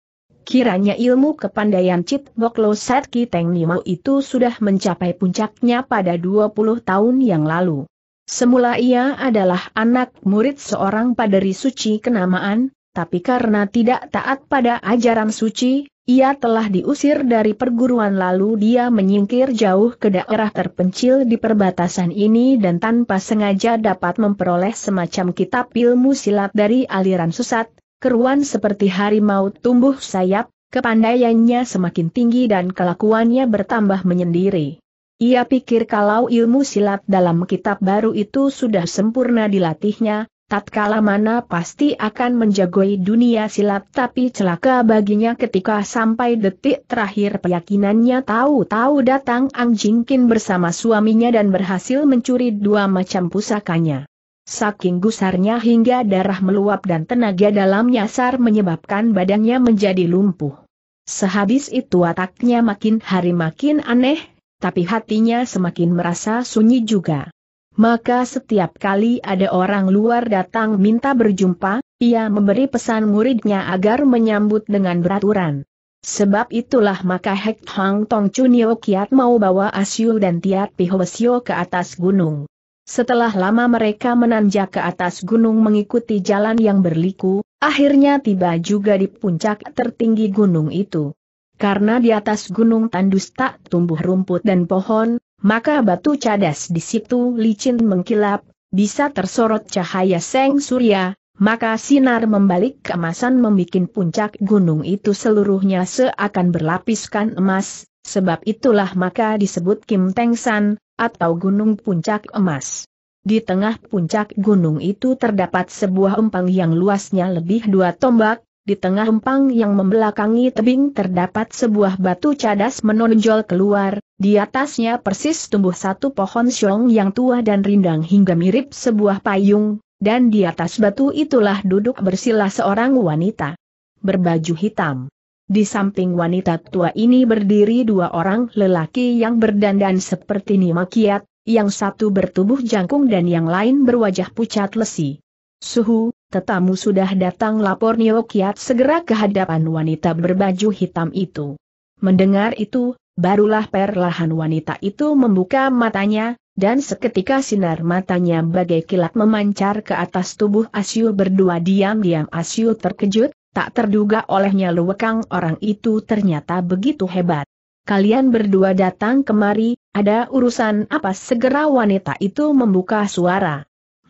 Kiranya ilmu kepandaian Cit Boklo Set Teng Nimo itu sudah mencapai puncaknya pada 20 tahun yang lalu. Semula ia adalah anak murid seorang paderi suci kenamaan, tapi karena tidak taat pada ajaran suci, ia telah diusir dari perguruan lalu dia menyingkir jauh ke daerah terpencil di perbatasan ini dan tanpa sengaja dapat memperoleh semacam kitab ilmu silat dari aliran susat, keruan seperti harimau tumbuh sayap, kepandaiannya semakin tinggi dan kelakuannya bertambah menyendiri. Ia pikir kalau ilmu silat dalam kitab baru itu sudah sempurna dilatihnya, tatkala mana pasti akan menjagoi dunia silat tapi celaka baginya ketika sampai detik terakhir keyakinannya tahu-tahu datang Ang Jingkin bersama suaminya dan berhasil mencuri dua macam pusakanya. Saking gusarnya hingga darah meluap dan tenaga dalam nyasar menyebabkan badannya menjadi lumpuh. Sehabis itu wataknya makin hari makin aneh, tapi hatinya semakin merasa sunyi juga maka setiap kali ada orang luar datang minta berjumpa, ia memberi pesan muridnya agar menyambut dengan beraturan. Sebab itulah maka Hek Hang Tong Chunio kiat mau bawa Asyu dan Tiat Pihosio ke atas gunung. Setelah lama mereka menanjak ke atas gunung mengikuti jalan yang berliku, akhirnya tiba juga di puncak tertinggi gunung itu. Karena di atas gunung tandus tak tumbuh rumput dan pohon, maka batu cadas di situ licin mengkilap, bisa tersorot cahaya seng surya, maka sinar membalik keemasan membuat puncak gunung itu seluruhnya seakan berlapiskan emas, sebab itulah maka disebut Kim Teng San, atau Gunung Puncak Emas. Di tengah puncak gunung itu terdapat sebuah empang yang luasnya lebih dua tombak, di tengah empang yang membelakangi tebing terdapat sebuah batu cadas menonjol keluar, di atasnya persis tumbuh satu pohon syong yang tua dan rindang hingga mirip sebuah payung, dan di atas batu itulah duduk bersila seorang wanita berbaju hitam. Di samping wanita tua ini berdiri dua orang lelaki yang berdandan seperti Nimakiat, yang satu bertubuh jangkung dan yang lain berwajah pucat lesi. Suhu, tetamu sudah datang lapor Nio Kiat segera ke hadapan wanita berbaju hitam itu. Mendengar itu, barulah perlahan wanita itu membuka matanya, dan seketika sinar matanya bagai kilat memancar ke atas tubuh Asyu berdua diam-diam Asyu terkejut, tak terduga olehnya luwekang orang itu ternyata begitu hebat. Kalian berdua datang kemari, ada urusan apa segera wanita itu membuka suara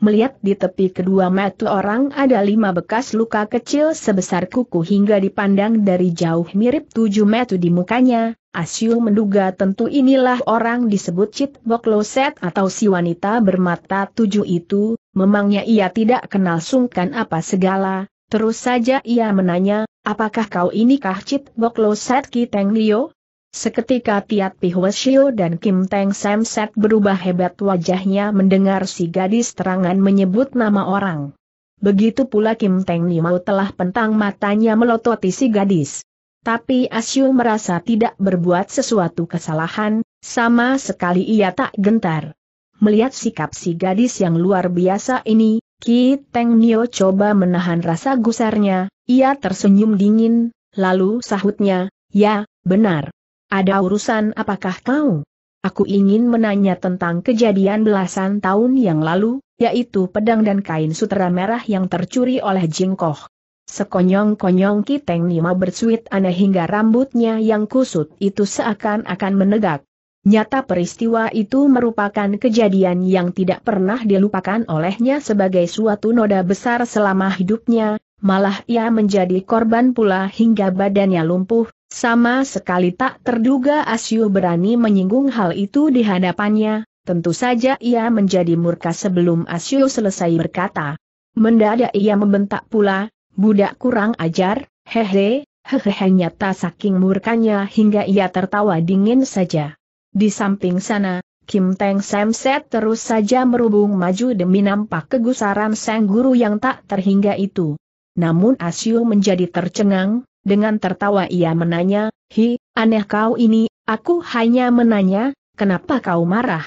melihat di tepi kedua mata orang ada lima bekas luka kecil sebesar kuku hingga dipandang dari jauh mirip tujuh mata di mukanya, Asyul menduga tentu inilah orang disebut Cit Bokloset atau si wanita bermata tujuh itu, memangnya ia tidak kenal sungkan apa segala, terus saja ia menanya, apakah kau inikah Cit Bokloset Kiteng Lio? Seketika Tiat Pihwesio dan Kim Teng Samset berubah hebat wajahnya mendengar si gadis terangan menyebut nama orang. Begitu pula Kim Teng Nimau telah pentang matanya melototi si gadis. Tapi Asyu merasa tidak berbuat sesuatu kesalahan, sama sekali ia tak gentar. Melihat sikap si gadis yang luar biasa ini, Ki Teng Nio coba menahan rasa gusarnya, ia tersenyum dingin, lalu sahutnya, ya, benar. Ada urusan apakah kau? Aku ingin menanya tentang kejadian belasan tahun yang lalu, yaitu pedang dan kain sutera merah yang tercuri oleh Jingkoh. Sekonyong-konyong Kiteng Nima bersuit aneh hingga rambutnya yang kusut itu seakan-akan menegak. Nyata peristiwa itu merupakan kejadian yang tidak pernah dilupakan olehnya sebagai suatu noda besar selama hidupnya, malah ia menjadi korban pula hingga badannya lumpuh, sama sekali tak terduga Asyu berani menyinggung hal itu di hadapannya, tentu saja ia menjadi murka sebelum Asyu selesai berkata. Mendadak ia membentak pula, budak kurang ajar, hehe, hehehe nyata saking murkanya hingga ia tertawa dingin saja. Di samping sana, Kim Teng Samset terus saja merubung maju demi nampak kegusaran sang guru yang tak terhingga itu. Namun Asyu menjadi tercengang, dengan tertawa ia menanya, Hi, aneh kau ini, aku hanya menanya, kenapa kau marah?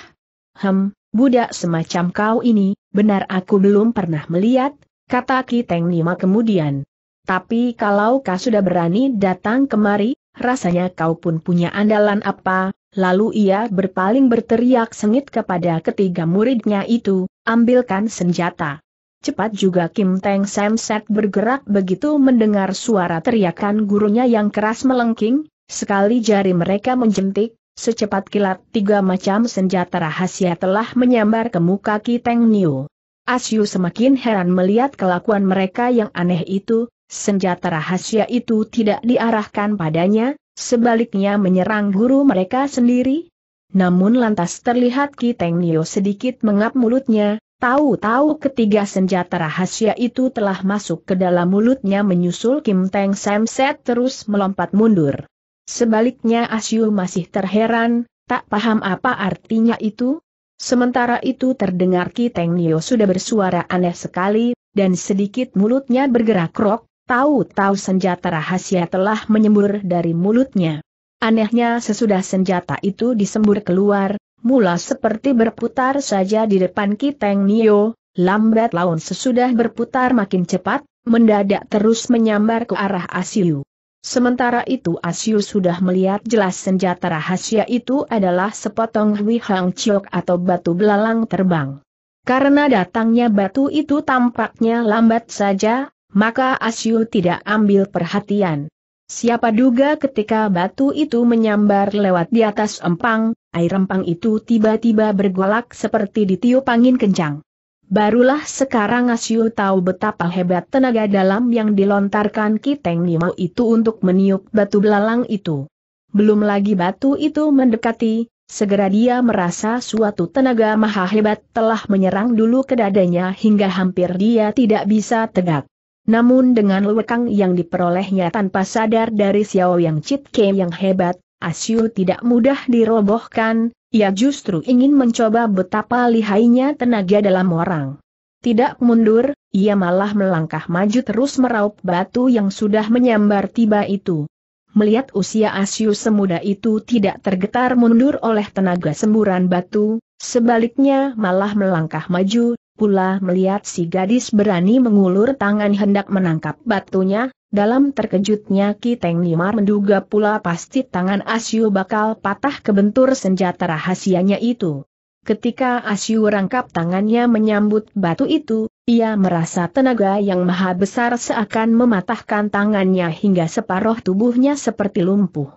Hem, budak semacam kau ini, benar aku belum pernah melihat, kata Kiteng Nima kemudian. Tapi kalau kau sudah berani datang kemari, rasanya kau pun punya andalan apa, lalu ia berpaling berteriak sengit kepada ketiga muridnya itu, ambilkan senjata. Cepat juga Kim Teng Samset bergerak begitu mendengar suara teriakan gurunya yang keras melengking, sekali jari mereka menjentik, secepat kilat tiga macam senjata rahasia telah menyambar ke muka Kiteng Niu. Asyu semakin heran melihat kelakuan mereka yang aneh itu, senjata rahasia itu tidak diarahkan padanya, sebaliknya menyerang guru mereka sendiri. Namun lantas terlihat Kiteng Nio sedikit mengap mulutnya, Tahu-tahu ketiga senjata rahasia itu telah masuk ke dalam mulutnya menyusul Kim Teng Samset terus melompat mundur. Sebaliknya Asyu masih terheran, tak paham apa artinya itu. Sementara itu terdengar Ki Teng Nio sudah bersuara aneh sekali, dan sedikit mulutnya bergerak rok, tahu-tahu senjata rahasia telah menyembur dari mulutnya. Anehnya sesudah senjata itu disembur keluar, mula seperti berputar saja di depan Kiteng Nio, lambat laun sesudah berputar makin cepat, mendadak terus menyambar ke arah Asiu. Sementara itu Asiu sudah melihat jelas senjata rahasia itu adalah sepotong Hui Hang Chiok atau batu belalang terbang. Karena datangnya batu itu tampaknya lambat saja, maka Asiu tidak ambil perhatian. Siapa duga ketika batu itu menyambar lewat di atas empang, air empang itu tiba-tiba bergolak seperti ditiup angin kencang. Barulah sekarang Asyu tahu betapa hebat tenaga dalam yang dilontarkan Kiteng Nimo itu untuk meniup batu belalang itu. Belum lagi batu itu mendekati, segera dia merasa suatu tenaga maha hebat telah menyerang dulu ke dadanya hingga hampir dia tidak bisa tegak. Namun dengan lekang yang diperolehnya tanpa sadar dari Xiao Yang Chit Ke yang hebat, Asyu tidak mudah dirobohkan, ia justru ingin mencoba betapa lihainya tenaga dalam orang. Tidak mundur, ia malah melangkah maju terus meraup batu yang sudah menyambar tiba itu. Melihat usia Asyu semuda itu tidak tergetar mundur oleh tenaga semburan batu, sebaliknya malah melangkah maju, pula melihat si gadis berani mengulur tangan hendak menangkap batunya, dalam terkejutnya Kiteng Nimar menduga pula pasti tangan Asyu bakal patah kebentur senjata rahasianya itu. Ketika Asyu rangkap tangannya menyambut batu itu, ia merasa tenaga yang maha besar seakan mematahkan tangannya hingga separuh tubuhnya seperti lumpuh.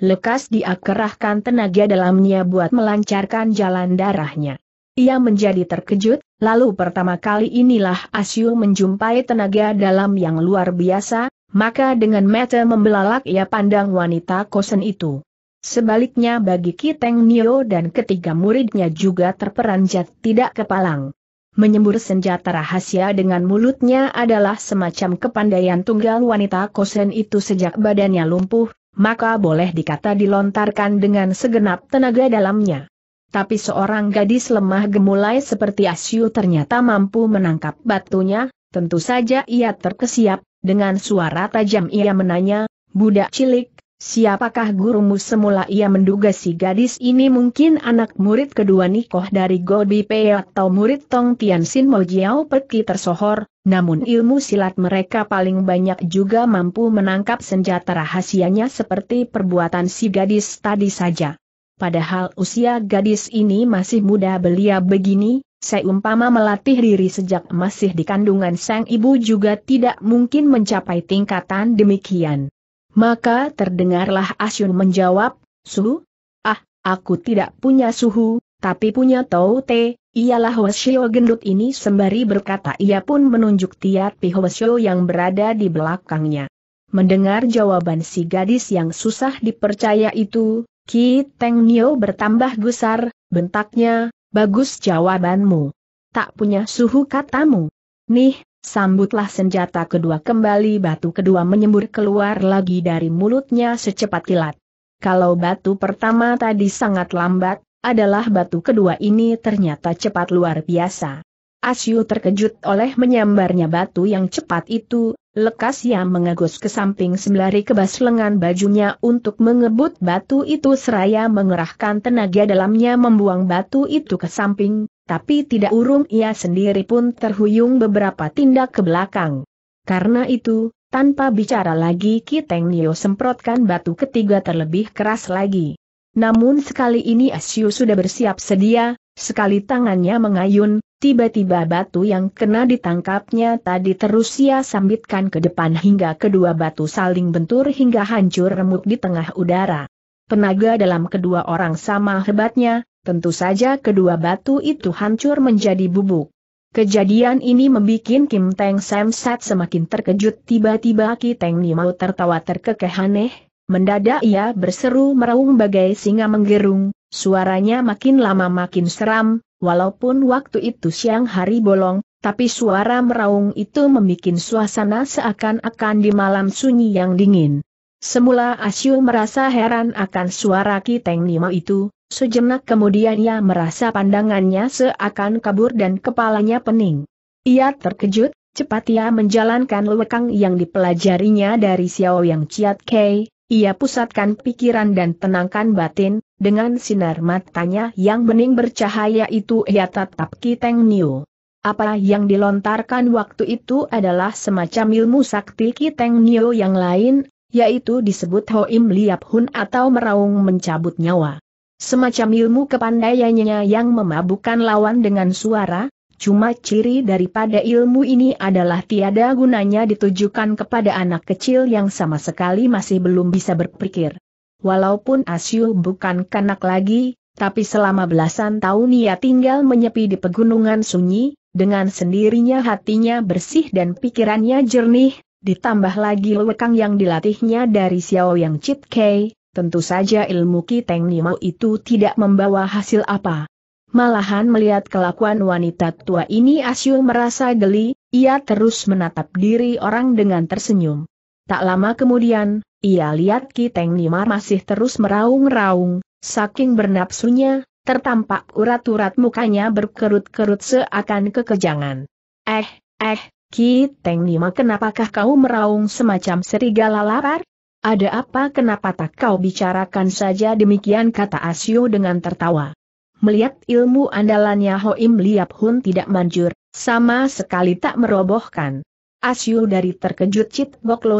Lekas dia kerahkan tenaga dalamnya buat melancarkan jalan darahnya. Ia menjadi terkejut, lalu pertama kali inilah Asyu menjumpai tenaga dalam yang luar biasa, maka dengan mata membelalak ia pandang wanita kosen itu. Sebaliknya bagi Kiteng Nio dan ketiga muridnya juga terperanjat tidak kepalang. Menyembur senjata rahasia dengan mulutnya adalah semacam kepandaian tunggal wanita kosen itu sejak badannya lumpuh, maka boleh dikata dilontarkan dengan segenap tenaga dalamnya. Tapi seorang gadis lemah gemulai seperti Asyu ternyata mampu menangkap batunya, tentu saja ia terkesiap, dengan suara tajam ia menanya, budak cilik, siapakah gurumu semula ia menduga si gadis ini mungkin anak murid kedua Nikoh dari Gobi Pei atau murid Tong Tian Sin Mo Peki tersohor, namun ilmu silat mereka paling banyak juga mampu menangkap senjata rahasianya seperti perbuatan si gadis tadi saja padahal usia gadis ini masih muda belia begini, seumpama melatih diri sejak masih di kandungan sang ibu juga tidak mungkin mencapai tingkatan demikian. Maka terdengarlah Asyun menjawab, Suhu? Ah, aku tidak punya suhu, tapi punya tau te. ialah Hoshio gendut ini sembari berkata ia pun menunjuk Tiat Pi Hoshio yang berada di belakangnya. Mendengar jawaban si gadis yang susah dipercaya itu, Ki Teng Nio bertambah gusar, bentaknya, bagus jawabanmu. Tak punya suhu katamu. Nih, sambutlah senjata kedua kembali batu kedua menyembur keluar lagi dari mulutnya secepat kilat. Kalau batu pertama tadi sangat lambat, adalah batu kedua ini ternyata cepat luar biasa. Asyu terkejut oleh menyambarnya batu yang cepat itu, Lekas ia mengagus ke samping sembari kebas lengan bajunya untuk mengebut batu itu seraya mengerahkan tenaga dalamnya membuang batu itu ke samping, tapi tidak urung ia sendiri pun terhuyung beberapa tindak ke belakang. Karena itu, tanpa bicara lagi Kiteng Nio semprotkan batu ketiga terlebih keras lagi. Namun sekali ini Asyu sudah bersiap sedia, sekali tangannya mengayun, Tiba-tiba batu yang kena ditangkapnya tadi terus ia sambitkan ke depan hingga kedua batu saling bentur hingga hancur remuk di tengah udara. Penaga dalam kedua orang sama hebatnya, tentu saja kedua batu itu hancur menjadi bubuk. Kejadian ini membuat Kim Teng Sam Sat semakin terkejut tiba-tiba Ki Teng Ni mau tertawa terkekeh aneh, mendadak ia berseru meraung bagai singa menggerung, suaranya makin lama makin seram, Walaupun waktu itu siang hari bolong, tapi suara meraung itu membuat suasana seakan-akan di malam sunyi yang dingin. Semula Asyu merasa heran akan suara Kiteng Nima itu, sejenak kemudian ia merasa pandangannya seakan kabur dan kepalanya pening. Ia terkejut, cepat ia menjalankan lewekang yang dipelajarinya dari Xiao Yang Chiat Kei, ia pusatkan pikiran dan tenangkan batin, dengan sinar matanya yang bening bercahaya itu ia tatap Kiteng Niu. Apa yang dilontarkan waktu itu adalah semacam ilmu sakti Kiteng Niu yang lain, yaitu disebut Hoim Liap Hun atau meraung mencabut nyawa. Semacam ilmu kepandaiannya yang memabukkan lawan dengan suara, cuma ciri daripada ilmu ini adalah tiada gunanya ditujukan kepada anak kecil yang sama sekali masih belum bisa berpikir. Walaupun Asyu bukan kanak lagi, tapi selama belasan tahun ia tinggal menyepi di pegunungan sunyi, dengan sendirinya hatinya bersih dan pikirannya jernih, ditambah lagi lekang yang dilatihnya dari Xiao Yang Chit Kei, tentu saja ilmu Kiteng Nimau itu tidak membawa hasil apa. Malahan melihat kelakuan wanita tua ini Asyu merasa geli, ia terus menatap diri orang dengan tersenyum. Tak lama kemudian, ia lihat Ki Teng Nimar masih terus meraung-raung, saking bernapsunya, tertampak urat-urat mukanya berkerut-kerut seakan kekejangan. Eh, eh, Ki Teng Nimar kenapakah kau meraung semacam serigala lapar? Ada apa kenapa tak kau bicarakan saja demikian kata Asio dengan tertawa. Melihat ilmu andalannya Hoim Liap Hun tidak manjur, sama sekali tak merobohkan. Asyu dari terkejut Cit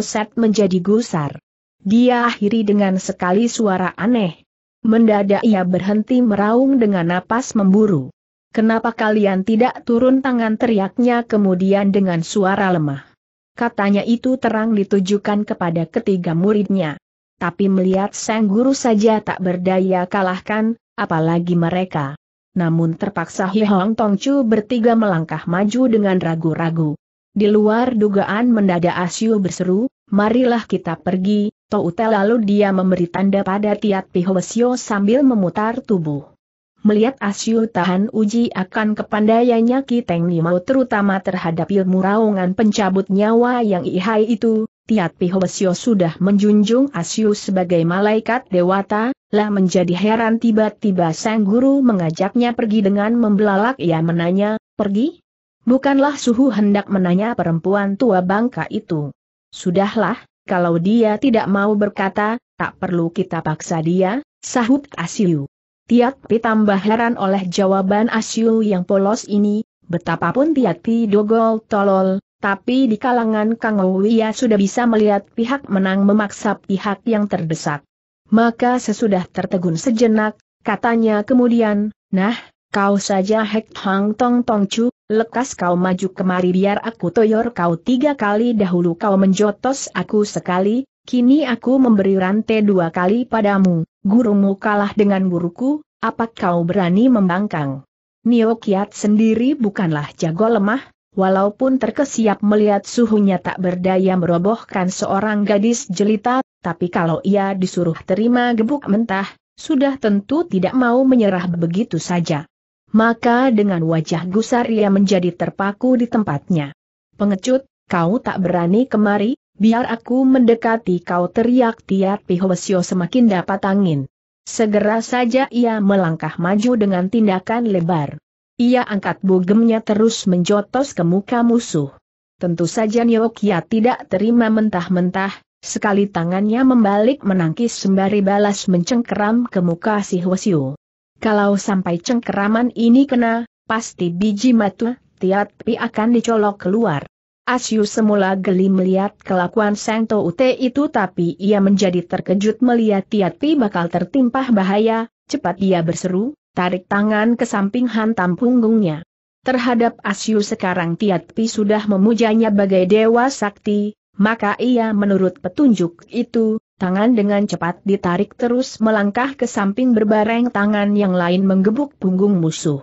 Set menjadi gusar. Dia akhiri dengan sekali suara aneh. Mendadak ia berhenti meraung dengan napas memburu. Kenapa kalian tidak turun tangan teriaknya kemudian dengan suara lemah. Katanya itu terang ditujukan kepada ketiga muridnya. Tapi melihat sang guru saja tak berdaya kalahkan, apalagi mereka. Namun terpaksa Hi Hong Tongcu bertiga melangkah maju dengan ragu-ragu. Di luar dugaan mendadak Asyu berseru, marilah kita pergi, Toute lalu dia memberi tanda pada Tiat Pihwesio sambil memutar tubuh. Melihat Asyu tahan uji akan kepandaiannya Kiteng mau terutama terhadap ilmu raungan pencabut nyawa yang ihai itu, Tiat Pihwesio sudah menjunjung Asyu sebagai malaikat dewata, lah menjadi heran tiba-tiba sang guru mengajaknya pergi dengan membelalak ia menanya, pergi? Bukanlah suhu hendak menanya perempuan tua bangka itu. Sudahlah, kalau dia tidak mau berkata, tak perlu kita paksa dia, sahut Asyu. Tiat Pi tambah heran oleh jawaban Asyu yang polos ini, betapapun Tiat Pi dogol tolol, tapi di kalangan Kang ia sudah bisa melihat pihak menang memaksa pihak yang terdesak. Maka sesudah tertegun sejenak, katanya kemudian, nah, kau saja Hek Hang Tong Tong Chu, Lekas kau maju kemari biar aku toyor kau tiga kali dahulu kau menjotos aku sekali, kini aku memberi rantai dua kali padamu, gurumu kalah dengan guruku, apa kau berani membangkang? Nio Kiat sendiri bukanlah jago lemah, walaupun terkesiap melihat suhunya tak berdaya merobohkan seorang gadis jelita, tapi kalau ia disuruh terima gebuk mentah, sudah tentu tidak mau menyerah begitu saja maka dengan wajah gusar ia menjadi terpaku di tempatnya. Pengecut, kau tak berani kemari, biar aku mendekati kau teriak Tiat Pihwesyo semakin dapat angin. Segera saja ia melangkah maju dengan tindakan lebar. Ia angkat bugemnya terus menjotos ke muka musuh. Tentu saja Nyokia tidak terima mentah-mentah, sekali tangannya membalik menangkis sembari balas mencengkeram ke muka si Hwasyu. Kalau sampai cengkeraman ini kena, pasti biji matu, tiat pi akan dicolok keluar. Asyu semula geli melihat kelakuan Sang To Ute itu tapi ia menjadi terkejut melihat Tiat bakal tertimpah bahaya, cepat ia berseru, tarik tangan ke samping hantam punggungnya. Terhadap Asyu sekarang Tiat sudah memujanya bagai dewa sakti, maka ia menurut petunjuk itu, Tangan dengan cepat ditarik terus melangkah ke samping berbareng tangan yang lain menggebuk punggung musuh.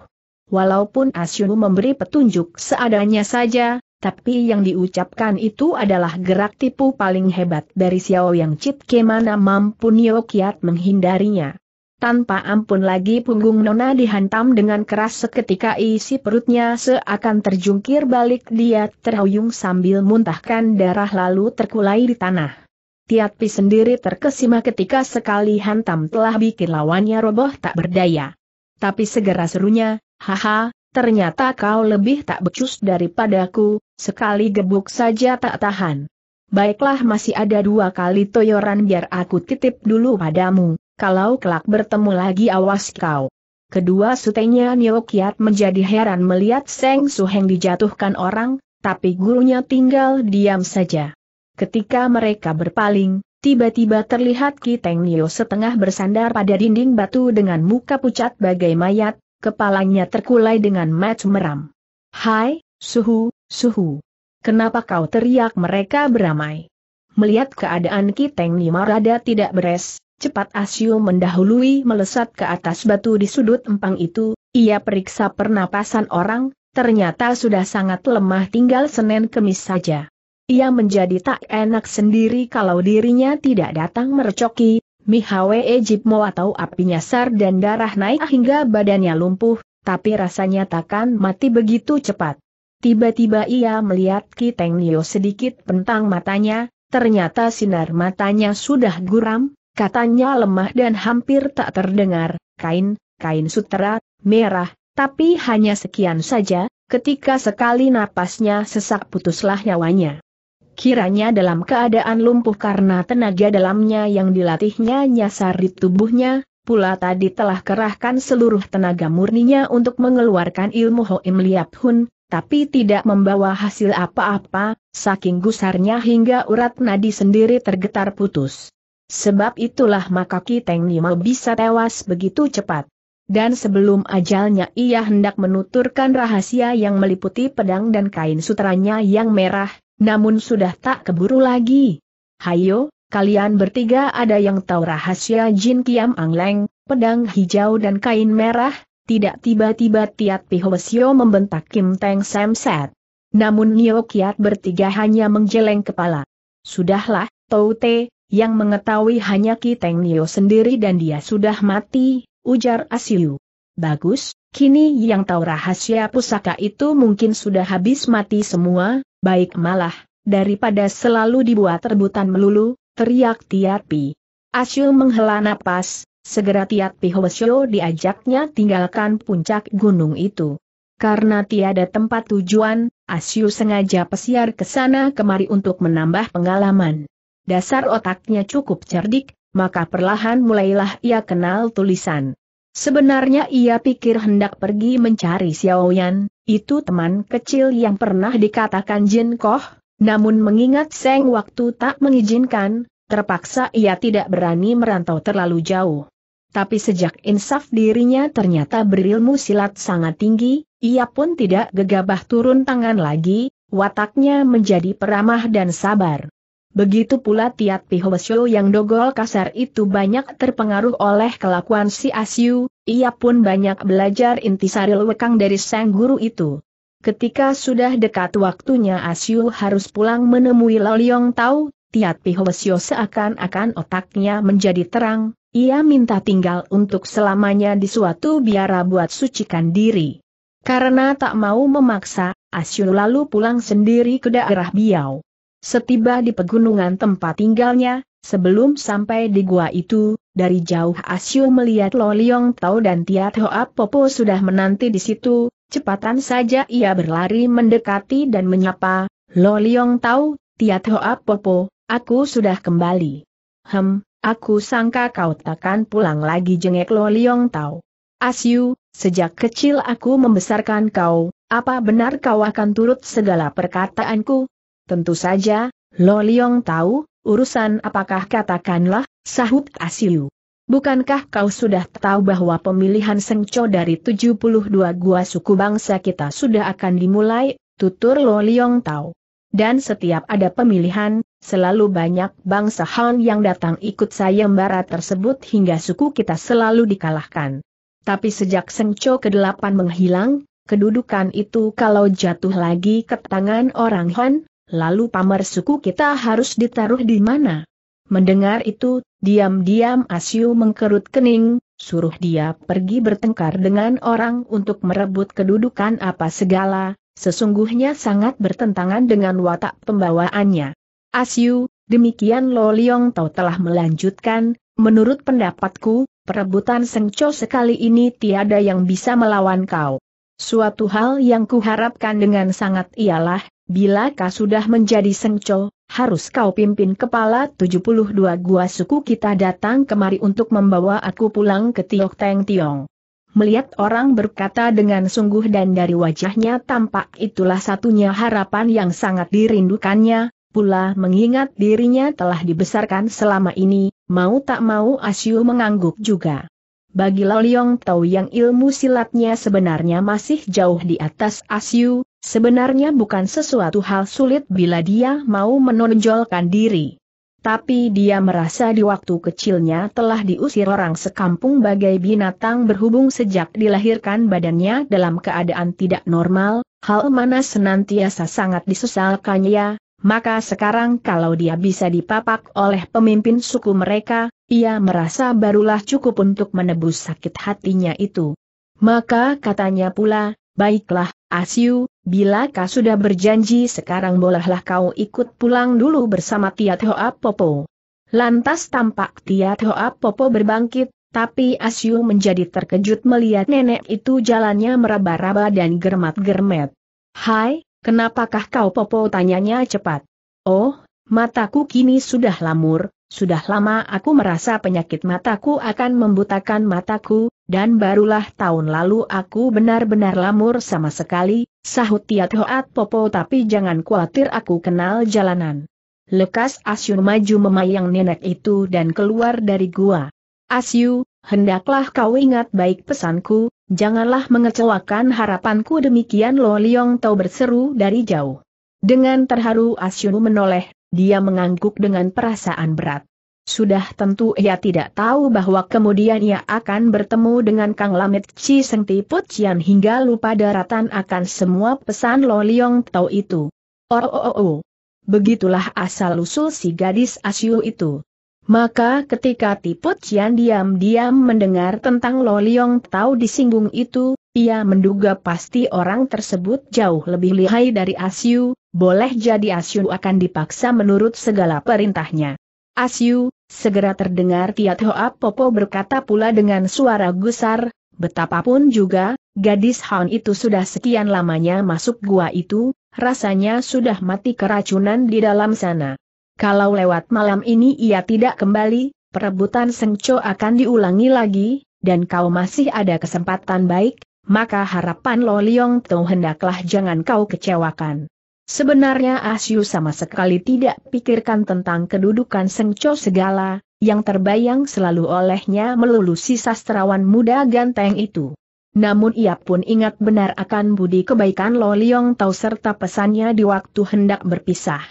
Walaupun Asyunu memberi petunjuk seadanya saja, tapi yang diucapkan itu adalah gerak tipu paling hebat dari Xiao Yang Cit kemana mampu Nio Kiat menghindarinya. Tanpa ampun lagi punggung Nona dihantam dengan keras seketika isi perutnya seakan terjungkir balik dia terhuyung sambil muntahkan darah lalu terkulai di tanah. Tiat Pi sendiri terkesima ketika sekali hantam telah bikin lawannya roboh tak berdaya. Tapi segera serunya, haha, ternyata kau lebih tak becus daripadaku, sekali gebuk saja tak tahan. Baiklah masih ada dua kali toyoran biar aku titip dulu padamu, kalau kelak bertemu lagi awas kau. Kedua sutenya Nio Kiat menjadi heran melihat Seng Suheng dijatuhkan orang, tapi gurunya tinggal diam saja. Ketika mereka berpaling, tiba-tiba terlihat Ki Teng Nio setengah bersandar pada dinding batu dengan muka pucat bagai mayat, kepalanya terkulai dengan mat meram. Hai, suhu, suhu. Kenapa kau teriak mereka beramai? Melihat keadaan Ki Teng Nio rada tidak beres, cepat Asyu mendahului melesat ke atas batu di sudut empang itu, ia periksa pernapasan orang, ternyata sudah sangat lemah tinggal Senin Kemis saja. Ia menjadi tak enak sendiri kalau dirinya tidak datang merecoki, Mihawe Ejipmo atau apinya nyasar dan darah naik hingga badannya lumpuh, tapi rasanya takkan mati begitu cepat. Tiba-tiba ia melihat Kiteng Nio sedikit pentang matanya, ternyata sinar matanya sudah guram, katanya lemah dan hampir tak terdengar, kain, kain sutera, merah, tapi hanya sekian saja, ketika sekali napasnya sesak putuslah nyawanya kiranya dalam keadaan lumpuh karena tenaga dalamnya yang dilatihnya nyasar di tubuhnya, pula tadi telah kerahkan seluruh tenaga murninya untuk mengeluarkan ilmu Hoim Liap Hun, tapi tidak membawa hasil apa-apa, saking gusarnya hingga urat nadi sendiri tergetar putus. Sebab itulah maka Kiteng Nima bisa tewas begitu cepat. Dan sebelum ajalnya ia hendak menuturkan rahasia yang meliputi pedang dan kain sutranya yang merah, namun sudah tak keburu lagi. Hayo, kalian bertiga ada yang tahu rahasia Jin Kiam Angleng, pedang hijau dan kain merah, tidak tiba-tiba Tiat pihosio membentak Kim Teng Samset. Namun Nio Kiat bertiga hanya menjeleng kepala. Sudahlah, Te, yang mengetahui hanya Kiteng Nio sendiri dan dia sudah mati, ujar Asiu. Bagus, kini yang tahu rahasia pusaka itu mungkin sudah habis mati semua, baik malah, daripada selalu dibuat rebutan melulu, teriak Tiatpi. Asyul menghela napas, segera Tiatpi Hoesyo diajaknya tinggalkan puncak gunung itu. Karena tiada tempat tujuan, Asyu sengaja pesiar ke sana kemari untuk menambah pengalaman. Dasar otaknya cukup cerdik, maka perlahan mulailah ia kenal tulisan. Sebenarnya ia pikir hendak pergi mencari Xiao Yan, itu teman kecil yang pernah dikatakan Jin Koh, namun mengingat Seng waktu tak mengizinkan, terpaksa ia tidak berani merantau terlalu jauh. Tapi sejak insaf dirinya ternyata berilmu silat sangat tinggi, ia pun tidak gegabah turun tangan lagi, wataknya menjadi peramah dan sabar. Begitu pula Tiat Pihobesyo yang dogol kasar itu banyak terpengaruh oleh kelakuan si Asyu, ia pun banyak belajar intisari lekang dari sang guru itu. Ketika sudah dekat waktunya Asyu harus pulang menemui Loliong Tau, Tiat Pihwesyo seakan-akan otaknya menjadi terang, ia minta tinggal untuk selamanya di suatu biara buat sucikan diri. Karena tak mau memaksa, Asyu lalu pulang sendiri ke daerah Biau. Setiba di pegunungan tempat tinggalnya, sebelum sampai di gua itu, dari jauh Asyu melihat Lo Liong Tau dan Tiat Hoa Popo sudah menanti di situ, cepatan saja ia berlari mendekati dan menyapa, Lo Liong Tau, Tiat Hoa Popo, aku sudah kembali. Hem, aku sangka kau takkan pulang lagi jengek Lo Liong Tau. Asyu, sejak kecil aku membesarkan kau, apa benar kau akan turut segala perkataanku? Tentu saja, Lo Liong tahu, urusan apakah katakanlah, sahut Asiu. Bukankah kau sudah tahu bahwa pemilihan sengco dari 72 gua suku bangsa kita sudah akan dimulai, tutur Lo Liong tahu. Dan setiap ada pemilihan, selalu banyak bangsa Han yang datang ikut sayembara tersebut hingga suku kita selalu dikalahkan. Tapi sejak sengco ke-8 menghilang, kedudukan itu kalau jatuh lagi ke tangan orang Han, Lalu pamer suku kita harus ditaruh di mana? Mendengar itu, diam-diam Asyu mengkerut kening, suruh dia pergi bertengkar dengan orang untuk merebut kedudukan apa segala, sesungguhnya sangat bertentangan dengan watak pembawaannya. Asyu, demikian Lo Liong Tau telah melanjutkan, menurut pendapatku, perebutan Sengco sekali ini tiada yang bisa melawan kau. Suatu hal yang kuharapkan dengan sangat ialah, bila kau sudah menjadi sengco, harus kau pimpin kepala 72 gua suku kita datang kemari untuk membawa aku pulang ke Tiok Teng Tiong. Melihat orang berkata dengan sungguh dan dari wajahnya tampak itulah satunya harapan yang sangat dirindukannya, pula mengingat dirinya telah dibesarkan selama ini, mau tak mau Asyu mengangguk juga. Bagi Loliong Tau yang ilmu silatnya sebenarnya masih jauh di atas Asyu, sebenarnya bukan sesuatu hal sulit bila dia mau menonjolkan diri. Tapi dia merasa di waktu kecilnya telah diusir orang sekampung bagai binatang berhubung sejak dilahirkan badannya dalam keadaan tidak normal, hal mana senantiasa sangat disesalkannya, maka sekarang kalau dia bisa dipapak oleh pemimpin suku mereka, ia merasa barulah cukup untuk menebus sakit hatinya itu. Maka katanya pula, baiklah, Asyu, bila kau sudah berjanji sekarang bolehlah kau ikut pulang dulu bersama Tiat Hoa Popo. Lantas tampak Tiat Hoa Popo berbangkit, tapi Asyu menjadi terkejut melihat nenek itu jalannya meraba-raba dan germat-germet. Hai, Kenapakah kau Popo tanyanya cepat? Oh, mataku kini sudah lamur, sudah lama aku merasa penyakit mataku akan membutakan mataku, dan barulah tahun lalu aku benar-benar lamur sama sekali, sahut Tiat Hoat Popo tapi jangan khawatir aku kenal jalanan. Lekas Asyu maju memayang nenek itu dan keluar dari gua. Asyu, hendaklah kau ingat baik pesanku, janganlah mengecewakan harapanku demikian Lo Liong Tau berseru dari jauh. Dengan terharu Asyunu menoleh, dia mengangguk dengan perasaan berat. Sudah tentu ia tidak tahu bahwa kemudian ia akan bertemu dengan Kang Lamet Chi Seng Tiput Cian hingga lupa daratan akan semua pesan Lo Liong Tau itu. Oh, oh, oh, oh. Begitulah asal-usul si gadis Asyu itu. Maka ketika Tipu Cian diam-diam mendengar tentang Loliong tahu disinggung itu, ia menduga pasti orang tersebut jauh lebih lihai dari Asyu, boleh jadi Asyu akan dipaksa menurut segala perintahnya. Asyu, segera terdengar Tiat Hoa Popo berkata pula dengan suara gusar, betapapun juga, gadis Han itu sudah sekian lamanya masuk gua itu, rasanya sudah mati keracunan di dalam sana. Kalau lewat malam ini ia tidak kembali, perebutan Sengco akan diulangi lagi, dan kau masih ada kesempatan baik, maka harapan Lo Liong hendaklah jangan kau kecewakan. Sebenarnya Asyu ah sama sekali tidak pikirkan tentang kedudukan Sengco segala, yang terbayang selalu olehnya melulu sisa sastrawan muda ganteng itu. Namun ia pun ingat benar akan budi kebaikan Lo Liong Tau serta pesannya di waktu hendak berpisah.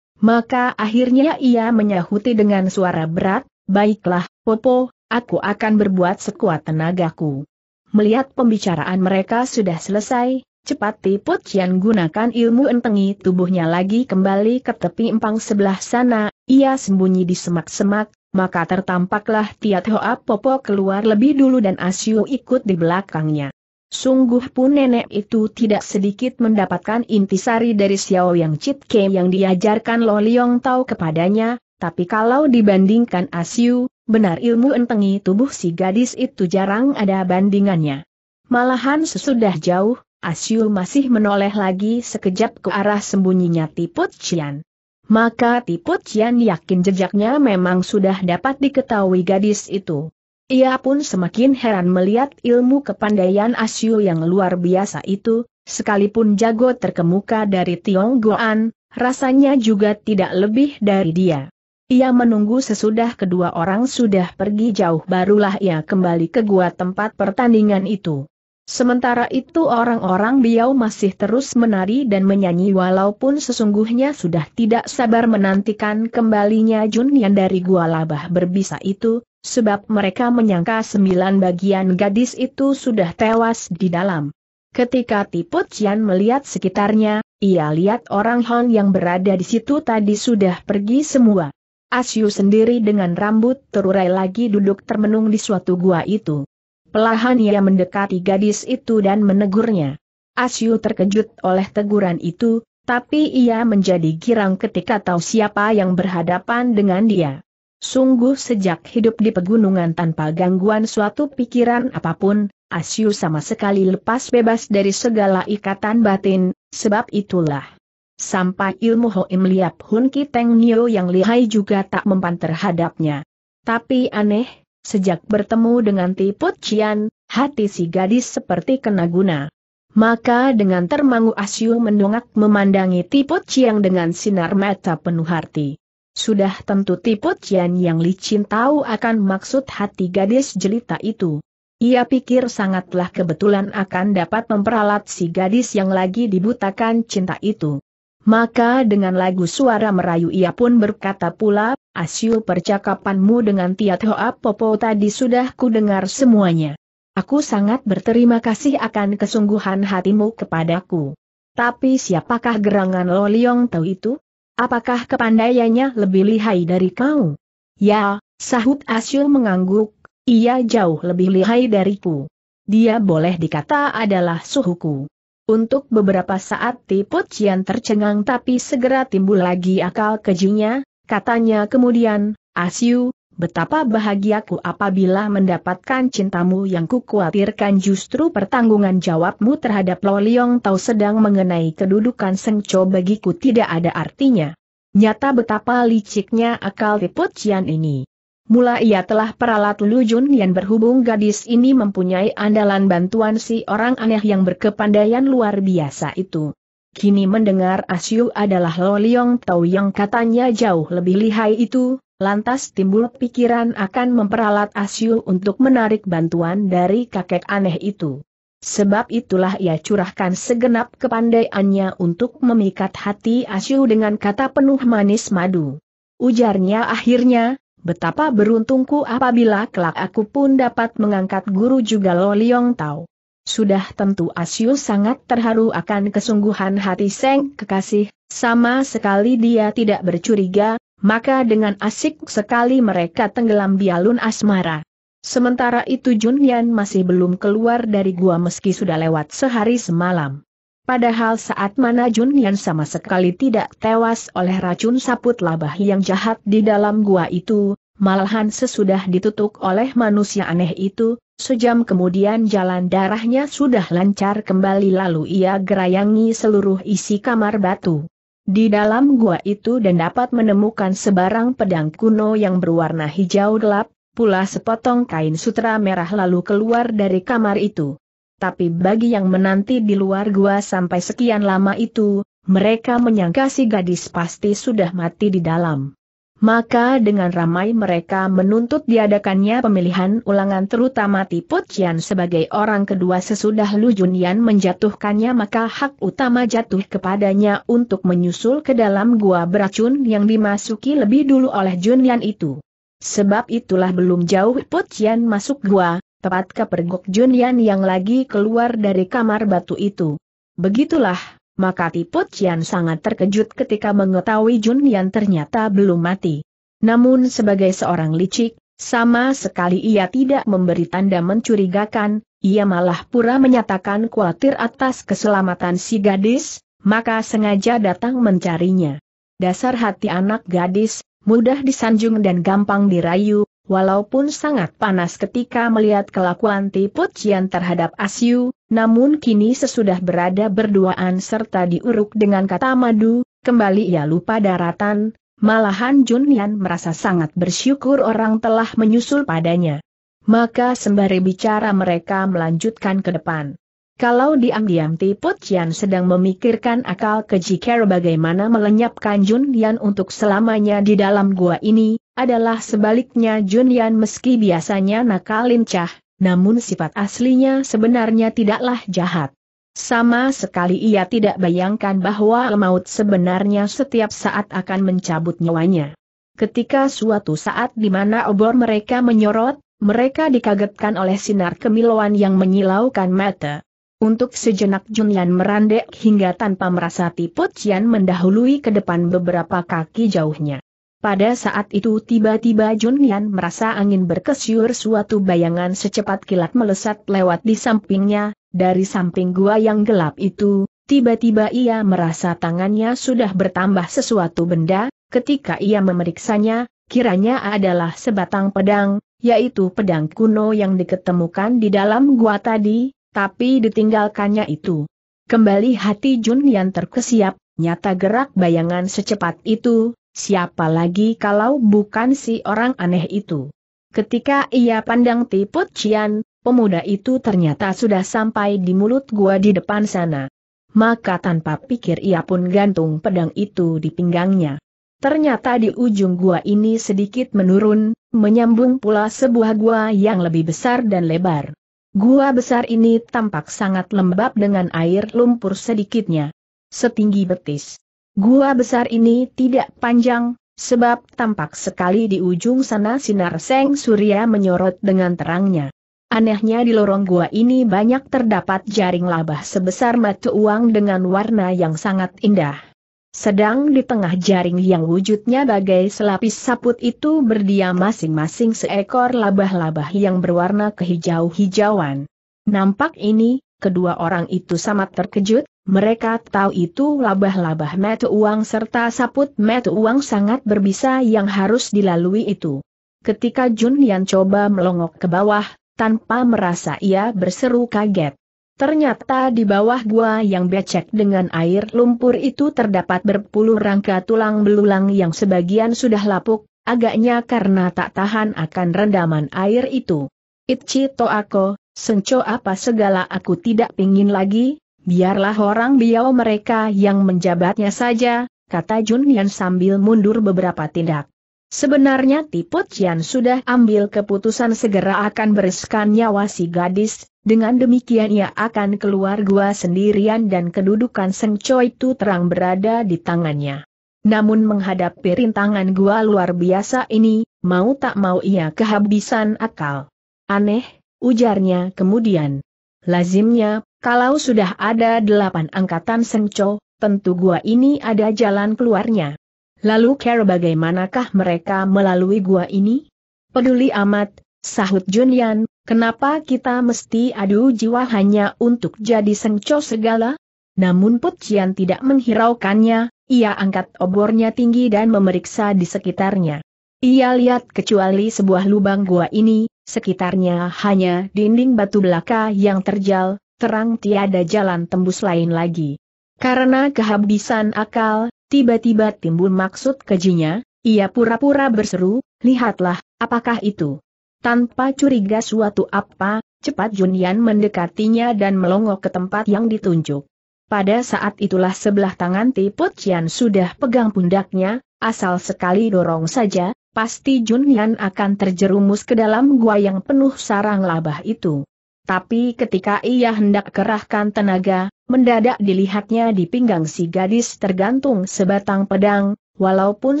Maka akhirnya ia menyahuti dengan suara berat, Baiklah, Popo, aku akan berbuat sekuat tenagaku. Melihat pembicaraan mereka sudah selesai, cepat tiput Cian gunakan ilmu entengi tubuhnya lagi kembali ke tepi empang sebelah sana, ia sembunyi di semak-semak, maka tertampaklah Tiat Hoa Popo keluar lebih dulu dan Asyu ikut di belakangnya. Sungguh pun nenek itu tidak sedikit mendapatkan intisari dari Xiao Yang Chit Ke yang diajarkan Lo Liong Tao kepadanya, tapi kalau dibandingkan Asiu, benar ilmu entengi tubuh si gadis itu jarang ada bandingannya. Malahan sesudah jauh, Asiu masih menoleh lagi sekejap ke arah sembunyinya Tiput Cian. Maka Tiput Cian yakin jejaknya memang sudah dapat diketahui gadis itu. Ia pun semakin heran melihat ilmu kepandaian Asyu yang luar biasa itu, sekalipun jago terkemuka dari Goan, rasanya juga tidak lebih dari dia. Ia menunggu sesudah kedua orang sudah pergi jauh barulah ia kembali ke gua tempat pertandingan itu. Sementara itu orang-orang Biau masih terus menari dan menyanyi walaupun sesungguhnya sudah tidak sabar menantikan kembalinya Jun yang dari gua labah berbisa itu, sebab mereka menyangka sembilan bagian gadis itu sudah tewas di dalam. Ketika Tipu Cian melihat sekitarnya, ia lihat orang Hon yang berada di situ tadi sudah pergi semua. Asyu sendiri dengan rambut terurai lagi duduk termenung di suatu gua itu. Pelahan ia mendekati gadis itu dan menegurnya. Asyu terkejut oleh teguran itu, tapi ia menjadi girang ketika tahu siapa yang berhadapan dengan dia. Sungguh sejak hidup di pegunungan tanpa gangguan suatu pikiran apapun, Asyu sama sekali lepas bebas dari segala ikatan batin, sebab itulah. Sampai ilmu Hoim Liap Hun Kiteng Nio yang lihai juga tak mempan terhadapnya. Tapi aneh, sejak bertemu dengan Tiput Cian, hati si gadis seperti kena guna. Maka dengan termangu Asyu mendongak memandangi Tiput Cian dengan sinar mata penuh hati. Sudah tentu tipu Cian yang licin tahu akan maksud hati gadis jelita itu. Ia pikir sangatlah kebetulan akan dapat memperalat si gadis yang lagi dibutakan cinta itu. Maka dengan lagu suara merayu ia pun berkata pula, Asyu percakapanmu dengan Tiat Hoa Popo tadi sudah ku dengar semuanya. Aku sangat berterima kasih akan kesungguhan hatimu kepadaku. Tapi siapakah gerangan Lo Liong tahu itu? Apakah kepandaiannya lebih lihai dari kau? Ya, sahut Asyul mengangguk, ia jauh lebih lihai dariku. Dia boleh dikata adalah suhuku. Untuk beberapa saat Tipu Cian tercengang tapi segera timbul lagi akal kejunya, katanya kemudian, Asyu, Betapa bahagiaku apabila mendapatkan cintamu yang kukuatirkan justru pertanggungan jawabmu terhadap Lo Liong Tau sedang mengenai kedudukan Sengco bagiku tidak ada artinya. Nyata betapa liciknya akal Tiput Cian ini. Mula ia telah peralat Lu Jun yang berhubung gadis ini mempunyai andalan bantuan si orang aneh yang berkepandaian luar biasa itu. Kini mendengar Asyu adalah Lo Liong Tau yang katanya jauh lebih lihai itu, lantas timbul pikiran akan memperalat Asyu untuk menarik bantuan dari kakek aneh itu. Sebab itulah ia curahkan segenap kepandaiannya untuk memikat hati Asyu dengan kata penuh manis madu. Ujarnya akhirnya, betapa beruntungku apabila kelak aku pun dapat mengangkat guru juga Lo Liong tau. Sudah tentu Asyu sangat terharu akan kesungguhan hati Seng Kekasih, sama sekali dia tidak bercuriga, maka dengan asik sekali mereka tenggelam di alun asmara. Sementara itu Jun Yan masih belum keluar dari gua meski sudah lewat sehari semalam. Padahal saat mana Jun Yan sama sekali tidak tewas oleh racun saput labah yang jahat di dalam gua itu, malahan sesudah ditutup oleh manusia aneh itu, Sejam kemudian jalan darahnya sudah lancar kembali lalu ia gerayangi seluruh isi kamar batu di dalam gua itu dan dapat menemukan sebarang pedang kuno yang berwarna hijau gelap, pula sepotong kain sutra merah lalu keluar dari kamar itu. Tapi bagi yang menanti di luar gua sampai sekian lama itu, mereka menyangka si gadis pasti sudah mati di dalam. Maka dengan ramai mereka menuntut diadakannya pemilihan ulangan terutama Tipu Cian sebagai orang kedua sesudah Lu Junian menjatuhkannya maka hak utama jatuh kepadanya untuk menyusul ke dalam gua beracun yang dimasuki lebih dulu oleh Junian itu. Sebab itulah belum jauh Putian masuk gua, tepat ke pergok Junyan yang lagi keluar dari kamar batu itu. Begitulah, maka Tipu Cian sangat terkejut ketika mengetahui Jun Yan ternyata belum mati. Namun sebagai seorang licik, sama sekali ia tidak memberi tanda mencurigakan, ia malah pura menyatakan khawatir atas keselamatan si gadis, maka sengaja datang mencarinya. Dasar hati anak gadis, mudah disanjung dan gampang dirayu, Walaupun sangat panas ketika melihat kelakuan Tipu Cian terhadap Asyu, namun kini sesudah berada berduaan serta diuruk dengan kata madu, kembali ia lupa daratan, malahan Jun Yan merasa sangat bersyukur orang telah menyusul padanya. Maka sembari bicara mereka melanjutkan ke depan. Kalau diam-diam Tiput Tian sedang memikirkan akal keji bagaimana melenyapkan Jun Yan untuk selamanya di dalam gua ini, adalah sebaliknya Jun Yan meski biasanya nakal lincah, namun sifat aslinya sebenarnya tidaklah jahat. Sama sekali ia tidak bayangkan bahwa maut sebenarnya setiap saat akan mencabut nyawanya. Ketika suatu saat di mana obor mereka menyorot, mereka dikagetkan oleh sinar kemilauan yang menyilaukan mata. Untuk sejenak Junyan merandek hingga tanpa merasa Tipu Cian mendahului ke depan beberapa kaki jauhnya. Pada saat itu tiba-tiba Junyan merasa angin berkesyur suatu bayangan secepat kilat melesat lewat di sampingnya, dari samping gua yang gelap itu, tiba-tiba ia merasa tangannya sudah bertambah sesuatu benda, ketika ia memeriksanya, kiranya adalah sebatang pedang, yaitu pedang kuno yang diketemukan di dalam gua tadi, tapi ditinggalkannya itu. Kembali hati Jun Yan terkesiap, nyata gerak bayangan secepat itu, siapa lagi kalau bukan si orang aneh itu. Ketika ia pandang Tiput Cian, pemuda itu ternyata sudah sampai di mulut gua di depan sana. Maka tanpa pikir ia pun gantung pedang itu di pinggangnya. Ternyata di ujung gua ini sedikit menurun, menyambung pula sebuah gua yang lebih besar dan lebar. Gua besar ini tampak sangat lembab dengan air lumpur sedikitnya. Setinggi betis. Gua besar ini tidak panjang, sebab tampak sekali di ujung sana sinar seng surya menyorot dengan terangnya. Anehnya di lorong gua ini banyak terdapat jaring labah sebesar mata uang dengan warna yang sangat indah. Sedang di tengah jaring yang wujudnya bagai selapis saput itu berdiam masing-masing seekor labah-labah yang berwarna kehijau-hijauan. Nampak ini, kedua orang itu sangat terkejut, mereka tahu itu labah-labah metu uang serta saput metu uang sangat berbisa yang harus dilalui itu. Ketika Jun Yan coba melongok ke bawah, tanpa merasa ia berseru kaget. Ternyata di bawah gua yang becek dengan air lumpur itu terdapat berpuluh rangka tulang belulang yang sebagian sudah lapuk, agaknya karena tak tahan akan rendaman air itu. Itchi aku, senco apa segala aku tidak pingin lagi, biarlah orang biau mereka yang menjabatnya saja, kata Jun Yan sambil mundur beberapa tindak. Sebenarnya Tipu Yan sudah ambil keputusan segera akan bereskan nyawa si gadis, dengan demikian ia akan keluar gua sendirian dan kedudukan Seng Choi itu terang berada di tangannya. Namun menghadapi rintangan gua luar biasa ini, mau tak mau ia kehabisan akal. Aneh, ujarnya kemudian. Lazimnya, kalau sudah ada delapan angkatan Senco, tentu gua ini ada jalan keluarnya. Lalu care bagaimanakah mereka melalui gua ini? Peduli amat, sahut Junyan, Kenapa kita mesti adu jiwa hanya untuk jadi sengco segala? Namun Putjian tidak menghiraukannya, ia angkat obornya tinggi dan memeriksa di sekitarnya. Ia lihat kecuali sebuah lubang gua ini, sekitarnya hanya dinding batu belaka yang terjal, terang tiada jalan tembus lain lagi. Karena kehabisan akal, tiba-tiba timbul maksud kejinya, ia pura-pura berseru, lihatlah, apakah itu? Tanpa curiga suatu apa, cepat Junian mendekatinya dan melongo ke tempat yang ditunjuk. Pada saat itulah sebelah tangan Tiput Cian sudah pegang pundaknya, asal sekali dorong saja, pasti Junian akan terjerumus ke dalam gua yang penuh sarang labah itu. Tapi ketika ia hendak kerahkan tenaga, mendadak dilihatnya di pinggang si gadis tergantung sebatang pedang, walaupun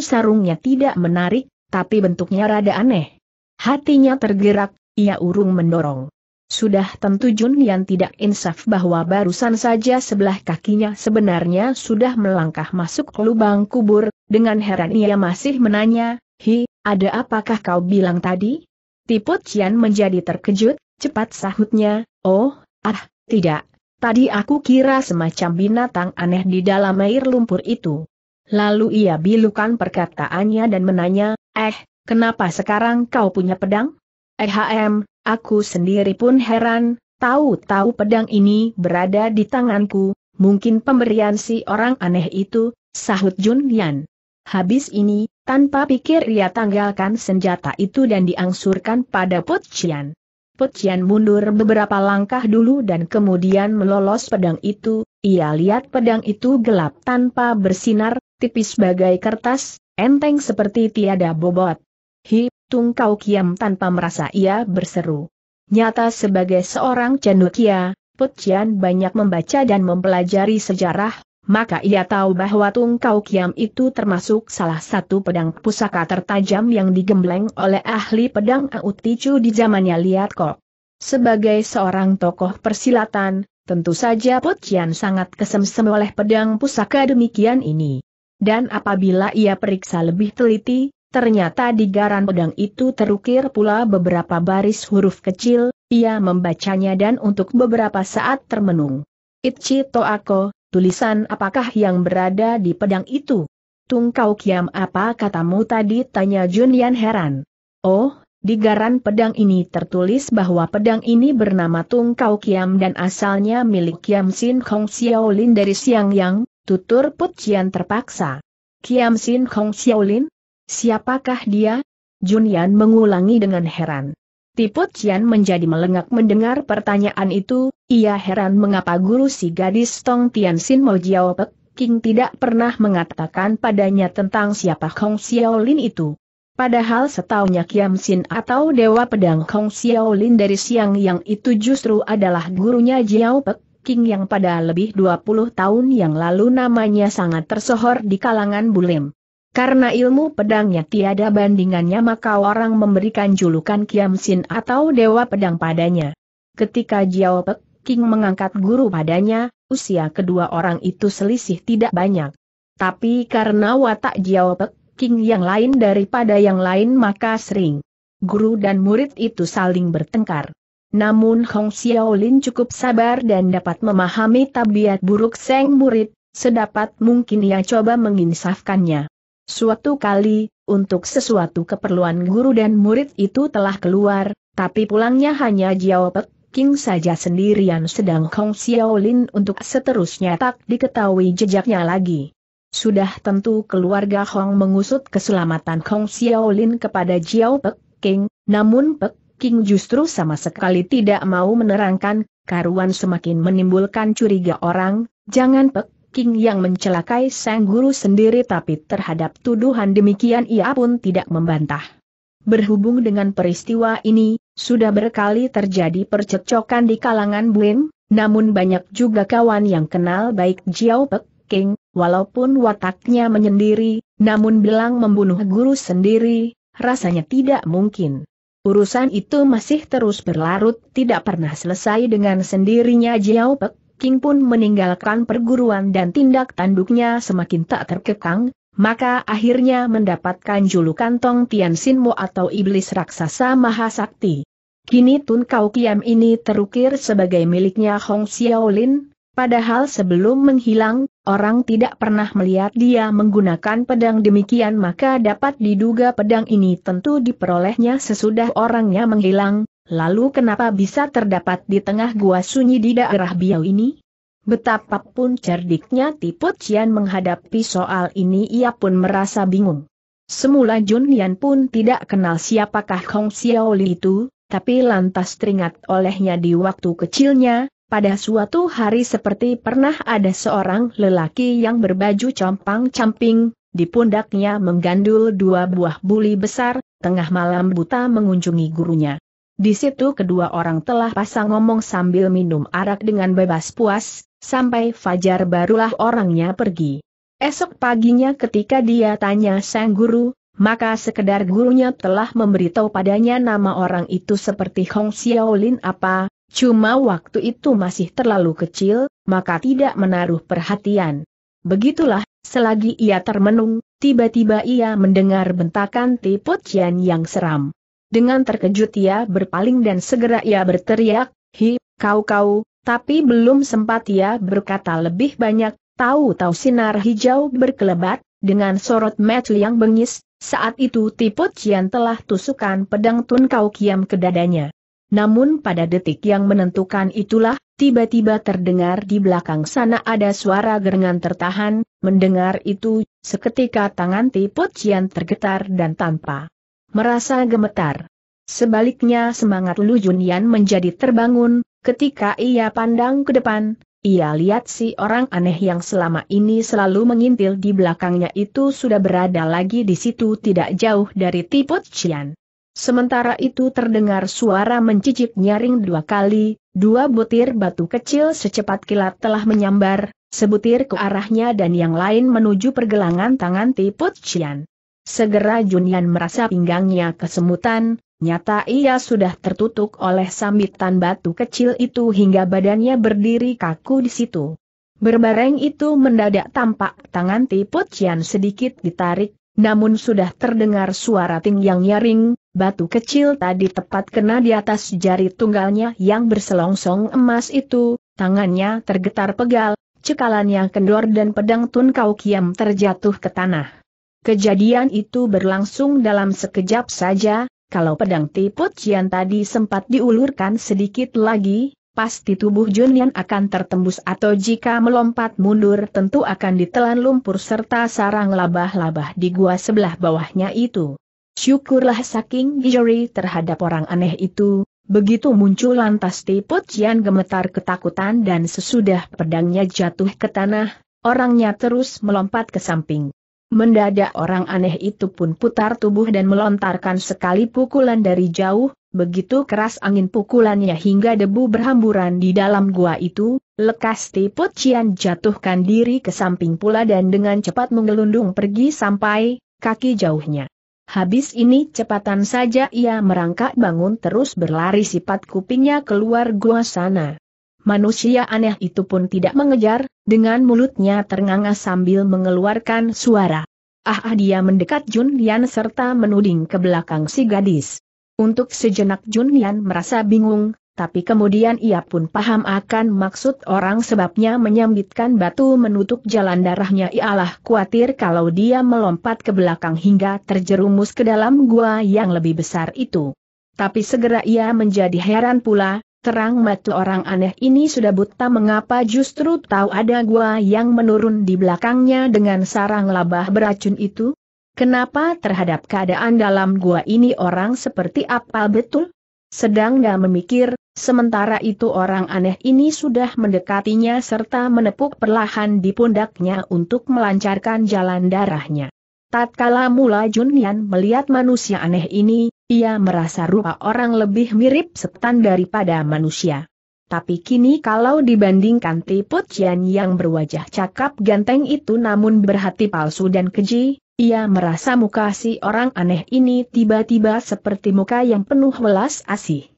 sarungnya tidak menarik, tapi bentuknya rada aneh. Hatinya tergerak, ia urung mendorong. Sudah tentu Jun yang tidak insaf bahwa barusan saja sebelah kakinya sebenarnya sudah melangkah masuk lubang kubur, dengan heran ia masih menanya, Hi, ada apakah kau bilang tadi? Tipu Cian menjadi terkejut, cepat sahutnya, oh, ah, tidak. Tadi aku kira semacam binatang aneh di dalam air lumpur itu. Lalu ia bilukan perkataannya dan menanya, eh, kenapa sekarang kau punya pedang? Ehm, aku sendiri pun heran, tahu-tahu pedang ini berada di tanganku, mungkin pemberian si orang aneh itu, sahut Jun Yan. Habis ini, tanpa pikir ia tanggalkan senjata itu dan diangsurkan pada Put Cian. Put Cian mundur beberapa langkah dulu dan kemudian melolos pedang itu, ia lihat pedang itu gelap tanpa bersinar, tipis bagai kertas, enteng seperti tiada bobot. Hitung kau kiam tanpa merasa ia berseru. Nyata sebagai seorang cendukia, putian banyak membaca dan mempelajari sejarah, maka ia tahu bahwa tungkau Kiam itu termasuk salah satu pedang pusaka tertajam yang digembleng oleh ahli pedang Auticu di zamannya Liat Kok. Sebagai seorang tokoh persilatan, tentu saja putian sangat kesemsem oleh pedang pusaka demikian ini. Dan apabila ia periksa lebih teliti, Ternyata di garan pedang itu terukir pula beberapa baris huruf kecil, ia membacanya dan untuk beberapa saat termenung. Itchi Toako, tulisan apakah yang berada di pedang itu? Tungkau kiam apa katamu tadi tanya Junian heran. Oh, di garan pedang ini tertulis bahwa pedang ini bernama Tung Kau Kiam dan asalnya milik Kiam Sin Hong Xiaolin dari Siang Yang, tutur Putian terpaksa. Kiam Sin Hong Xiaolin? Siapakah dia? Junian mengulangi dengan heran. Tipu Cian menjadi melengak mendengar pertanyaan itu, ia heran mengapa guru si gadis Tong Tian Sin Mo Jiao Pek King tidak pernah mengatakan padanya tentang siapa Hong Xiaolin itu. Padahal setaunya Kiam Sin atau Dewa Pedang Kong Xiaolin dari siang yang itu justru adalah gurunya Jiao Pek King yang pada lebih 20 tahun yang lalu namanya sangat tersohor di kalangan Bulim. Karena ilmu pedangnya tiada bandingannya maka orang memberikan julukan Kiamsin atau Dewa Pedang padanya. Ketika Jiao Pek King mengangkat guru padanya, usia kedua orang itu selisih tidak banyak. Tapi karena watak Jiao Pek King yang lain daripada yang lain maka sering guru dan murid itu saling bertengkar. Namun Hong Xiaolin cukup sabar dan dapat memahami tabiat buruk seng murid, sedapat mungkin ia coba menginsafkannya. Suatu kali, untuk sesuatu keperluan guru dan murid itu telah keluar, tapi pulangnya hanya Jiao Pek King saja sendirian sedang Kong Xiaolin untuk seterusnya tak diketahui jejaknya lagi. Sudah tentu keluarga Hong mengusut keselamatan Kong Xiaolin kepada Jiao Pek King, namun Pek King justru sama sekali tidak mau menerangkan, karuan semakin menimbulkan curiga orang, jangan Pek King yang mencelakai sang guru sendiri tapi terhadap tuduhan demikian ia pun tidak membantah. Berhubung dengan peristiwa ini, sudah berkali terjadi percecokan di kalangan Buim, namun banyak juga kawan yang kenal baik Jiao Pek King, walaupun wataknya menyendiri, namun bilang membunuh guru sendiri, rasanya tidak mungkin. Urusan itu masih terus berlarut tidak pernah selesai dengan sendirinya Jiao Pek King pun meninggalkan perguruan dan tindak tanduknya semakin tak terkekang, maka akhirnya mendapatkan julukan Tong Tian Mo atau Iblis Raksasa Mahasakti. Kini Tun Kau Kiam ini terukir sebagai miliknya Hong Xiaolin, padahal sebelum menghilang, orang tidak pernah melihat dia menggunakan pedang demikian maka dapat diduga pedang ini tentu diperolehnya sesudah orangnya menghilang, Lalu kenapa bisa terdapat di tengah gua sunyi di daerah Biau ini? Betapapun cerdiknya Tipu Cian menghadapi soal ini ia pun merasa bingung. Semula Jun Yan pun tidak kenal siapakah Hong Li itu, tapi lantas teringat olehnya di waktu kecilnya, pada suatu hari seperti pernah ada seorang lelaki yang berbaju compang-camping, di pundaknya menggandul dua buah buli besar, tengah malam buta mengunjungi gurunya. Di situ kedua orang telah pasang ngomong sambil minum arak dengan bebas puas, sampai Fajar barulah orangnya pergi. Esok paginya ketika dia tanya sang guru, maka sekedar gurunya telah memberitahu padanya nama orang itu seperti Hong Xiaolin apa, cuma waktu itu masih terlalu kecil, maka tidak menaruh perhatian. Begitulah, selagi ia termenung, tiba-tiba ia mendengar bentakan Tipu Cian yang seram. Dengan terkejut ia berpaling dan segera ia berteriak, Hi, kau-kau, tapi belum sempat ia berkata lebih banyak, tahu-tahu sinar hijau berkelebat, dengan sorot metu yang bengis, saat itu Tipu Cian telah tusukan pedang Tun Kau Kiam ke dadanya. Namun pada detik yang menentukan itulah, tiba-tiba terdengar di belakang sana ada suara gerengan tertahan, mendengar itu, seketika tangan Tipu Cian tergetar dan tanpa merasa gemetar. Sebaliknya semangat Lu Junyan menjadi terbangun, ketika ia pandang ke depan, ia lihat si orang aneh yang selama ini selalu mengintil di belakangnya itu sudah berada lagi di situ tidak jauh dari Tiput Cian. Sementara itu terdengar suara mencicik nyaring dua kali, dua butir batu kecil secepat kilat telah menyambar, sebutir ke arahnya dan yang lain menuju pergelangan tangan Tiput Cian. Segera Junian merasa pinggangnya kesemutan, nyata ia sudah tertutup oleh sambitan batu kecil itu hingga badannya berdiri kaku di situ. Berbareng itu mendadak tampak tangan Tipu Cian sedikit ditarik, namun sudah terdengar suara ting yang nyaring, batu kecil tadi tepat kena di atas jari tunggalnya yang berselongsong emas itu, tangannya tergetar pegal, cekalannya kendor dan pedang Tun Kau Kiam terjatuh ke tanah. Kejadian itu berlangsung dalam sekejap saja, kalau pedang tipu Cian tadi sempat diulurkan sedikit lagi, pasti tubuh Junian akan tertembus atau jika melompat mundur tentu akan ditelan lumpur serta sarang labah-labah di gua sebelah bawahnya itu. Syukurlah saking Gijori terhadap orang aneh itu, begitu muncul lantas tipu Cian gemetar ketakutan dan sesudah pedangnya jatuh ke tanah, orangnya terus melompat ke samping. Mendadak orang aneh itu pun putar tubuh dan melontarkan sekali pukulan dari jauh, begitu keras angin pukulannya hingga debu berhamburan di dalam gua itu, lekas Tipu Cian jatuhkan diri ke samping pula dan dengan cepat menggelundung pergi sampai kaki jauhnya. Habis ini cepatan saja ia merangkak bangun terus berlari sifat kupingnya keluar gua sana. Manusia aneh itu pun tidak mengejar, dengan mulutnya ternganga sambil mengeluarkan suara. Ah ah dia mendekat Jun Lian serta menuding ke belakang si gadis. Untuk sejenak Jun Lian merasa bingung, tapi kemudian ia pun paham akan maksud orang sebabnya menyambitkan batu menutup jalan darahnya ialah khawatir kalau dia melompat ke belakang hingga terjerumus ke dalam gua yang lebih besar itu. Tapi segera ia menjadi heran pula, Terang mata orang aneh ini sudah buta mengapa justru tahu ada gua yang menurun di belakangnya dengan sarang labah beracun itu? Kenapa terhadap keadaan dalam gua ini orang seperti apa betul? Sedang gak memikir, sementara itu orang aneh ini sudah mendekatinya serta menepuk perlahan di pundaknya untuk melancarkan jalan darahnya. Tatkala mula Junian melihat manusia aneh ini, ia merasa rupa orang lebih mirip setan daripada manusia. Tapi kini kalau dibandingkan Tipu Cian yang berwajah cakap ganteng itu namun berhati palsu dan keji, ia merasa muka si orang aneh ini tiba-tiba seperti muka yang penuh welas asih.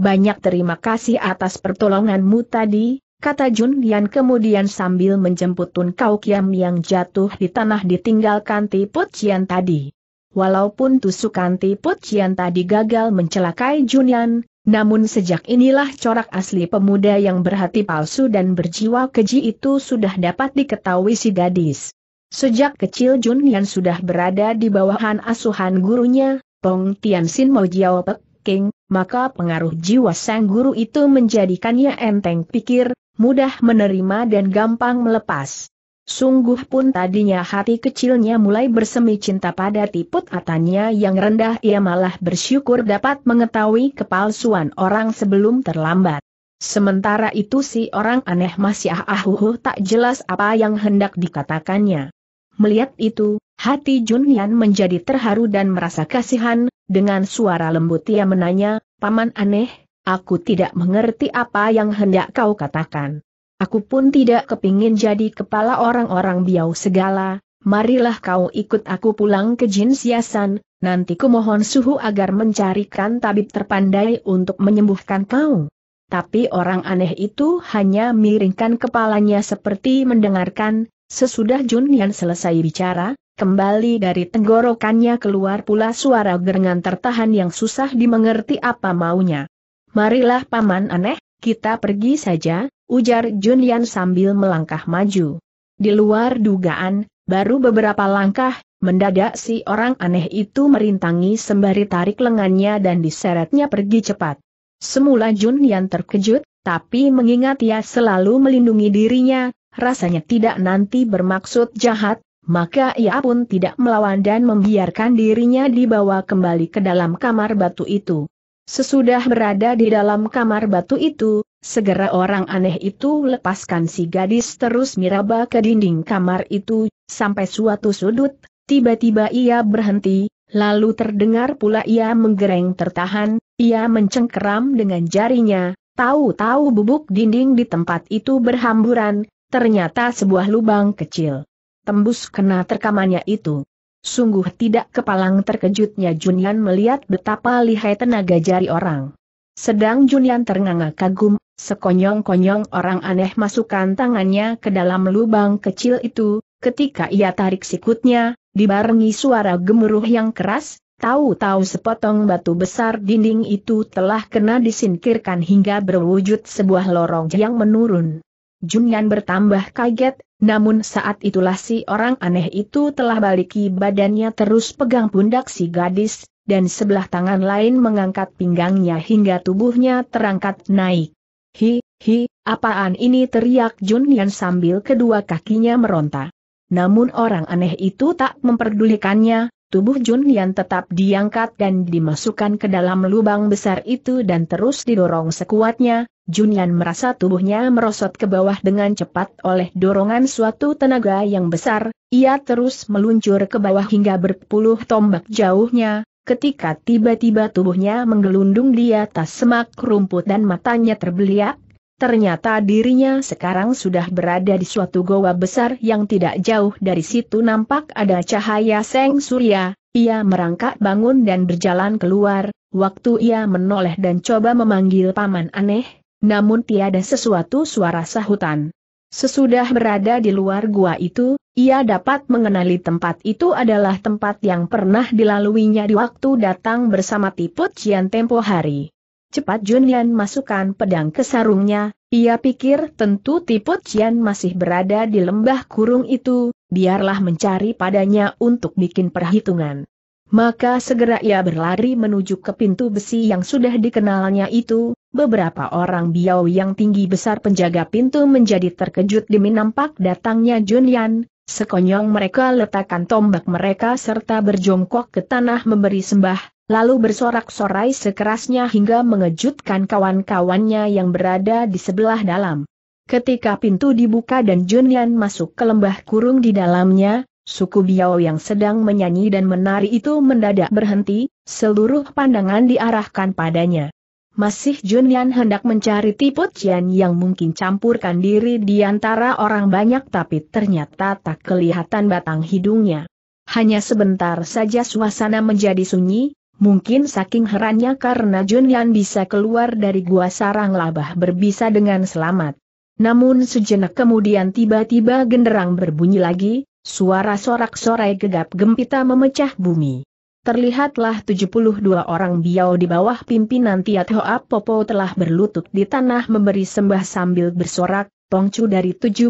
Banyak terima kasih atas pertolonganmu tadi, kata Jun Yan kemudian sambil menjemput Tun Kau Kiam yang jatuh di tanah ditinggalkan Tipu Cian tadi. Walaupun tusukan Tiput Cian tadi gagal mencelakai Junyan, namun sejak inilah corak asli pemuda yang berhati palsu dan berjiwa keji itu sudah dapat diketahui si gadis. Sejak kecil Junyan sudah berada di bawahan asuhan gurunya, Pong Tianxin Mo Jiao Pek King, maka pengaruh jiwa sang guru itu menjadikannya enteng pikir, mudah menerima dan gampang melepas. Sungguh pun tadinya hati kecilnya mulai bersemi cinta pada tiput atanya yang rendah ia malah bersyukur dapat mengetahui kepalsuan orang sebelum terlambat. Sementara itu si orang aneh masih ahuhu uh, tak jelas apa yang hendak dikatakannya. Melihat itu, hati Junyan menjadi terharu dan merasa kasihan, dengan suara lembut ia menanya, Paman aneh, aku tidak mengerti apa yang hendak kau katakan. Aku pun tidak kepingin jadi kepala orang-orang biau segala, marilah kau ikut aku pulang ke Jin Siasan, nanti kumohon suhu agar mencarikan tabib terpandai untuk menyembuhkan kau. Tapi orang aneh itu hanya miringkan kepalanya seperti mendengarkan, sesudah Jun Yan selesai bicara, Kembali dari tenggorokannya keluar pula suara gerengan tertahan yang susah dimengerti apa maunya. Marilah paman aneh, kita pergi saja, ujar Junlian sambil melangkah maju. Di luar dugaan, baru beberapa langkah, mendadak si orang aneh itu merintangi sembari tarik lengannya dan diseretnya pergi cepat. Semula Junlian terkejut, tapi mengingat ia selalu melindungi dirinya, rasanya tidak nanti bermaksud jahat, maka ia pun tidak melawan dan membiarkan dirinya dibawa kembali ke dalam kamar batu itu. Sesudah berada di dalam kamar batu itu, segera orang aneh itu lepaskan si gadis terus miraba ke dinding kamar itu, sampai suatu sudut, tiba-tiba ia berhenti, lalu terdengar pula ia menggereng tertahan, ia mencengkeram dengan jarinya, tahu-tahu bubuk dinding di tempat itu berhamburan, ternyata sebuah lubang kecil. Tembus kena terkamannya itu. Sungguh tidak kepalang terkejutnya Junyan melihat betapa lihai tenaga jari orang. Sedang Junyan ternganga kagum, sekonyong-konyong orang aneh masukkan tangannya ke dalam lubang kecil itu, ketika ia tarik sikutnya, dibarengi suara gemuruh yang keras, tahu-tahu sepotong batu besar dinding itu telah kena disingkirkan hingga berwujud sebuah lorong yang menurun. Junyan bertambah kaget, namun saat itulah si orang aneh itu telah baliki badannya terus pegang pundak si gadis, dan sebelah tangan lain mengangkat pinggangnya hingga tubuhnya terangkat naik. Hi, hi, apaan ini teriak Jun Yan sambil kedua kakinya meronta. Namun orang aneh itu tak memperdulikannya, tubuh Jun Yan tetap diangkat dan dimasukkan ke dalam lubang besar itu dan terus didorong sekuatnya, Junian merasa tubuhnya merosot ke bawah dengan cepat oleh dorongan suatu tenaga yang besar, ia terus meluncur ke bawah hingga berpuluh tombak jauhnya, ketika tiba-tiba tubuhnya menggelundung di atas semak rumput dan matanya terbeliak, ternyata dirinya sekarang sudah berada di suatu goa besar yang tidak jauh dari situ nampak ada cahaya seng surya, ia merangkak bangun dan berjalan keluar, waktu ia menoleh dan coba memanggil paman aneh, namun tiada sesuatu suara sahutan. Sesudah berada di luar gua itu, ia dapat mengenali tempat itu adalah tempat yang pernah dilaluinya di waktu datang bersama Tiput Cian tempo hari. Cepat Junian masukkan pedang ke sarungnya, ia pikir tentu Tiput Cian masih berada di lembah kurung itu, biarlah mencari padanya untuk bikin perhitungan. Maka segera ia berlari menuju ke pintu besi yang sudah dikenalnya itu, beberapa orang biau yang tinggi besar penjaga pintu menjadi terkejut demi nampak datangnya Jun Yan, sekonyong mereka letakkan tombak mereka serta berjongkok ke tanah memberi sembah, lalu bersorak-sorai sekerasnya hingga mengejutkan kawan-kawannya yang berada di sebelah dalam. Ketika pintu dibuka dan Jun Yan masuk ke lembah kurung di dalamnya, Suku Biao yang sedang menyanyi dan menari itu mendadak berhenti, seluruh pandangan diarahkan padanya. Masih Junyan hendak mencari tipu Cian yang mungkin campurkan diri di antara orang banyak tapi ternyata tak kelihatan batang hidungnya. Hanya sebentar saja suasana menjadi sunyi, mungkin saking herannya karena Junyan bisa keluar dari gua sarang labah berbisa dengan selamat. Namun sejenak kemudian tiba-tiba genderang berbunyi lagi, Suara sorak-sorai gegap gempita memecah bumi. Terlihatlah 72 orang biau di bawah pimpinan Tiat Hoa Popo telah berlutut di tanah memberi sembah sambil bersorak, Tongcu dari 72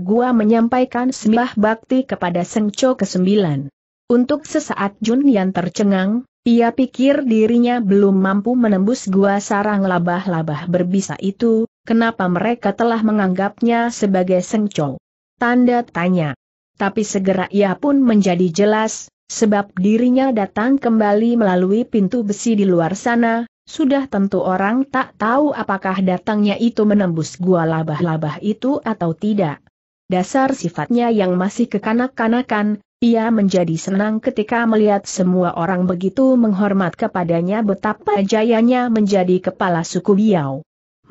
gua menyampaikan sembah bakti kepada Cho ke-9. Untuk sesaat Jun yang tercengang, ia pikir dirinya belum mampu menembus gua sarang labah-labah berbisa itu, kenapa mereka telah menganggapnya sebagai Seng Cho? Tanda tanya tapi segera ia pun menjadi jelas, sebab dirinya datang kembali melalui pintu besi di luar sana, sudah tentu orang tak tahu apakah datangnya itu menembus gua labah-labah itu atau tidak. Dasar sifatnya yang masih kekanak-kanakan, ia menjadi senang ketika melihat semua orang begitu menghormat kepadanya betapa jayanya menjadi kepala suku Biau.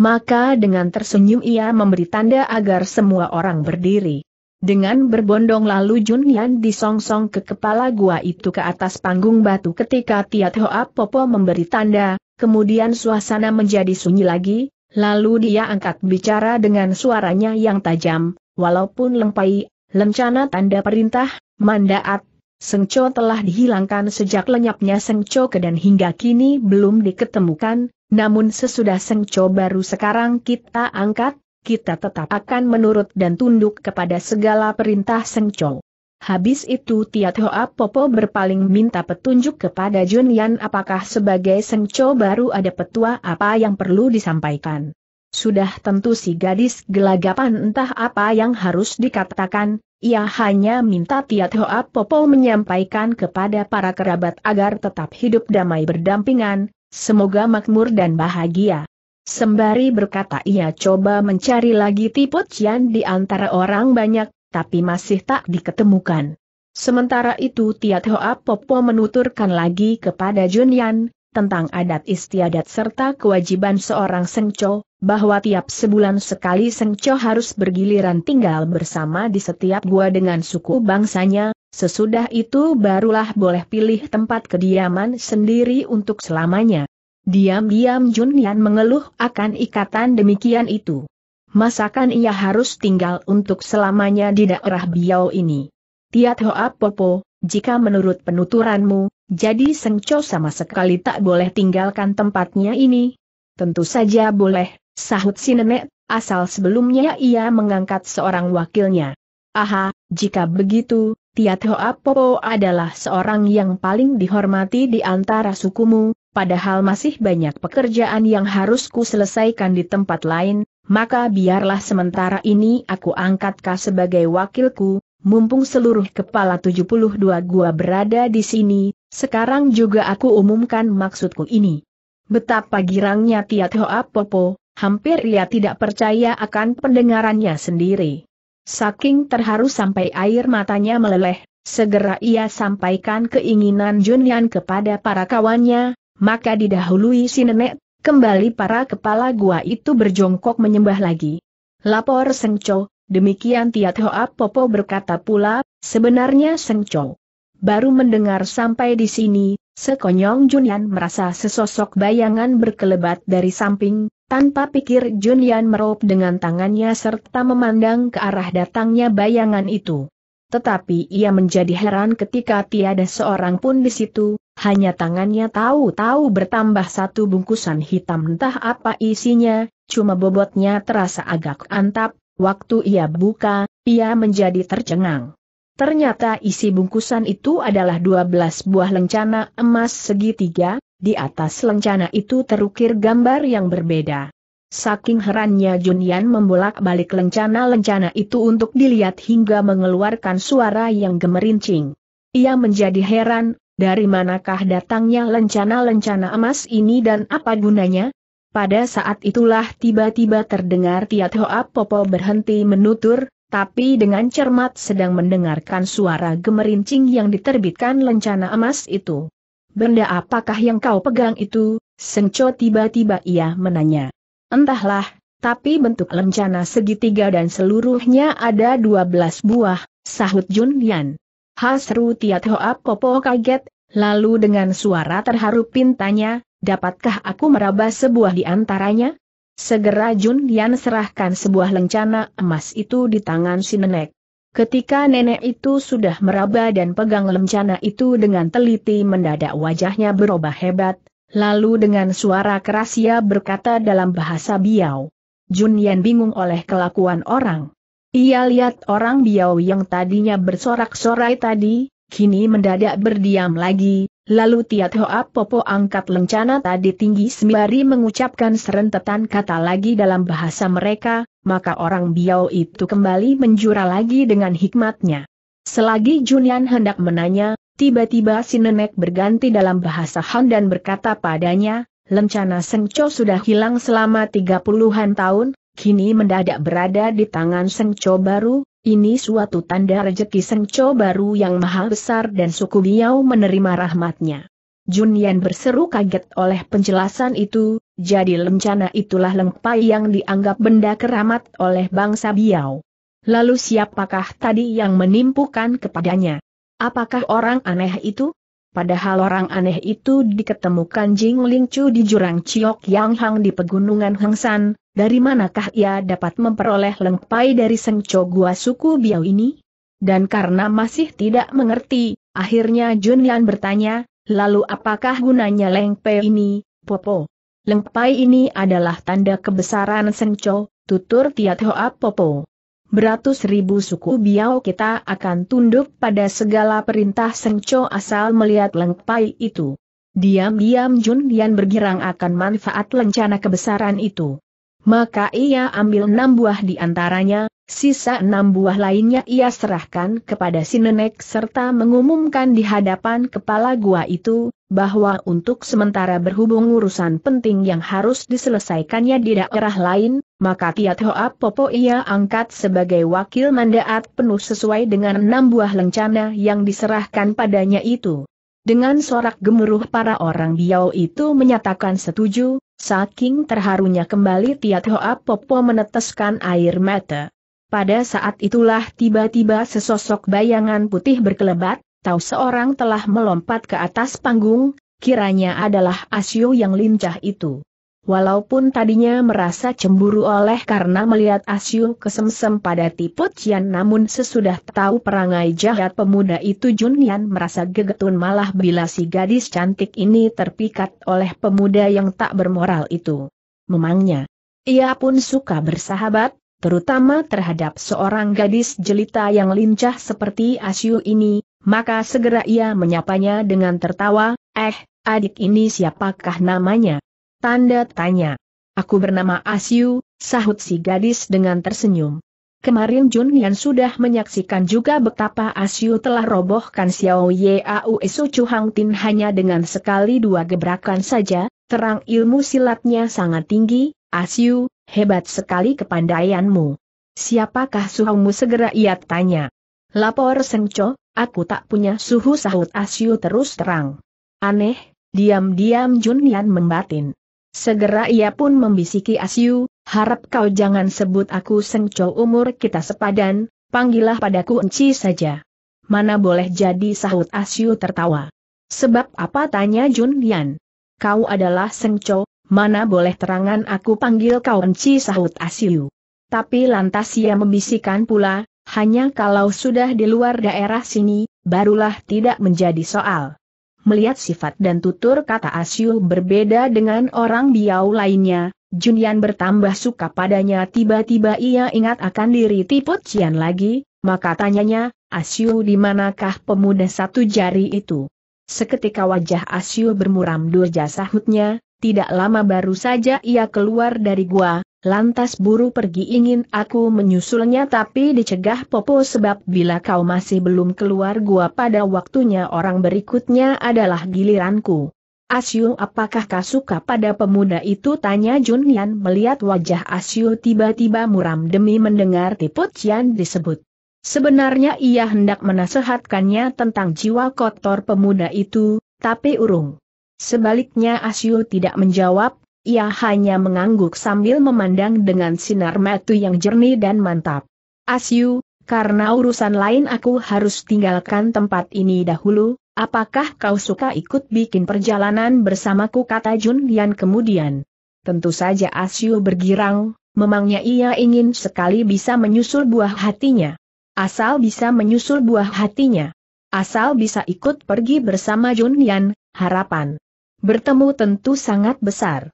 Maka dengan tersenyum ia memberi tanda agar semua orang berdiri. Dengan berbondong lalu Jun Yan disongsong ke kepala gua itu ke atas panggung batu ketika Tiat Hoa Popo memberi tanda, kemudian suasana menjadi sunyi lagi, lalu dia angkat bicara dengan suaranya yang tajam, walaupun lempai, lencana tanda perintah, mandaat, Sengco telah dihilangkan sejak lenyapnya Sengco ke dan hingga kini belum diketemukan, namun sesudah Sengco baru sekarang kita angkat, kita tetap akan menurut dan tunduk kepada segala perintah Seng Chow. Habis itu Tiat Hoa Popo berpaling minta petunjuk kepada Jun Yan apakah sebagai Seng Chow baru ada petua apa yang perlu disampaikan. Sudah tentu si gadis gelagapan entah apa yang harus dikatakan, ia hanya minta Tiat Hoa Popo menyampaikan kepada para kerabat agar tetap hidup damai berdampingan, semoga makmur dan bahagia. Sembari berkata ia coba mencari lagi tipu Cian di antara orang banyak, tapi masih tak diketemukan. Sementara itu Tiat Hoa Popo menuturkan lagi kepada Junyan, tentang adat istiadat serta kewajiban seorang sengco, bahwa tiap sebulan sekali sengco harus bergiliran tinggal bersama di setiap gua dengan suku bangsanya, Sesudah itu barulah boleh pilih tempat kediaman sendiri untuk selamanya. Diam-diam Junian mengeluh akan ikatan demikian itu. Masakan ia harus tinggal untuk selamanya di daerah Biau ini. Tiat Hoa Popo, jika menurut penuturanmu, jadi Sengco sama sekali tak boleh tinggalkan tempatnya ini. Tentu saja boleh, sahut si nenek, asal sebelumnya ia mengangkat seorang wakilnya. Aha, jika begitu, Tiat Hoa Popo adalah seorang yang paling dihormati di antara sukumu, padahal masih banyak pekerjaan yang harus ku selesaikan di tempat lain, maka biarlah sementara ini aku angkat sebagai wakilku, mumpung seluruh kepala 72 gua berada di sini, sekarang juga aku umumkan maksudku ini. Betapa girangnya Tiat Hoa Popo, hampir ia tidak percaya akan pendengarannya sendiri. Saking terharu sampai air matanya meleleh, segera ia sampaikan keinginan Junyan kepada para kawannya, maka didahului si nenek, kembali para kepala gua itu berjongkok menyembah lagi. Lapor Sengco, demikian Tiat Hoa Popo berkata pula, sebenarnya Sengco. Baru mendengar sampai di sini, sekonyong Junian merasa sesosok bayangan berkelebat dari samping, tanpa pikir Junian meraup dengan tangannya serta memandang ke arah datangnya bayangan itu. Tetapi ia menjadi heran ketika tiada seorang pun di situ, hanya tangannya tahu-tahu bertambah satu bungkusan hitam entah apa isinya, cuma bobotnya terasa agak antap, waktu ia buka, ia menjadi tercengang. Ternyata isi bungkusan itu adalah 12 buah lencana emas segitiga, di atas lencana itu terukir gambar yang berbeda. Saking herannya Junian membolak-balik lencana-lencana itu untuk dilihat hingga mengeluarkan suara yang gemerincing. Ia menjadi heran, dari manakah datangnya lencana-lencana emas ini dan apa gunanya? Pada saat itulah tiba-tiba terdengar Tiat Hoa Popo berhenti menutur, tapi dengan cermat sedang mendengarkan suara gemerincing yang diterbitkan lencana emas itu. Benda apakah yang kau pegang itu? Sengco tiba-tiba ia menanya. Entahlah, tapi bentuk lencana segitiga dan seluruhnya ada dua belas buah, sahut Jun Yan. Hasru Hoa Popo kaget, lalu dengan suara terharu pintanya, dapatkah aku meraba sebuah di antaranya? Segera Jun Yan serahkan sebuah lencana emas itu di tangan si nenek. Ketika nenek itu sudah meraba dan pegang lencana itu dengan teliti mendadak wajahnya berubah hebat, lalu dengan suara keras ia berkata dalam bahasa Biau. Jun Yan bingung oleh kelakuan orang. Ia lihat orang Biao yang tadinya bersorak-sorai tadi, kini mendadak berdiam lagi, lalu Tiat Hoa Popo angkat lencana tadi tinggi sembari mengucapkan serentetan kata lagi dalam bahasa mereka, maka orang Biao itu kembali menjura lagi dengan hikmatnya. Selagi Junian hendak menanya, tiba-tiba si nenek berganti dalam bahasa Han dan berkata padanya, Lencana Sengco sudah hilang selama tiga puluhan tahun, kini mendadak berada di tangan Sengco Baru, ini suatu tanda rejeki Sengco Baru yang maha besar dan suku Biau menerima rahmatnya. Junian berseru kaget oleh penjelasan itu, jadi lencana itulah lengpai yang dianggap benda keramat oleh bangsa Biau. Lalu siapakah tadi yang menimpukan kepadanya? Apakah orang aneh itu? Padahal orang aneh itu diketemukan Jing Lingcu di jurang Ciok Yang Hang di pegunungan Hengsan, dari manakah ia dapat memperoleh lengpai dari Sengco Gua suku biao ini? Dan karena masih tidak mengerti, akhirnya Jun Junlian bertanya, lalu apakah gunanya lengpai ini, Popo? Lengpai ini adalah tanda kebesaran Sengco, tutur Tiat Hoa Popo. Beratus ribu suku biao kita akan tunduk pada segala perintah Sengco asal melihat lengpai itu. Diam-diam Jun Lian bergirang akan manfaat lencana kebesaran itu. Maka ia ambil enam buah di antaranya, sisa enam buah lainnya ia serahkan kepada si nenek serta mengumumkan di hadapan kepala gua itu, bahwa untuk sementara berhubung urusan penting yang harus diselesaikannya di daerah lain, maka Tiat Hoa Popo ia angkat sebagai wakil mandaat penuh sesuai dengan enam buah lencana yang diserahkan padanya itu. Dengan sorak gemuruh para orang Biau itu menyatakan setuju, Saking terharunya kembali Tiat Hoa Popo meneteskan air mata. Pada saat itulah tiba-tiba sesosok bayangan putih berkelebat, tahu seorang telah melompat ke atas panggung, kiranya adalah Asio yang lincah itu. Walaupun tadinya merasa cemburu oleh karena melihat Asyu kesemsem pada tipu Cian namun sesudah tahu perangai jahat pemuda itu Junian merasa gegetun malah bila si gadis cantik ini terpikat oleh pemuda yang tak bermoral itu. Memangnya, ia pun suka bersahabat, terutama terhadap seorang gadis jelita yang lincah seperti Asyu ini, maka segera ia menyapanya dengan tertawa, eh, adik ini siapakah namanya? Tanda tanya. Aku bernama Asyu, sahut si gadis dengan tersenyum. Kemarin Jun Yan sudah menyaksikan juga betapa Asyu telah robohkan Xiao Yau Chu Hang Tin hanya dengan sekali dua gebrakan saja, terang ilmu silatnya sangat tinggi, Asyu, hebat sekali kepandaianmu. Siapakah suhumu segera ia tanya. Lapor Sengco, aku tak punya suhu sahut Asyu terus terang. Aneh, diam-diam Jun Yan membatin. Segera ia pun membisiki Asyu, harap kau jangan sebut aku sengco umur kita sepadan, panggillah padaku enci saja. Mana boleh jadi sahut Asyu tertawa. Sebab apa tanya Jun Yan? Kau adalah sengco, mana boleh terangan aku panggil kau enci sahut Asyu. Tapi lantas ia membisikkan pula, hanya kalau sudah di luar daerah sini, barulah tidak menjadi soal. Melihat sifat dan tutur kata Asyul berbeda dengan orang biau lainnya, Junian bertambah suka padanya tiba-tiba ia ingat akan diri tipu Cian lagi, maka tanyanya, Asyul, di manakah pemuda satu jari itu? Seketika wajah Asyul bermuram durja sahutnya, tidak lama baru saja ia keluar dari gua, Lantas buru pergi ingin aku menyusulnya tapi dicegah Popo sebab bila kau masih belum keluar gua pada waktunya orang berikutnya adalah giliranku. Asyu apakah kau suka pada pemuda itu tanya Junyan melihat wajah Asyu tiba-tiba muram demi mendengar Tipu Cian disebut. Sebenarnya ia hendak menasehatkannya tentang jiwa kotor pemuda itu, tapi urung. Sebaliknya Asyu tidak menjawab, ia hanya mengangguk sambil memandang dengan sinar metu yang jernih dan mantap. Asyu, karena urusan lain aku harus tinggalkan tempat ini dahulu, apakah kau suka ikut bikin perjalanan bersamaku kata Jun Yan kemudian. Tentu saja Asyu bergirang, memangnya ia ingin sekali bisa menyusul buah hatinya. Asal bisa menyusul buah hatinya. Asal bisa ikut pergi bersama Jun Yan, harapan bertemu tentu sangat besar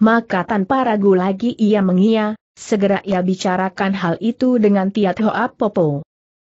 maka tanpa ragu lagi ia mengia, segera ia bicarakan hal itu dengan Tiat Hoa Popo.